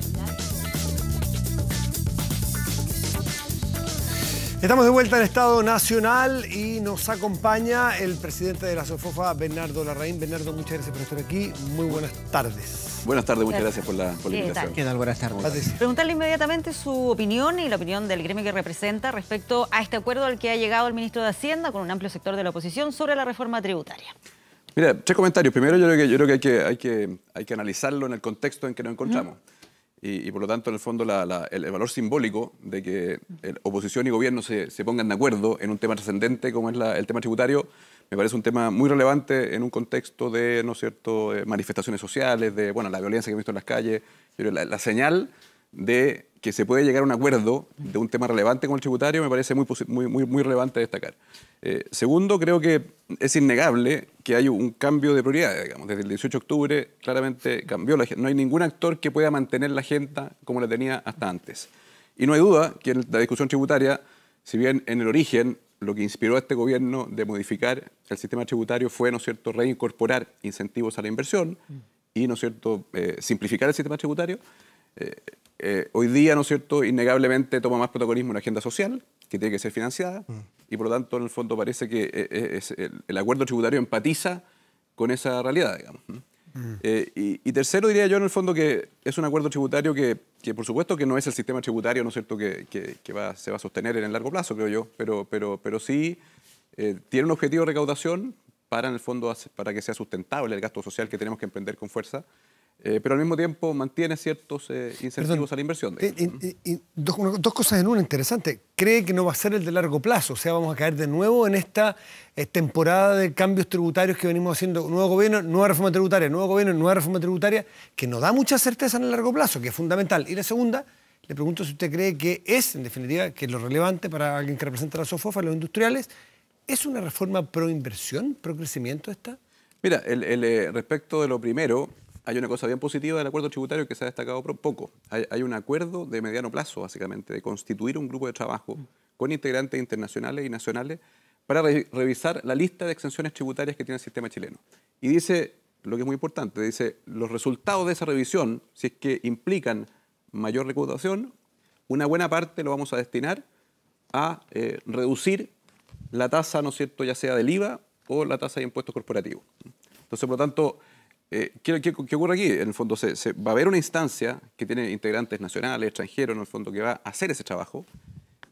Estamos de vuelta al Estado Nacional y nos acompaña el presidente de la SOFOFA, Bernardo Larraín. Bernardo, muchas gracias por estar aquí. Muy buenas tardes. Buenas tardes, muchas gracias por la, invitación. ¿Qué tal? Buenas tardes. Preguntarle inmediatamente su opinión y la opinión del gremio que representa respecto a este acuerdo al que ha llegado el ministro de Hacienda con un amplio sector de la oposición sobre la reforma tributaria. Mira, tres comentarios. Primero, yo creo que, hay, que, analizarlo en el contexto en que nos encontramos y, por lo tanto, en el fondo, el, valor simbólico de que oposición y gobierno se, pongan de acuerdo en un tema trascendente como es el tema tributario, me parece un tema muy relevante en un contexto de, ¿no cierto?, eh, manifestaciones sociales, de, bueno, la violencia que hemos visto en las calles. Pero la señal de que se puede llegar a un acuerdo de un tema relevante con el tributario me parece muy, muy, muy, relevante destacar. Eh, segundo, creo que es innegable que hay un cambio de prioridades, Desde el 18 de octubre claramente cambió la No hay ningún actor que pueda mantener la agenda como la tenía hasta antes. Y no hay duda que en la discusión tributaria, si bien en el origen lo que inspiró a este gobierno de modificar el sistema tributario fue, ¿no cierto?, reincorporar incentivos a la inversión y, ¿no cierto?, eh, simplificar el sistema tributario. Eh, eh, hoy día, ¿no es cierto?, innegablemente toma más protagonismo una agenda social que tiene que ser financiada mm. y por lo tanto, en el fondo, parece que eh, eh, el, acuerdo tributario empatiza con esa realidad, digamos. Mm. y, tercero, diría yo, en el fondo, que es un acuerdo tributario que, por supuesto, que no es el sistema tributario, ¿no es cierto?, que, va, se va a sostener en el largo plazo, creo yo, pero, pero sí tiene un objetivo de recaudación para, en el fondo, para que sea sustentable el gasto social que tenemos que emprender con fuerza. Eh, pero al mismo tiempo mantiene ciertos eh, incentivos a la inversión. Eh, dos, cosas en una interesante. ¿Cree que no va a ser el de largo plazo? O sea, vamos a caer de nuevo en esta temporada de cambios tributarios que venimos haciendo. Nuevo gobierno, nueva reforma tributaria, nuevo gobierno, nueva reforma tributaria, que no da mucha certeza en el largo plazo, que es fundamental. Y la segunda, le pregunto si usted cree que es, en definitiva, que lo relevante para alguien que representa a la SOFOFA, los industriales, ¿es una reforma pro inversión, pro crecimiento esta? Mira, el, el, respecto de lo primero, hay una cosa bien positiva del acuerdo tributario que se ha destacado poco. Hay, un acuerdo de mediano plazo, básicamente, de constituir un grupo de trabajo con integrantes internacionales y nacionales para revisar la lista de exenciones tributarias que tiene el sistema chileno. Y dice, lo que es muy importante, dice, los resultados de esa revisión, si es que implican mayor recaudación, una buena parte lo vamos a destinar a eh, reducir la tasa, ¿no es cierto?, ya sea del IVA o la tasa de impuestos corporativos. Entonces, por lo tanto, eh, ¿qué, ocurre aquí? En el fondo, se, va a haber una instancia que tiene integrantes nacionales, extranjeros, en el fondo, que va a hacer ese trabajo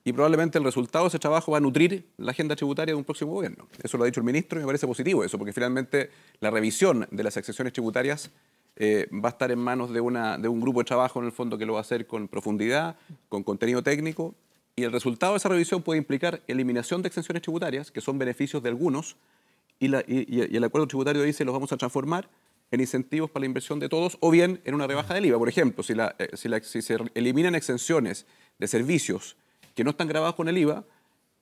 y probablemente el resultado de ese trabajo va a nutrir la agenda tributaria de un próximo gobierno. Eso lo ha dicho el ministro y me parece positivo eso, porque finalmente la revisión de las exenciones tributarias eh, va a estar en manos de, una, de un grupo de trabajo, en el fondo, que lo va a hacer con profundidad, con contenido técnico, y el resultado de esa revisión puede implicar eliminación de exenciones tributarias, que son beneficios de algunos, y, y el acuerdo tributario dice los vamos a transformar en incentivos para la inversión de todos o bien en una rebaja del IVA. Por ejemplo, eh, si, se eliminan exenciones de servicios que no están grabados con el IVA,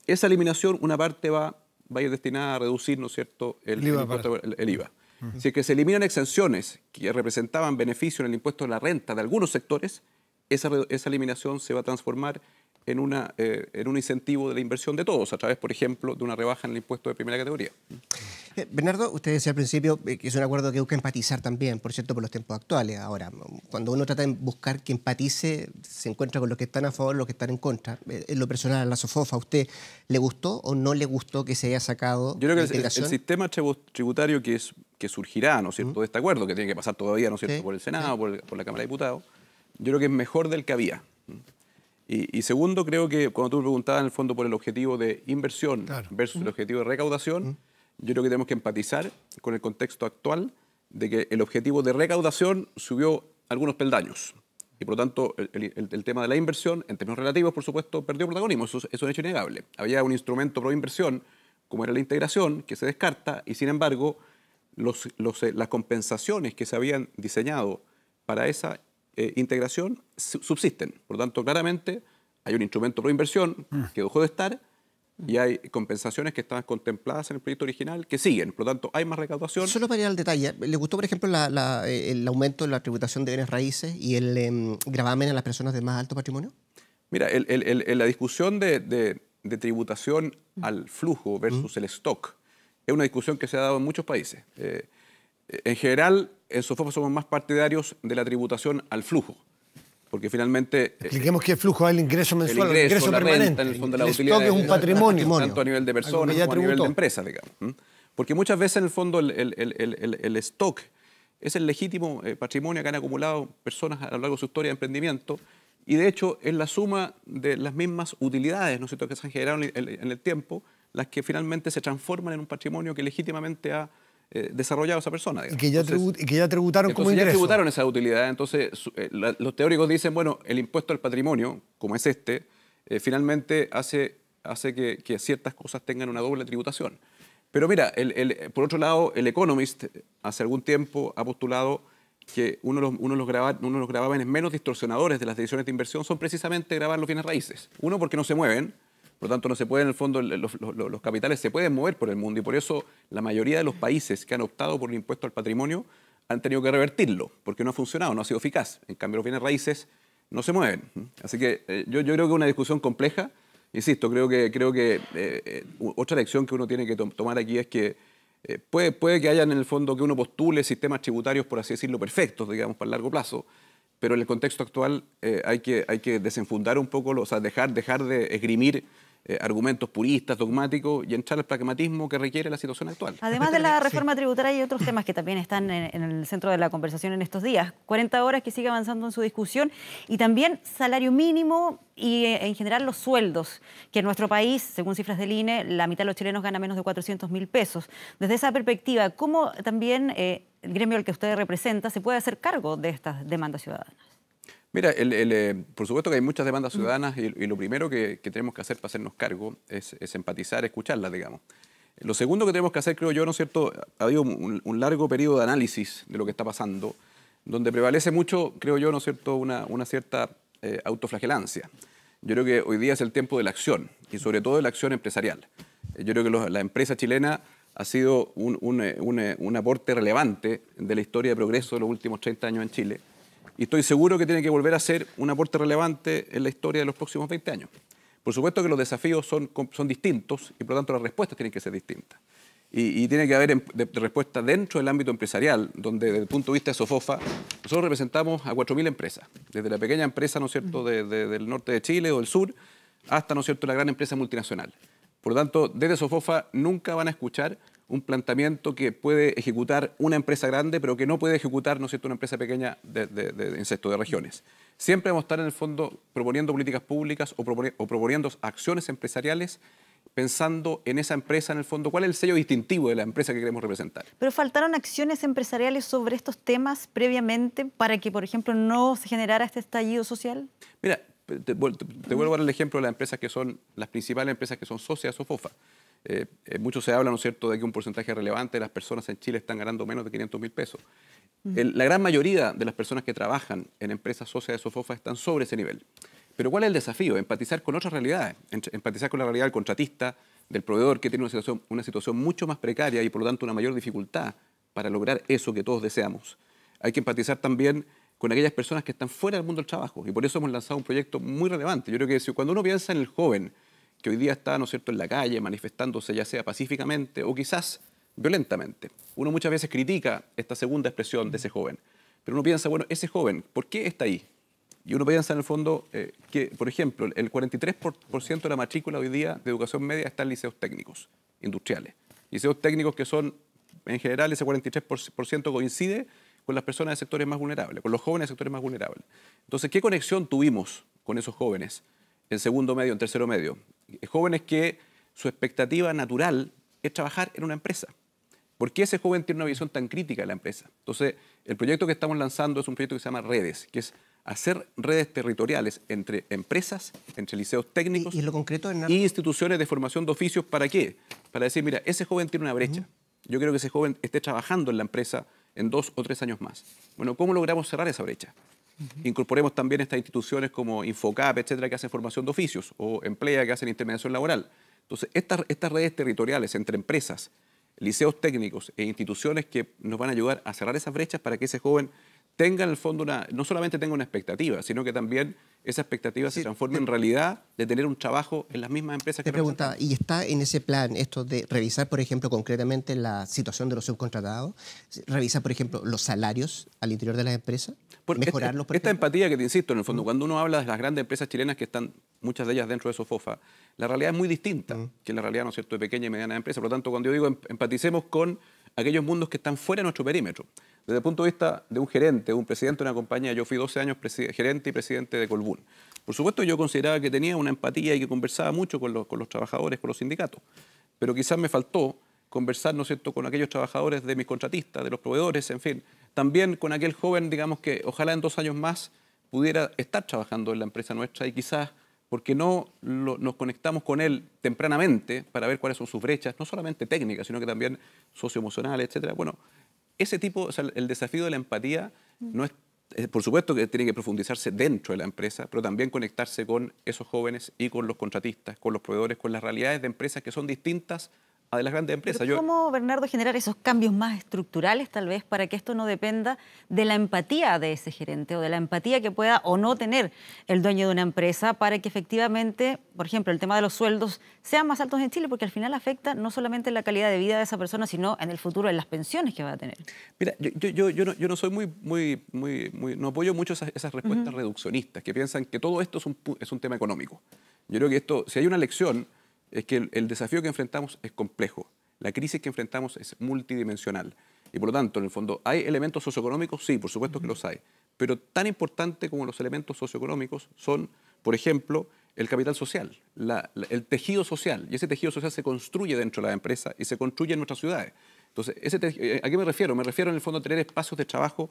esa eliminación, una parte va, a ir destinada a reducir ¿no es cierto? el, IVA. Si que se eliminan exenciones que representaban beneficio en el impuesto de la renta de algunos sectores, esa, esa eliminación se va a transformar eh, en, un incentivo de la inversión de todos, a través, por ejemplo, de una rebaja en el impuesto de primera categoría. Eh, Bernardo, usted decía al principio eh, que es un acuerdo que busca empatizar también, por cierto, por los tiempos actuales. Ahora, cuando uno trata de buscar que empatice, se encuentra con los que están a favor, y los que están en contra. En lo personal, a la Sofofa, ¿a usted le gustó o no le gustó que se haya sacado? Yo creo que el, sistema tributario que, es, que surgirá, ¿no cierto?, de este acuerdo, que tiene que pasar todavía, ¿no cierto?, por el Senado, por la Cámara de Diputados, yo creo que es mejor del que había. Y, segundo, creo que cuando tú me preguntabas en el fondo por el objetivo de inversión versus el objetivo de recaudación, yo creo que tenemos que empatizar con el contexto actual de que el objetivo de recaudación subió algunos peldaños. Y por lo tanto, el, tema de la inversión, en términos relativos, por supuesto, perdió protagonismo. Eso, es un hecho innegable. Había un instrumento pro inversión, como era la integración, que se descarta, y sin embargo, eh, las compensaciones que se habían diseñado para esa eh, integración subsisten. Por lo tanto, claramente hay un instrumento pro inversión que dejó de estar y hay compensaciones que estaban contempladas en el proyecto original que siguen. Por lo tanto, hay más recaudación. Solo para ir al detalle, ¿le gustó, por ejemplo, eh, el aumento de la tributación de bienes raíces y el em, gravamen a las personas de más alto patrimonio? Mira, la discusión de, tributación al flujo versus el stock es una discusión que se ha dado en muchos países. Eh, en general, en Sofopa somos más partidarios de la tributación al flujo, porque finalmente... Eh, Expliquemos qué flujo es el ingreso mensual, el ingreso, permanente. el stock es un patrimonio. Tanto a nivel de personas como a nivel de empresas, Porque muchas veces, en el fondo, el, stock es el legítimo eh, patrimonio que han acumulado personas a lo largo de su historia de emprendimiento y, de hecho, es la suma de las mismas utilidades ¿no que se han generado en el tiempo las que finalmente se transforman en un patrimonio que legítimamente ha eh, desarrollado esa persona. Y Que ya, que ya tributaron como ingreso. ya tributaron esa utilidad. Entonces, eh, los teóricos dicen, bueno, el impuesto al patrimonio, como es este, eh, finalmente hace, hace que, ciertas cosas tengan una doble tributación. Pero mira, el, por otro lado, el Economist hace algún tiempo ha postulado que uno de, los, uno, de los uno los gravámenes menos distorsionadores de las decisiones de inversión son precisamente grabar los bienes raíces. Uno, porque no se mueven, por lo tanto, no se puede, en el fondo, los, los, capitales se pueden mover por el mundo y por eso la mayoría de los países que han optado por el impuesto al patrimonio han tenido que revertirlo, porque no ha funcionado, no ha sido eficaz. En cambio, los bienes raíces no se mueven. Así que eh, yo, yo, creo que es una discusión compleja. Insisto, creo que, creo que eh, eh, otra lección que uno tiene que tomar aquí es que puede, puede que haya en el fondo que uno postule sistemas tributarios, por así decirlo, perfectos, digamos, para el largo plazo, pero en el contexto actual hay, que, hay que desenfundar un poco, o sea, dejar, dejar de esgrimir eh, argumentos puristas, dogmáticos, y entrar al pragmatismo que requiere la situación actual. Además de la reforma tributaria y otros temas que también están en, el centro de la conversación en estos días, 40 horas que sigue avanzando en su discusión, y también salario mínimo y eh, en general los sueldos, que en nuestro país, según cifras del INE, la mitad de los chilenos gana menos de 400 mil pesos. Desde esa perspectiva, ¿cómo también eh, el gremio al que usted representa se puede hacer cargo de estas demandas ciudadanas? Mira, el, eh, por supuesto que hay muchas demandas ciudadanas y, lo primero que, tenemos que hacer para hacernos cargo es, empatizar, escucharlas, digamos. Lo segundo que tenemos que hacer, creo yo, ¿no es cierto? Ha habido un, largo periodo de análisis de lo que está pasando, donde prevalece mucho, creo yo, ¿no es cierto?, una, cierta eh, autoflagelancia. Yo creo que hoy día es el tiempo de la acción y sobre todo de la acción empresarial. Yo creo que la empresa chilena ha sido un, eh, un aporte relevante de la historia de progreso de los últimos 30 años en Chile y estoy seguro que tiene que volver a ser un aporte relevante en la historia de los próximos 20 años. Por supuesto que los desafíos son, son distintos y por lo tanto las respuestas tienen que ser distintas. Y, tiene que haber respuestas em-, respuesta dentro del ámbito empresarial, donde desde el punto de vista de Sofofa, nosotros representamos a 4.000 empresas, desde la pequeña empresa ¿no es cierto? De, del norte de Chile o el sur hasta ¿no es cierto? la gran empresa multinacional. Por lo tanto, desde Sofofa nunca van a escuchar un planteamiento que puede ejecutar una empresa grande, pero que no puede ejecutar ¿no una empresa pequeña de, de, de, regiones. Siempre vamos a estar en el fondo proponiendo políticas públicas o, proponiendo acciones empresariales pensando en esa empresa, en el fondo, cuál es el sello distintivo de la empresa que queremos representar. Pero faltaron acciones empresariales sobre estos temas previamente para que, por ejemplo, no se generara este estallido social. Mira, te, vuelvo a dar el ejemplo de las empresas que son, las principales empresas que son socias o FOFA. Eh, eh, mucho se habla, ¿no es cierto?, de que un porcentaje relevante de las personas en Chile están ganando menos de 500 mil pesos. la gran mayoría de las personas que trabajan en empresas socias de Sofofa están sobre ese nivel. Pero ¿cuál es el desafío? Empatizar con otras realidades, empatizar con la realidad del contratista, del proveedor que tiene una situación, una situación mucho más precaria y por lo tanto una mayor dificultad para lograr eso que todos deseamos. Hay que empatizar también con aquellas personas que están fuera del mundo del trabajo y por eso hemos lanzado un proyecto muy relevante. Yo creo que cuando uno piensa en el joven, que hoy día está, ¿no es cierto?, en la calle manifestándose ya sea pacíficamente o quizás violentamente. Uno muchas veces critica esta segunda expresión de ese joven, pero uno piensa, bueno, ese joven, ¿por qué está ahí? Y uno piensa en el fondo eh, que, por ejemplo, el 43% de la matrícula hoy día de educación media está en liceos técnicos, industriales. Liceos técnicos que son, en general, ese 43% coincide con las personas de sectores más vulnerables, con los jóvenes de sectores más vulnerables. Entonces, ¿qué conexión tuvimos con esos jóvenes en segundo medio, en tercero medio? jóvenes que su expectativa natural es trabajar en una empresa. ¿Por qué ese joven tiene una visión tan crítica de la empresa? Entonces, el proyecto que estamos lanzando es un proyecto que se llama Redes, que es hacer redes territoriales entre empresas, entre liceos técnicos y, instituciones de formación de oficios. ¿Para qué? Para decir, mira, ese joven tiene una brecha. Yo creo que ese joven esté trabajando en la empresa en dos o tres años más. Bueno, ¿cómo logramos cerrar esa brecha? Incorporemos también estas instituciones como Infocap, etcétera, que hacen formación de oficios, o Emplea, que hacen intermediación laboral. Entonces, estas, estas redes territoriales entre empresas, liceos técnicos e instituciones que nos van a ayudar a cerrar esas brechas para que ese joven tenga en el fondo una, no solamente tenga una expectativa, sino que también esa expectativa se transforme en realidad de tener un trabajo en las mismas empresas que Te preguntaba, ¿y está en ese plan esto de revisar, por ejemplo, concretamente la situación de los subcontratados? ¿Revisar, por ejemplo, los salarios al interior de las empresas? Por, este, ¿Mejorarlos, esta, empatía que te insisto, en el fondo, mm. cuando uno habla de las grandes empresas chilenas que están, muchas de ellas dentro de SOFOFA, la realidad es muy distinta mm. que la realidad, ¿no es cierto?, de pequeña y mediana empresa. Por lo tanto, cuando yo digo em, empaticemos con aquellos mundos que están fuera de nuestro perímetro. Desde el punto de vista de un gerente, un presidente de una compañía, yo fui 12 años gerente y presidente de Colbún. Por supuesto, yo consideraba que tenía una empatía y que conversaba mucho con los, trabajadores, con los sindicatos, pero quizás me faltó conversar, ¿no con aquellos trabajadores de mis contratistas, de los proveedores, en fin, también con aquel joven, digamos, que ojalá en dos años más pudiera estar trabajando en la empresa nuestra y quizás porque no nos conectamos con él tempranamente para ver cuáles son sus brechas, no solamente técnicas, sino que también socioemocionales, etcétera. Bueno, ese tipo, o el desafío de la empatía mm. no es eh, por supuesto que tiene que profundizarse dentro de la empresa, pero también conectarse con esos jóvenes y con los contratistas, con los proveedores, con las realidades de empresas que son distintas de las grandes empresas. ¿Cómo, Bernardo, generar esos cambios más estructurales, tal vez, para que esto no dependa de la empatía de ese gerente o de la empatía que pueda o no tener el dueño de una empresa para que efectivamente, por ejemplo, el tema de los sueldos sean más altos en Chile? Porque al final afecta no solamente la calidad de vida de esa persona, sino en el futuro en las pensiones que va a tener. Mira, yo, yo, no, soy muy, muy, muy, no apoyo mucho esas, esas respuestas reduccionistas que piensan que todo esto es un, es un tema económico. Yo creo que esto, si hay una lección es que el, desafío que enfrentamos es complejo, la crisis que enfrentamos es multidimensional. Y por lo tanto, en el fondo, ¿hay elementos socioeconómicos? Sí, por supuesto que los hay. Pero tan importante como los elementos socioeconómicos son, por ejemplo, el capital social, el tejido social. Y ese tejido social se construye dentro de la empresa y se construye en nuestras ciudades. Entonces, eh, ¿a qué me refiero? Me refiero en el fondo a tener espacios de trabajo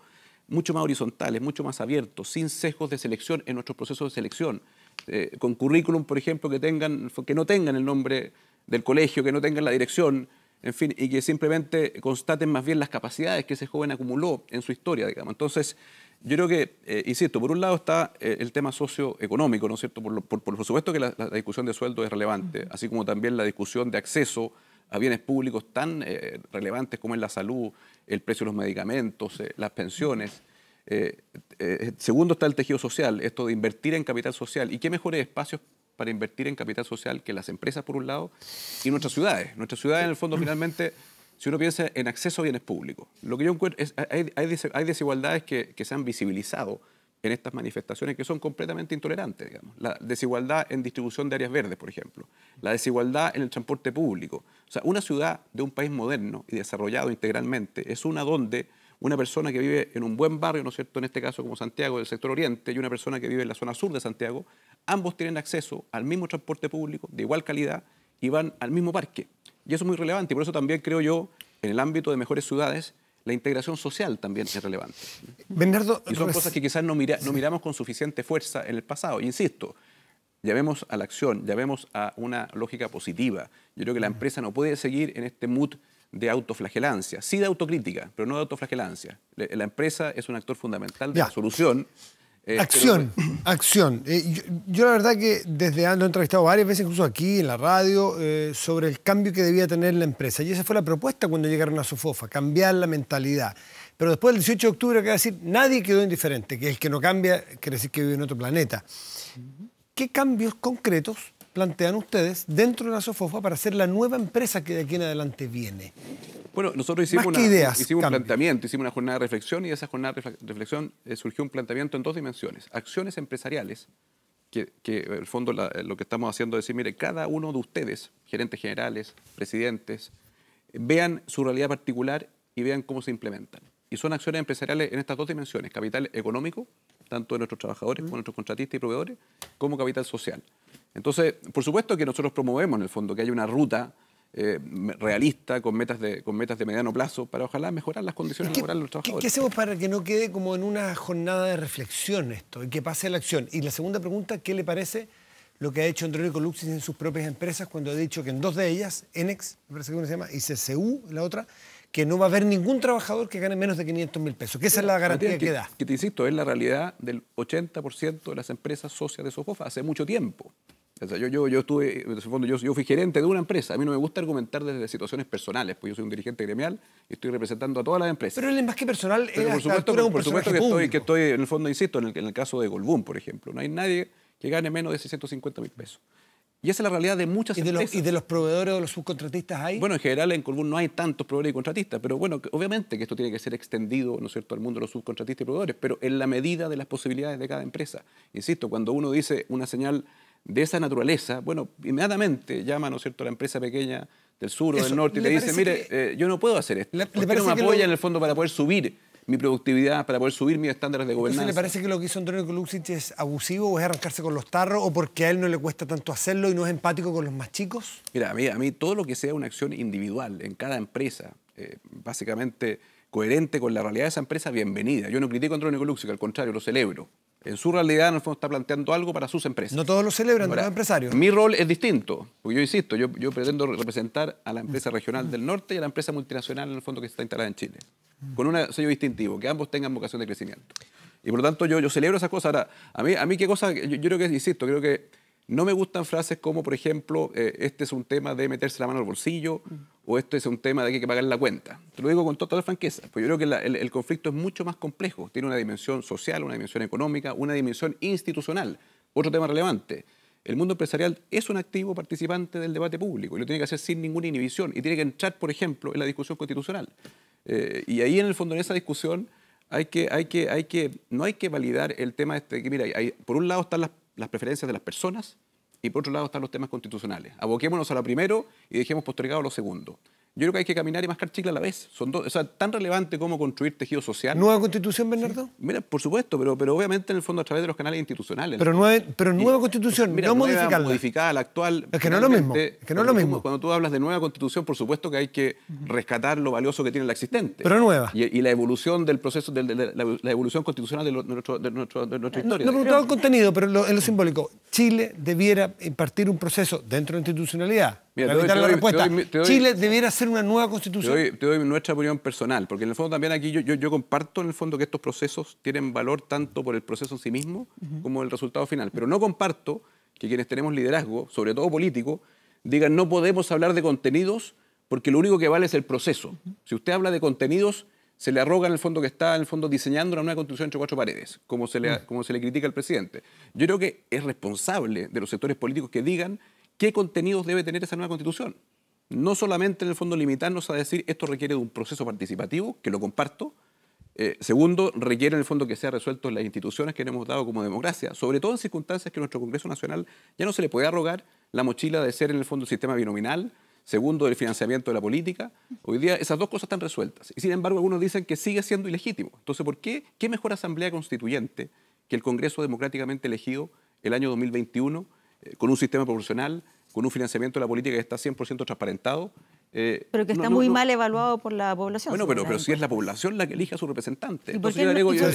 mucho más horizontales, mucho más abiertos, sin sesgos de selección en nuestro proceso de selección. Eh, con currículum, por ejemplo, que, tengan, que no tengan el nombre del colegio, que no tengan la dirección, en fin, y que simplemente constaten más bien las capacidades que ese joven acumuló en su historia, digamos. Entonces, yo creo que, eh, insisto, por un lado está eh, el tema socioeconómico, ¿no es cierto? Por, supuesto que la, discusión de sueldo es relevante, así como también la discusión de acceso a bienes públicos tan relevantes como es la salud, el precio de los medicamentos, las pensiones. Eh, eh, segundo está el tejido social, esto de invertir en capital social. ¿Y qué mejores espacios para invertir en capital social que las empresas, por un lado, y nuestras ciudades? Nuestras ciudades, en el fondo, finalmente, si uno piensa en acceso a bienes públicos, lo que yo encuentro es hay, desigualdades que, que, se han visibilizado en estas manifestaciones que son completamente intolerantes, digamos. La desigualdad en distribución de áreas verdes, por ejemplo. La desigualdad en el transporte público. O sea, una ciudad de un país moderno y desarrollado integralmente es una donde una persona que vive en un buen barrio, ¿no es cierto?, en este caso como Santiago, del sector oriente, y una persona que vive en la zona sur de Santiago, ambos tienen acceso al mismo transporte público, de igual calidad, y van al mismo parque. Y eso es muy relevante, y por eso también creo yo, en el ámbito de mejores ciudades, la integración social también es relevante. Bernardo, y son cosas que quizás no, no miramos con suficiente fuerza en el pasado. insisto, llamemos a la acción, llamemos a una lógica positiva. Yo creo que la empresa no puede seguir en este mood de autoflagelancia, sí de autocrítica, pero no de autoflagelancia. la empresa es un actor fundamental de la solución. Eh, acción, acción. Eh, yo, la verdad que desde ando he entrevistado varias veces, incluso aquí en la radio, eh, sobre el cambio que debía tener la empresa. Y esa fue la propuesta cuando llegaron a FOFA, cambiar la mentalidad. Pero después del 18 de octubre, que decir, nadie quedó indiferente, que el que no cambia quiere decir que vive en otro planeta. ¿Qué cambios concretos plantean ustedes dentro de la Sofofa para ser la nueva empresa que de aquí en adelante viene? Bueno, nosotros hicimos, una, un planteamiento, hicimos una jornada de reflexión y de esa jornada de reflexión eh, surgió un planteamiento en dos dimensiones. Acciones empresariales, que, en el fondo lo que estamos haciendo es decir, mire, cada uno de ustedes, gerentes generales, presidentes, vean su realidad particular y vean cómo se implementan. Y son acciones empresariales en estas dos dimensiones, capital económico, tanto de nuestros trabajadores como de nuestros contratistas y proveedores, como capital social. Entonces, por supuesto que nosotros promovemos en el fondo que haya una ruta eh, realista, con metas, de, con metas de mediano plazo, para ojalá mejorar las condiciones laborales de los trabajadores. ¿Qué hacemos para que no quede como en una jornada de reflexión esto y que pase a la acción? Y la segunda pregunta, ¿qué le parece lo que ha hecho Andrónico Luxis en sus propias empresas cuando ha dicho que en dos de ellas, Enex, me parece que se llama, y CCU, la otra, que no va a haber ningún trabajador que gane menos de 500 mil pesos, ¿Qué es la garantía que, que, da. Que te insisto, es la realidad del 80% de las empresas socias de Sofofa hace mucho tiempo yo, estuve, fondo, yo, fui gerente de una empresa. A mí no me gusta argumentar desde situaciones personales, porque yo soy un dirigente gremial y estoy representando a todas las empresas. Pero el más que personal es por supuesto, supuesto que estoy, en el fondo, insisto, en el, caso de Golbún, por ejemplo. No hay nadie que gane menos de 650 mil pesos. Y esa es la realidad de muchas empresas. ¿Y de los proveedores o los subcontratistas hay? Bueno, en general en Colbún no hay tantos proveedores y contratistas, pero bueno, obviamente que esto tiene que ser extendido, ¿no es cierto?, al mundo de los subcontratistas y proveedores, pero en la medida de las posibilidades de cada empresa. Insisto, cuando uno dice una señal de esa naturaleza, bueno, inmediatamente llama, ¿no es cierto?, a la empresa pequeña del sur o del norte y le, dice, mire, eh, yo no puedo hacer esto. Le, no me apoya en el fondo para poder subir mi productividad, para poder subir mis estándares de gobernanza. ¿Le parece que lo que hizo Antonio Coluxich es abusivo o es arrancarse con los tarros o porque a él no le cuesta tanto hacerlo y no es empático con los más chicos? Mira, a mí, todo lo que sea una acción individual en cada empresa, eh, básicamente coherente con la realidad de esa empresa, bienvenida. Yo no critico a Antonio Coluxich, al contrario, lo celebro. En su realidad, en el fondo, está planteando algo para sus empresas. No todos lo celebran, los empresarios. Mi rol es distinto, porque yo insisto, yo, pretendo representar a la empresa regional del norte y a la empresa multinacional, en el fondo, que está instalada en Chile, con un sello distintivo, que ambos tengan vocación de crecimiento. Y por lo tanto, yo, yo celebro esas cosas. Ahora, a mí, a mí qué cosa, yo creo que, insisto, creo que no me gustan frases como, por ejemplo, eh, este es un tema de meterse la mano al bolsillo mm. o este es un tema de que hay que pagar la cuenta. Te lo digo con toda franqueza, porque yo creo que el, conflicto es mucho más complejo. Tiene una dimensión social, una dimensión económica, una dimensión institucional. Otro tema relevante. El mundo empresarial es un activo participante del debate público y lo tiene que hacer sin ninguna inhibición y tiene que entrar, por ejemplo, en la discusión constitucional. Eh, y ahí, en el fondo, de esa discusión, hay que, hay que, hay que, no hay que validar el tema este, que mira, por un lado están las las preferencias de las personas y por otro lado están los temas constitucionales. Aboquémonos a lo primero y dejemos postergado lo segundo. Yo creo que hay que caminar y mascar chicle a la vez. Son dos, o sea, tan relevante como construir tejido social. ¿Nueva constitución, Bernardo? Mira, por supuesto, pero, obviamente en el fondo a través de los canales institucionales. Pero, nueva, pero nueva constitución, no modificada. la actual. Es que no es lo mismo. Cuando tú hablas de nueva constitución, por supuesto que hay que rescatar lo valioso que tiene la existente. Pero nueva. Y, la evolución del proceso, la, evolución constitucional de, nuestra historia. No, no todo el contenido, pero en lo simbólico. Chile debiera impartir un proceso dentro de la institucionalidad Mira, Chile debiera hacer una nueva constitución. Te doy, nuestra opinión personal, porque en el fondo también aquí yo, comparto en el fondo que estos procesos tienen valor tanto por el proceso en sí mismo como el resultado final. Pero no comparto que quienes tenemos liderazgo, sobre todo político, digan no podemos hablar de contenidos porque lo único que vale es el proceso. Si usted habla de contenidos, se le arroga en el fondo que está en fondo diseñando una nueva constitución entre cuatro paredes, como se, le, como se le critica al presidente. Yo creo que es responsable de los sectores políticos que digan qué contenidos debe tener esa nueva constitución. No solamente en el fondo limitarnos a decir esto requiere de un proceso participativo, que lo comparto. Eh, segundo, requiere en el fondo que sea resuelto en las instituciones que hemos dado como democracia, sobre todo en circunstancias que nuestro Congreso Nacional ya no se le puede arrogar la mochila de ser en el fondo el sistema binominal, segundo, el financiamiento de la política. Hoy día esas dos cosas están resueltas. Y sin embargo, algunos dicen que sigue siendo ilegítimo. Entonces, ¿por qué? ¿Qué mejor asamblea constituyente que el Congreso democráticamente elegido el año 2021? Eh, con un sistema proporcional, con un financiamiento de la política que está 100% transparentado. Eh, pero que está muy mal evaluado por la población. Bueno, pero, pero si es la población la que elige a su representante. ¿Y Entonces yo le agrego, le un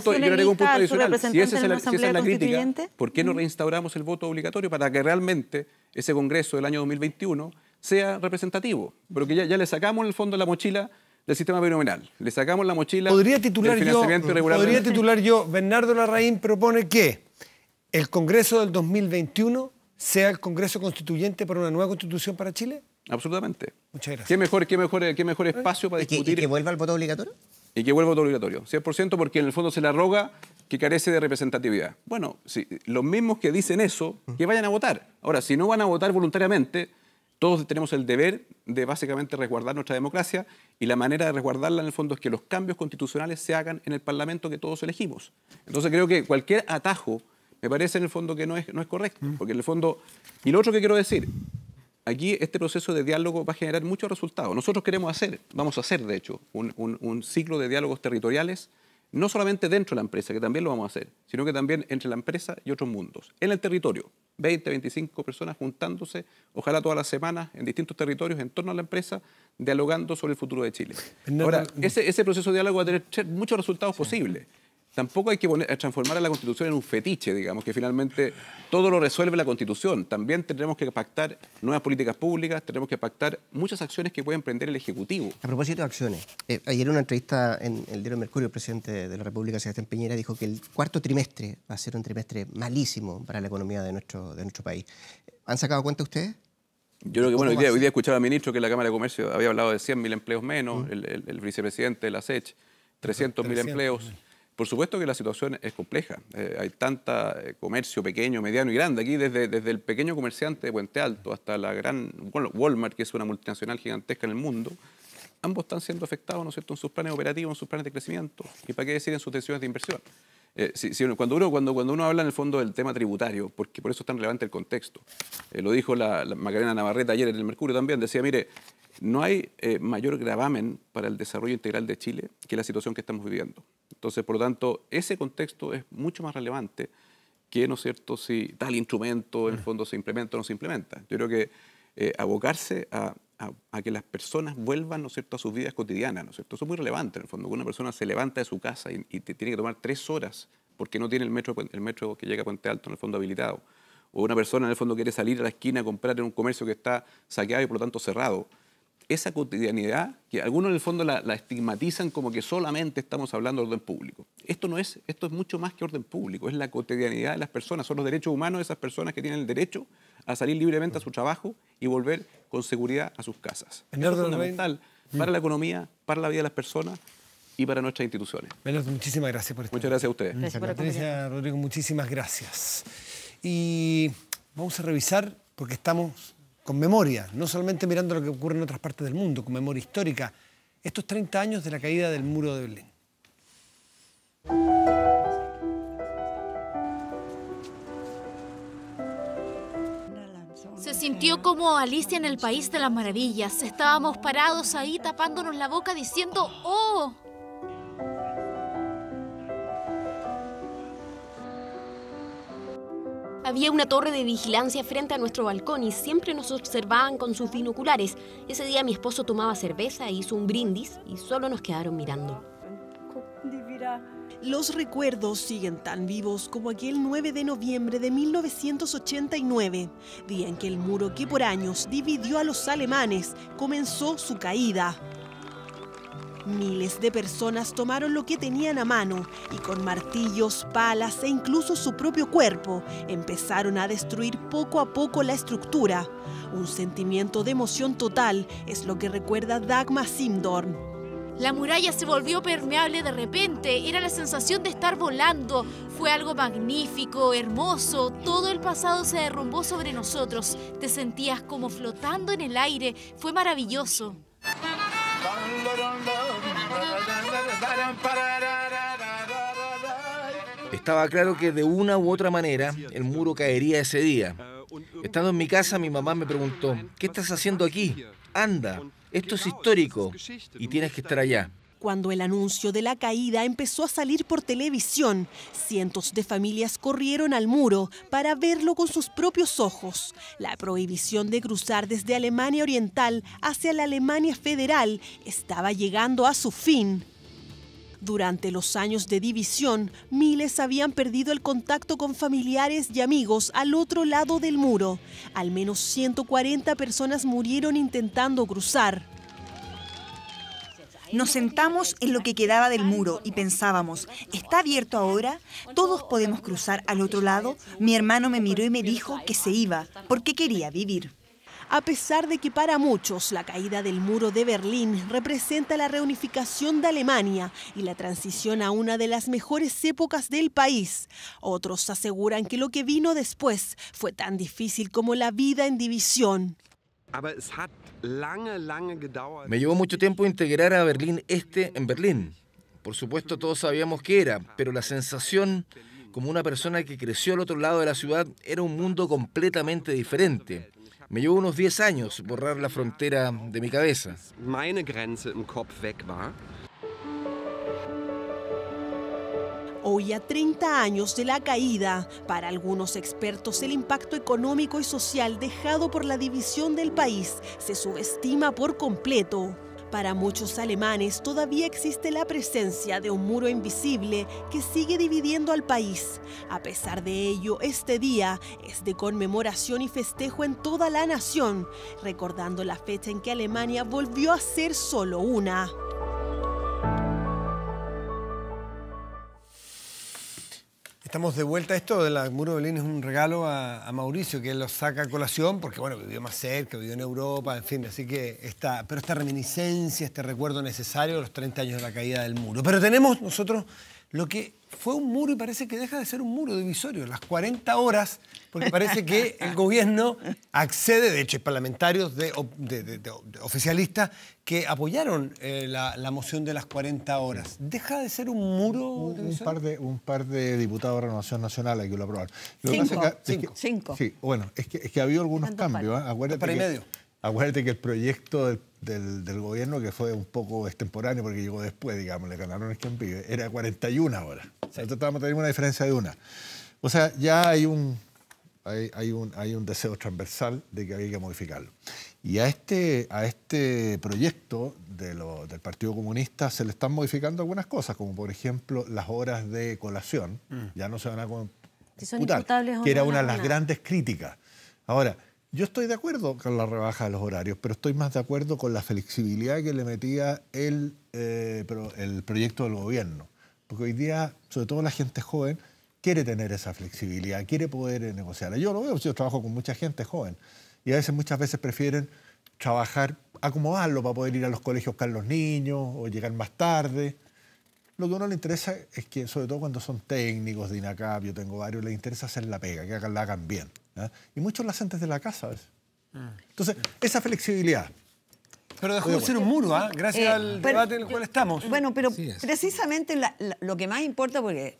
punto, yo un punto adicional. Si, esa es la, crítica, ¿por qué no mm. reinstauramos el voto obligatorio para que realmente ese congreso del año 2021 sea representativo? Pero que ya, le sacamos en el fondo de la mochila del sistema binominal. Le sacamos la mochila. Podría titular del financiamiento yo, podría titular yo, Bernardo Larraín propone qué el Congreso del 2021 sea el Congreso Constituyente para una nueva constitución para Chile? Absolutamente. Muchas gracias. ¿Qué mejor, qué mejor, qué mejor espacio para discutir? Que, ¿Y que vuelva el voto obligatorio? Y que vuelva el voto obligatorio, 100%, porque en el fondo se le arroga que carece de representatividad. Bueno, si los mismos que dicen eso, que vayan a votar. Ahora, si no van a votar voluntariamente, todos tenemos el deber de básicamente resguardar nuestra democracia y la manera de resguardarla en el fondo es que los cambios constitucionales se hagan en el Parlamento que todos elegimos. Entonces creo que cualquier atajo me parece en el fondo que no es, no es correcto, mm. porque en el fondo... Y lo otro que quiero decir, aquí este proceso de diálogo va a generar muchos resultados. Nosotros queremos hacer, vamos a hacer de hecho, un, ciclo de diálogos territoriales, no solamente dentro de la empresa, que también lo vamos a hacer, sino que también entre la empresa y otros mundos, en el territorio. 20, 25 personas juntándose, ojalá todas las semanas, en distintos territorios, en torno a la empresa, dialogando sobre el futuro de Chile. Ahora, mm. ese, proceso de diálogo va a tener muchos resultados posibles tampoco hay que poner, transformar a la Constitución en un fetiche, digamos, que finalmente todo lo resuelve la Constitución. También tendremos que pactar nuevas políticas públicas, tenemos que pactar muchas acciones que puede emprender el Ejecutivo. A propósito de acciones, eh, ayer en una entrevista en el diario Mercurio, el presidente de la República, Sebastián Piñera, dijo que el cuarto trimestre va a ser un trimestre malísimo para la economía de nuestro, de nuestro país. ¿Han sacado cuenta ustedes? Yo creo que, bueno, hoy día, he escuchado al ministro que la Cámara de Comercio había hablado de 100.000 empleos menos, mm. el, vicepresidente de la SECH, 300.000 empleos. Por supuesto que la situación es compleja. Eh, hay tanta eh, comercio pequeño, mediano y grande. Aquí desde, desde, el pequeño comerciante de Puente Alto hasta la gran Walmart, que es una multinacional gigantesca en el mundo, ambos están siendo afectados ¿no es cierto? en sus planes operativos, en sus planes de crecimiento y para qué decir en sus decisiones de inversión. Eh, si, cuando, uno, cuando, cuando uno habla en el fondo del tema tributario, porque por eso es tan relevante el contexto, lo dijo la, Magdalena Navarrete ayer en el Mercurio también, decía, mire, no hay mayor gravamen para el desarrollo integral de Chile que la situación que estamos viviendo. Entonces, por lo tanto, ese contexto es mucho más relevante que, ¿no es cierto?, si tal instrumento en el mm. fondo se implementa o no se implementa. Yo creo que eh, abocarse a, que las personas vuelvan, ¿no es cierto?, a sus vidas cotidianas, ¿no es cierto? Eso es muy relevante, en el fondo, una persona se levanta de su casa y, tiene que tomar tres horas porque no tiene el metro, el metro que llega a Puente Alto, en el fondo, habilitado. O una persona, en el fondo, quiere salir a la esquina a comprar en un comercio que está saqueado y, por lo tanto, cerrado esa cotidianidad que algunos en el fondo la, estigmatizan como que solamente estamos hablando de orden público. Esto no es, esto es mucho más que orden público, es la cotidianidad de las personas, son los derechos humanos de esas personas que tienen el derecho a salir libremente a su trabajo y volver con seguridad a sus casas. es fundamental para la mm. economía, para la vida de las personas y para nuestras instituciones. Menos, muchísimas gracias por estar. Muchas este gracias a ustedes. Gracias Patricia, Rodrigo, muchísimas gracias. Y vamos a revisar, porque estamos con memoria, no solamente mirando lo que ocurre en otras partes del mundo, con memoria histórica, estos 30 años de la caída del muro de Berlín. Se sintió como Alicia en el País de las Maravillas. Estábamos parados ahí tapándonos la boca diciendo, ¡oh! Había una torre de vigilancia frente a nuestro balcón y siempre nos observaban con sus binoculares. Ese día mi esposo tomaba cerveza e hizo un brindis y solo nos quedaron mirando. Los recuerdos siguen tan vivos como aquel 9 de noviembre de 1989, día en que el muro que por años dividió a los alemanes comenzó su caída. Miles de personas tomaron lo que tenían a mano y con martillos, palas e incluso su propio cuerpo empezaron a destruir poco a poco la estructura. Un sentimiento de emoción total es lo que recuerda Dagma Simdorn. La muralla se volvió permeable de repente, era la sensación de estar volando, fue algo magnífico, hermoso, todo el pasado se derrumbó sobre nosotros, te sentías como flotando en el aire, fue maravilloso. Estaba claro que de una u otra manera el muro caería ese día. Estando en mi casa, mi mamá me preguntó, ¿qué estás haciendo aquí? Anda, esto es histórico y tienes que estar allá. Cuando el anuncio de la caída empezó a salir por televisión, cientos de familias corrieron al muro para verlo con sus propios ojos. La prohibición de cruzar desde Alemania Oriental hacia la Alemania Federal estaba llegando a su fin. Durante los años de división, miles habían perdido el contacto con familiares y amigos al otro lado del muro. Al menos 140 personas murieron intentando cruzar. Nos sentamos en lo que quedaba del muro y pensábamos, ¿está abierto ahora? ¿Todos podemos cruzar al otro lado? Mi hermano me miró y me dijo que se iba, porque quería vivir. A pesar de que para muchos la caída del muro de Berlín representa la reunificación de Alemania y la transición a una de las mejores épocas del país, otros aseguran que lo que vino después fue tan difícil como la vida en división. Me llevó mucho tiempo integrar a Berlín Este en Berlín. Por supuesto todos sabíamos que era, pero la sensación como una persona que creció al otro lado de la ciudad era un mundo completamente diferente. Me llevó unos 10 años borrar la frontera de mi cabeza. Hoy a 30 años de la caída, para algunos expertos el impacto económico y social dejado por la división del país se subestima por completo. Para muchos alemanes todavía existe la presencia de un muro invisible que sigue dividiendo al país. A pesar de ello, este día es de conmemoración y festejo en toda la nación, recordando la fecha en que Alemania volvió a ser solo una. Estamos de vuelta. Esto del muro de Berlín es un regalo a, Mauricio, que lo saca a colación, porque bueno, vivió más cerca, vivió en Europa, en fin, así que está. Pero esta reminiscencia, este recuerdo necesario de los 30 años de la caída del muro. Pero tenemos nosotros lo que fue un muro y parece que deja de ser un muro divisorio, las 40 horas, porque parece que el gobierno accede, de hecho, parlamentarios de, oficialistas que apoyaron eh, la, moción de las 40 horas. ¿Deja de ser un muro un, un par de diputados de Renovación Nacional hay lo Lo Que pasa cinco. bueno, es que, es ha habido algunos cambios. ¿eh? Acuérdate Acuérdate que el proyecto del, gobierno, que fue un poco extemporáneo porque llegó después, digamos, le ganaron el quien vive, era 41 horas. O sea, estábamos teniendo una diferencia de una. O sea, ya hay un, hay, un, hay un deseo transversal de que había que modificarlo. Y a este, a este proyecto del Partido Comunista se le están modificando algunas cosas, como por ejemplo las horas de colación, mm. ya no se van a computar, son imputables que no era una de las grandes críticas. Ahora, yo estoy de acuerdo con la rebaja de los horarios, pero estoy más de acuerdo con la flexibilidad que le metía el, eh, el proyecto del gobierno. Porque hoy día, sobre todo la gente joven, quiere tener esa flexibilidad, quiere poder eh, negociar. Yo lo veo, yo trabajo con mucha gente joven y a veces muchas veces prefieren trabajar, acomodarlo para poder ir a los colegios con los niños o llegar más tarde. Lo que a uno le interesa es que, sobre todo cuando son técnicos de INACAP, yo tengo varios, le interesa hacer la pega, que la hagan bien y muchos las hacen de la casa. Ah. Entonces, esa flexibilidad. Pero dejó de ser un muro, ¿ah? gracias eh, al debate en el cual estamos. Bueno, pero precisamente lo que más importa, porque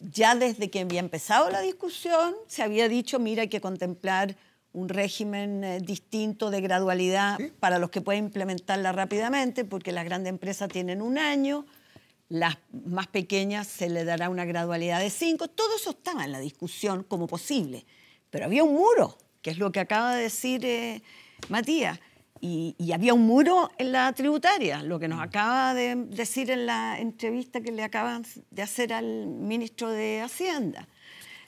ya desde que había empezado la discusión, se había dicho, mira, hay que contemplar un régimen eh, distinto de gradualidad para los que pueden implementarla rápidamente, porque las grandes empresas tienen un año, las más pequeñas se le dará una gradualidad de cinco. Todo eso estaba en la discusión como posible pero había un muro, que es lo que acaba de decir eh, Matías. Y, había un muro en la tributaria, lo que nos mm. acaba de decir en la entrevista que le acaban de hacer al ministro de Hacienda.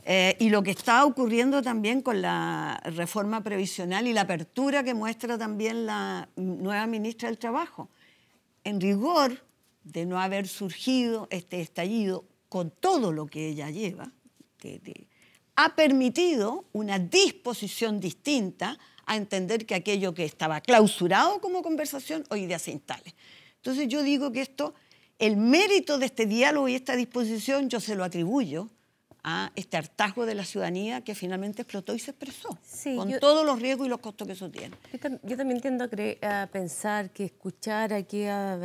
Eh, y lo que está ocurriendo también con la reforma previsional y la apertura que muestra también la nueva ministra del Trabajo. En rigor de no haber surgido este estallido con todo lo que ella lleva, ha permitido una disposición distinta a entender que aquello que estaba clausurado como conversación o día se instale. Entonces yo digo que esto, el mérito de este diálogo y esta disposición yo se lo atribuyo a este hartazgo de la ciudadanía que finalmente explotó y se expresó, con todos los riesgos y los costos que eso tiene. Yo, también tiendo a, pensar que escuchar aquí a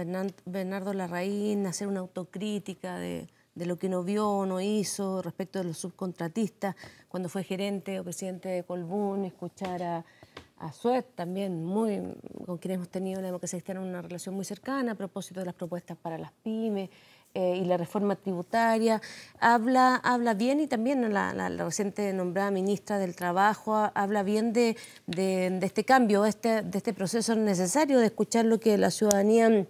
Bernardo Larraín hacer una autocrítica de de lo que no vio o no hizo respecto de los subcontratistas, cuando fue gerente o presidente de Colbún, escuchar a, Suez también, muy, con quien hemos tenido la democracia cristiana una relación muy cercana a propósito de las propuestas para las pymes. Eh, y la reforma tributaria, habla, habla bien y también la, la, reciente nombrada ministra del Trabajo habla bien de, de, este cambio, este, de este proceso necesario de escuchar lo que la ciudadanía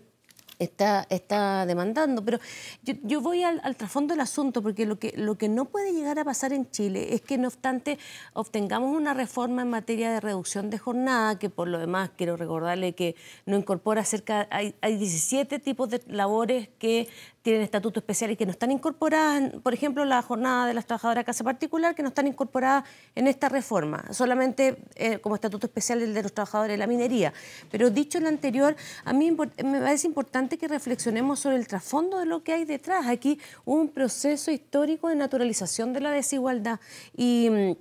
está, está demandando. Pero yo, yo voy al, trasfondo del asunto, porque lo que, lo que no puede llegar a pasar en Chile es que, no obstante, obtengamos una reforma en materia de reducción de jornada, que por lo demás quiero recordarle que no incorpora cerca, hay, hay 17 tipos de labores que tienen estatuto especiales y que no están incorporadas, por ejemplo, la jornada de las trabajadoras de casa particular, que no están incorporadas en esta reforma, solamente eh, como estatuto especial el de los trabajadores de la minería. Pero dicho lo anterior, a mí me parece importante que reflexionemos sobre el trasfondo de lo que hay detrás. Aquí un proceso histórico de naturalización de la desigualdad y mm,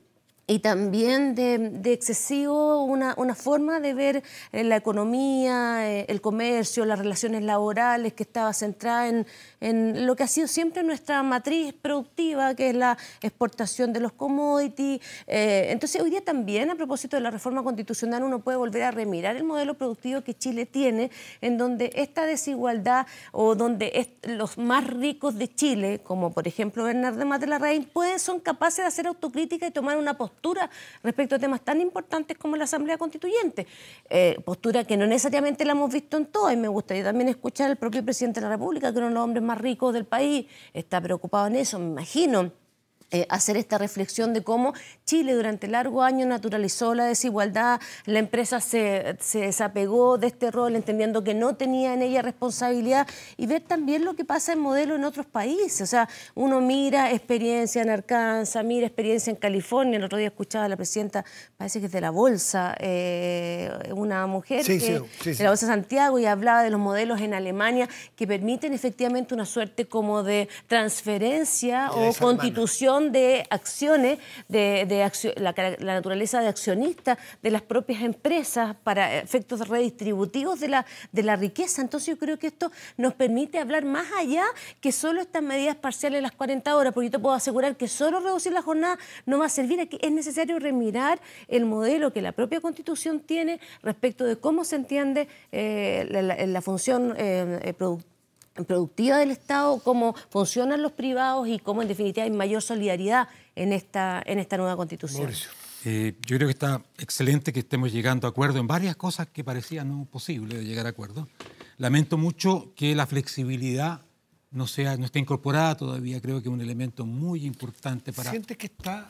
y también de, excesivo una, una, forma de ver eh, la economía, eh, el comercio, las relaciones laborales que estaba centrada en en lo que ha sido siempre nuestra matriz productiva, que es la exportación de los commodities. Eh, entonces, hoy día también, a propósito de la reforma constitucional, uno puede volver a remirar el modelo productivo que Chile tiene, en donde esta desigualdad o donde los más ricos de Chile, como por ejemplo Bernardo la Reina, pueden, son capaces de hacer autocrítica y tomar una postura respecto a temas tan importantes como la Asamblea Constituyente. Eh, postura que no necesariamente la hemos visto en todo, y me gustaría también escuchar al propio presidente de la República, que uno de los hombres más ricos del país, está preocupado en eso, me imagino. Eh, hacer esta reflexión de cómo Chile durante largo año naturalizó la desigualdad, la empresa se, desapegó de este rol entendiendo que no tenía en ella responsabilidad y ver también lo que pasa en modelo en otros países. O sea, uno mira experiencia en Arkansas, mira experiencia en California. El otro día escuchaba a la presidenta, parece que es de la Bolsa, eh, una mujer de la Bolsa Santiago y hablaba de los modelos en Alemania que permiten efectivamente una suerte como de transferencia o constitución de acciones, de, la, naturaleza de accionista de las propias empresas para efectos redistributivos de la, de la riqueza. Entonces yo creo que esto nos permite hablar más allá que solo estas medidas parciales de las 40 horas, porque yo te puedo asegurar que solo reducir la jornada no va a servir. Aquí es necesario remirar el modelo que la propia Constitución tiene respecto de cómo se entiende eh, la, función eh, eh, productiva productiva del Estado, cómo funcionan los privados y cómo en definitiva hay mayor solidaridad en esta, en esta nueva constitución. Eh, yo creo que está excelente que estemos llegando a acuerdo en varias cosas que parecían no posible de llegar a acuerdo. Lamento mucho que la flexibilidad no, sea, no esté incorporada todavía, creo que es un elemento muy importante para... ¿Sientes que está,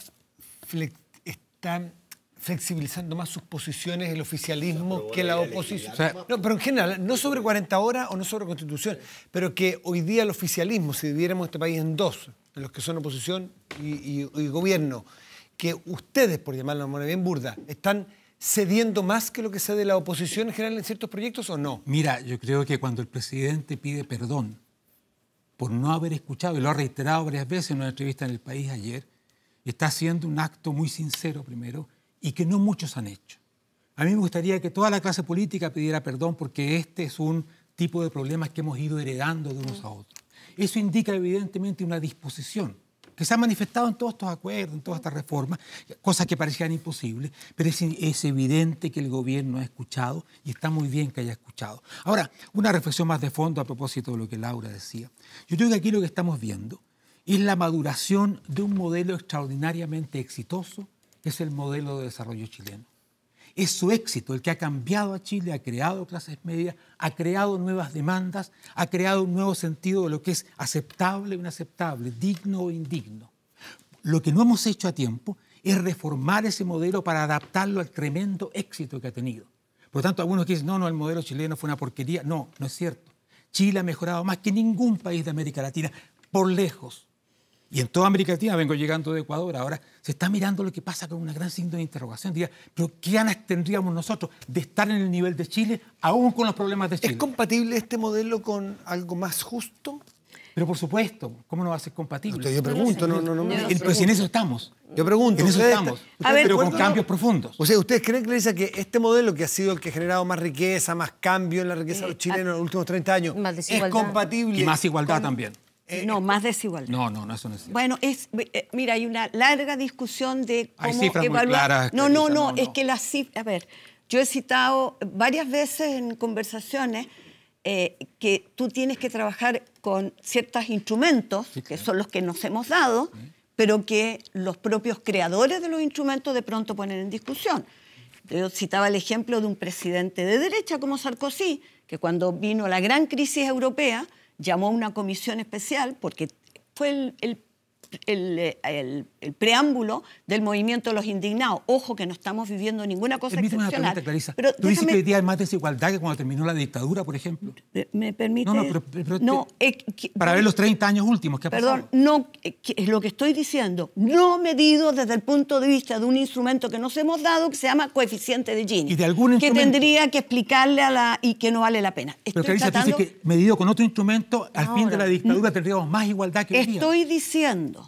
están flexibilizando más sus posiciones el oficialismo que la oposición. pero en general, no sobre 40 horas o no sobre constitución, pero que hoy día el oficialismo, si dividiéramos este país en dos, en los que son oposición y, gobierno, que ustedes, por llamarlo de manera bien burda, están cediendo más que lo que cede la oposición en general en ciertos proyectos o no? Mira, yo creo que cuando el presidente pide perdón por no haber escuchado, y lo ha reiterado varias veces en una entrevista en el país ayer, está haciendo un acto muy sincero primero, y que no muchos han hecho. A mí me gustaría que toda la clase política pidiera perdón porque este es un tipo de problemas que hemos ido heredando de unos a otros. Eso indica evidentemente una disposición que se ha manifestado en todos estos acuerdos, en todas estas reformas, cosas que parecían imposibles, pero es, evidente que el gobierno ha escuchado y está muy bien que haya escuchado. Ahora, una reflexión más de fondo a propósito de lo que Laura decía. Yo creo que aquí lo que estamos viendo es la maduración de un modelo extraordinariamente exitoso es el modelo de desarrollo chileno. Es su éxito el que ha cambiado a Chile, ha creado clases medias, ha creado nuevas demandas, ha creado un nuevo sentido de lo que es aceptable o inaceptable, digno o indigno. Lo que no hemos hecho a tiempo es reformar ese modelo para adaptarlo al tremendo éxito que ha tenido. Por lo tanto, algunos dicen, no, no, el modelo chileno fue una porquería. No, no es cierto. Chile ha mejorado más que ningún país de América Latina, por lejos. Y en toda América Latina, vengo llegando de Ecuador, ahora se está mirando lo que pasa con una gran signo de interrogación. Diga, pero ¿qué ganas tendríamos nosotros de estar en el nivel de Chile, aún con los problemas de Chile? ¿Es compatible este modelo con algo más justo? Pero por supuesto, ¿cómo no va a ser compatible? yo pregunto, no, no, no. Pues en eso estamos. Yo pregunto. En eso estamos. pero con cambios profundos. O sea, ¿ustedes creen, dice que este modelo que ha sido el que ha generado más riqueza, más cambio en la riqueza de los eh, chilenos en los últimos 30 años, es compatible? Y más igualdad también. Eh, no, eh, más desigualdad. No, no, no, eso es Bueno, es, eh, mira, hay una larga discusión de cómo hay evaluar. no, no, no, es que las cifras. A ver, yo he citado varias veces en conversaciones que tú tienes que trabajar con ciertos instrumentos, que son los que nos hemos dado, pero que los propios creadores de los instrumentos de pronto ponen en discusión. Yo citaba el ejemplo de un presidente de derecha como Sarkozy, que cuando vino la gran crisis europea, llamó a una comisión especial porque fue el, el eh, el, preámbulo del movimiento de los indignados. Ojo que no estamos viviendo ninguna cosa excepcional. pero Tú dices que hoy día hay más desigualdad que cuando terminó la dictadura, por ejemplo. ¿Me permite? No, para ver los 30 años últimos, que ha Perdón, pasado? no, eh, es lo que estoy diciendo, no medido desde el punto de vista de un instrumento que nos hemos dado que se llama coeficiente de Gini. ¿Y de Que tendría que explicarle a la... y que no vale la pena. pero Clarisa, tú dices que medido con otro instrumento, al fin de la dictadura tendríamos más igualdad que hoy Estoy diciendo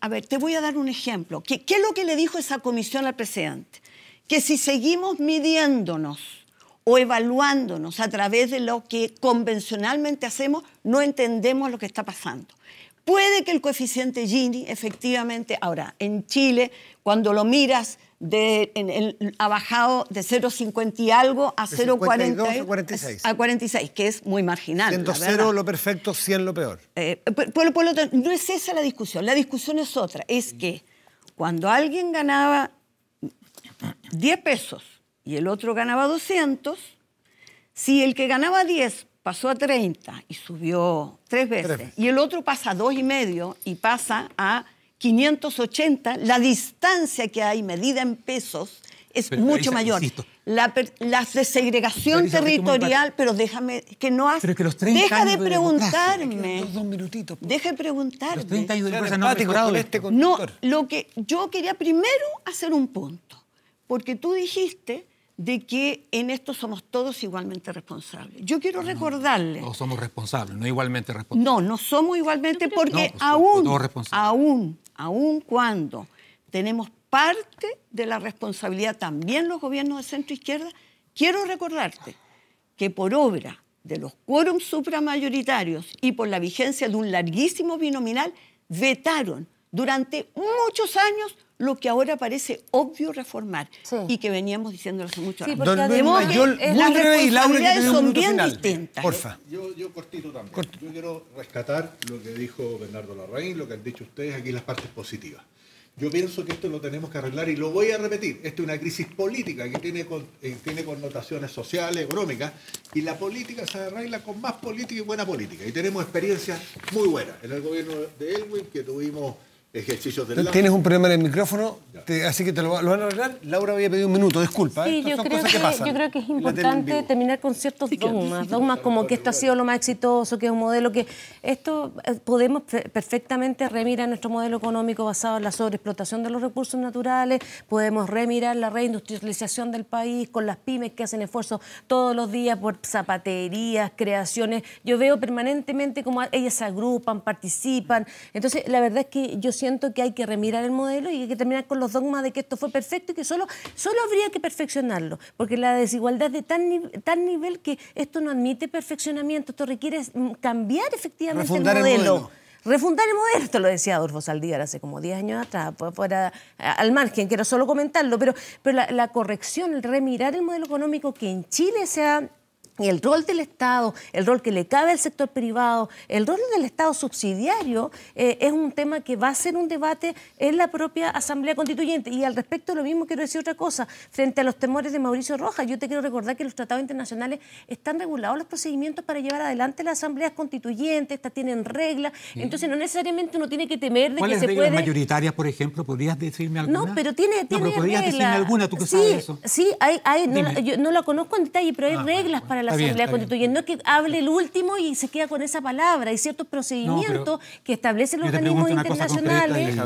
a ver, te voy a dar un ejemplo. ¿Qué es lo que le dijo esa comisión al presidente? Que si seguimos midiéndonos o evaluándonos a través de lo que convencionalmente hacemos, no entendemos lo que está pasando. Puede que el coeficiente Gini, efectivamente, ahora en Chile, cuando lo miras en, ha bajado de 0,50 y algo a 0,46. A 46, que es muy marginal. Siendo cero lo perfecto, 100 lo peor. Eh, no es esa la discusión. La discusión es otra. Es mm. que cuando alguien ganaba 10 pesos y el otro ganaba 200, si el que ganaba 10 pasó a 30 y subió tres veces, y el otro pasa a 2,5 y pasa a 580, la distancia que hay medida en pesos es mucho mayor. la, desegregación territorial, pero déjame, que no hace... deja de preguntarme. Deja de preguntarme. no, este lo que yo quería primero hacer un punto, porque tú dijiste de que en esto somos todos igualmente responsables. Yo quiero ah, recordarle... No somos responsables, no igualmente responsables. No, no somos igualmente porque aún, aún, aún cuando tenemos parte de la responsabilidad también los gobiernos de centro izquierda, quiero recordarte que por obra de los quórums supramayoritarios y por la vigencia de un larguísimo binominal, vetaron durante muchos años lo que ahora parece obvio reformar y que veníamos diciéndolo hace mucho tiempo. Sí, porque son bien final. ¿eh? Porfa. Yo, yo cortito también. Yo quiero rescatar lo que dijo Bernardo Larraín, lo que han dicho ustedes aquí, las partes positivas. Yo pienso que esto lo tenemos que arreglar y lo voy a repetir. Esta es una crisis política que tiene, eh, tiene connotaciones sociales, económicas, y la política se arregla con más política y buena política. Y tenemos experiencias muy buenas. En el gobierno de Elwin, que tuvimos ejercicios del lado. Tienes un problema en el micrófono, así que te lo, van a arreglar. Laura había pedido un minuto, disculpa. Sí, ¿eh? yo, creo que, es importante terminar con ciertos dogmas, dogmas como que esto ha sido lo más exitoso, que es un modelo que... Esto eh, podemos perfectamente remirar nuestro modelo económico basado en la sobreexplotación de los recursos naturales, podemos remirar la reindustrialización del país con las pymes que hacen esfuerzos todos los días por zapaterías, creaciones. Yo veo permanentemente como ellas se agrupan, participan. Entonces, la verdad es que yo siento que hay que remirar el modelo y hay que terminar con los dogmas de que esto fue perfecto y que solo, solo habría que perfeccionarlo, porque la desigualdad de tan, tan nivel que esto no admite perfeccionamiento, esto requiere mm, cambiar efectivamente el modelo. Refundar el modelo, esto lo decía Adolfo Saldívar hace como 10 años atrás, fuera al margen, quiero solo comentarlo, pero, pero la, la corrección, el remirar el modelo económico que en Chile se ha y el rol del Estado, el rol que le cabe al sector privado, el rol del Estado subsidiario eh, es un tema que va a ser un debate en la propia Asamblea Constituyente. Y al respecto lo mismo quiero decir otra cosa, frente a los temores de Mauricio Rojas, yo te quiero recordar que los tratados internacionales están regulados los procedimientos para llevar adelante la Asamblea Constituyente, estas tienen reglas, entonces no necesariamente uno tiene que temer de que se puede... mayoritarias, por ejemplo? ¿Podrías decirme alguna? No, pero tiene, tiene decirme alguna, tú que sí, Sí, hay, hay no, yo no la conozco en detalle, pero hay ah, reglas para la para la Asamblea Constituyente. No es que hable el último y se queda con esa palabra. Hay ciertos procedimientos que establecen los organismos internacionales.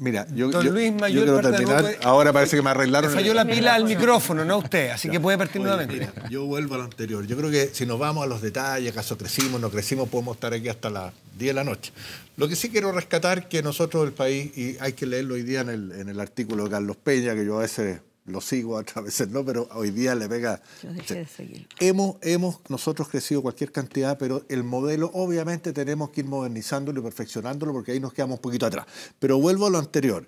Mira, yo, Ahora parece que me arreglaron. falló la pila al micrófono, no usted, así que puede partir nuevamente. yo vuelvo a lo anterior. Yo creo que si nos vamos a los detalles, caso crecimos, no crecimos, podemos estar aquí hasta las 10 de la noche. Lo que sí quiero rescatar que nosotros, el país, y hay que leerlo hoy día en el artículo de Carlos Peña, que yo a veces lo sigo, otras veces no, pero hoy día le pega. Hemos, hemos nosotros crecido cualquier cantidad, pero el modelo obviamente tenemos que ir modernizándolo y perfeccionándolo porque ahí nos quedamos un poquito atrás. Pero vuelvo a lo anterior.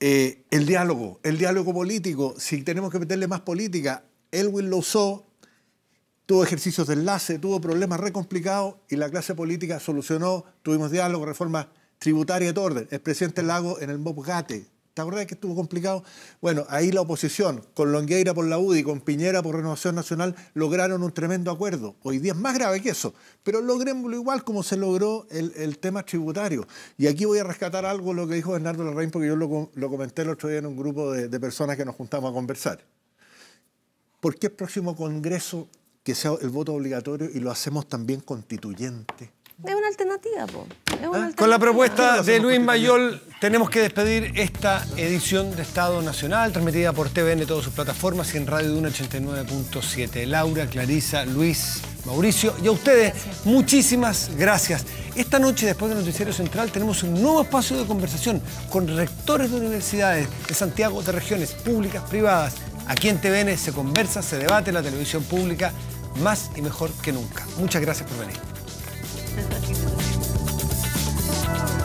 Eh, el diálogo, el diálogo político, si tenemos que meterle más política, Elwin lo usó, tuvo ejercicios de enlace, tuvo problemas re complicados y la clase política solucionó, tuvimos diálogo, reformas tributarias de orden. El presidente Lago en el MOPGATE ¿Te acuerdas que estuvo complicado? Bueno, ahí la oposición, con Longueira por la UDI, con Piñera por Renovación Nacional, lograron un tremendo acuerdo. Hoy día es más grave que eso, pero logremoslo igual como se logró el, tema tributario. Y aquí voy a rescatar algo lo que dijo Bernardo Larraín, porque yo lo, comenté el otro día en un grupo de, de personas que nos juntamos a conversar. ¿Por qué el próximo Congreso que sea el voto obligatorio y lo hacemos también constituyente? Es una alternativa, ah, Con la propuesta de Luis Mayol tenemos que despedir esta edición de Estado Nacional, transmitida por TVN todas sus plataformas y en Radio Duna 89.7. Laura, Clarisa, Luis, Mauricio y a ustedes, muchísimas gracias. Esta noche, después del Noticiero Central, tenemos un nuevo espacio de conversación con rectores de universidades de Santiago, de regiones públicas, privadas. Aquí en TVN se conversa, se debate la televisión pública más y mejor que nunca. Muchas gracias por venir. says that she's in the same room.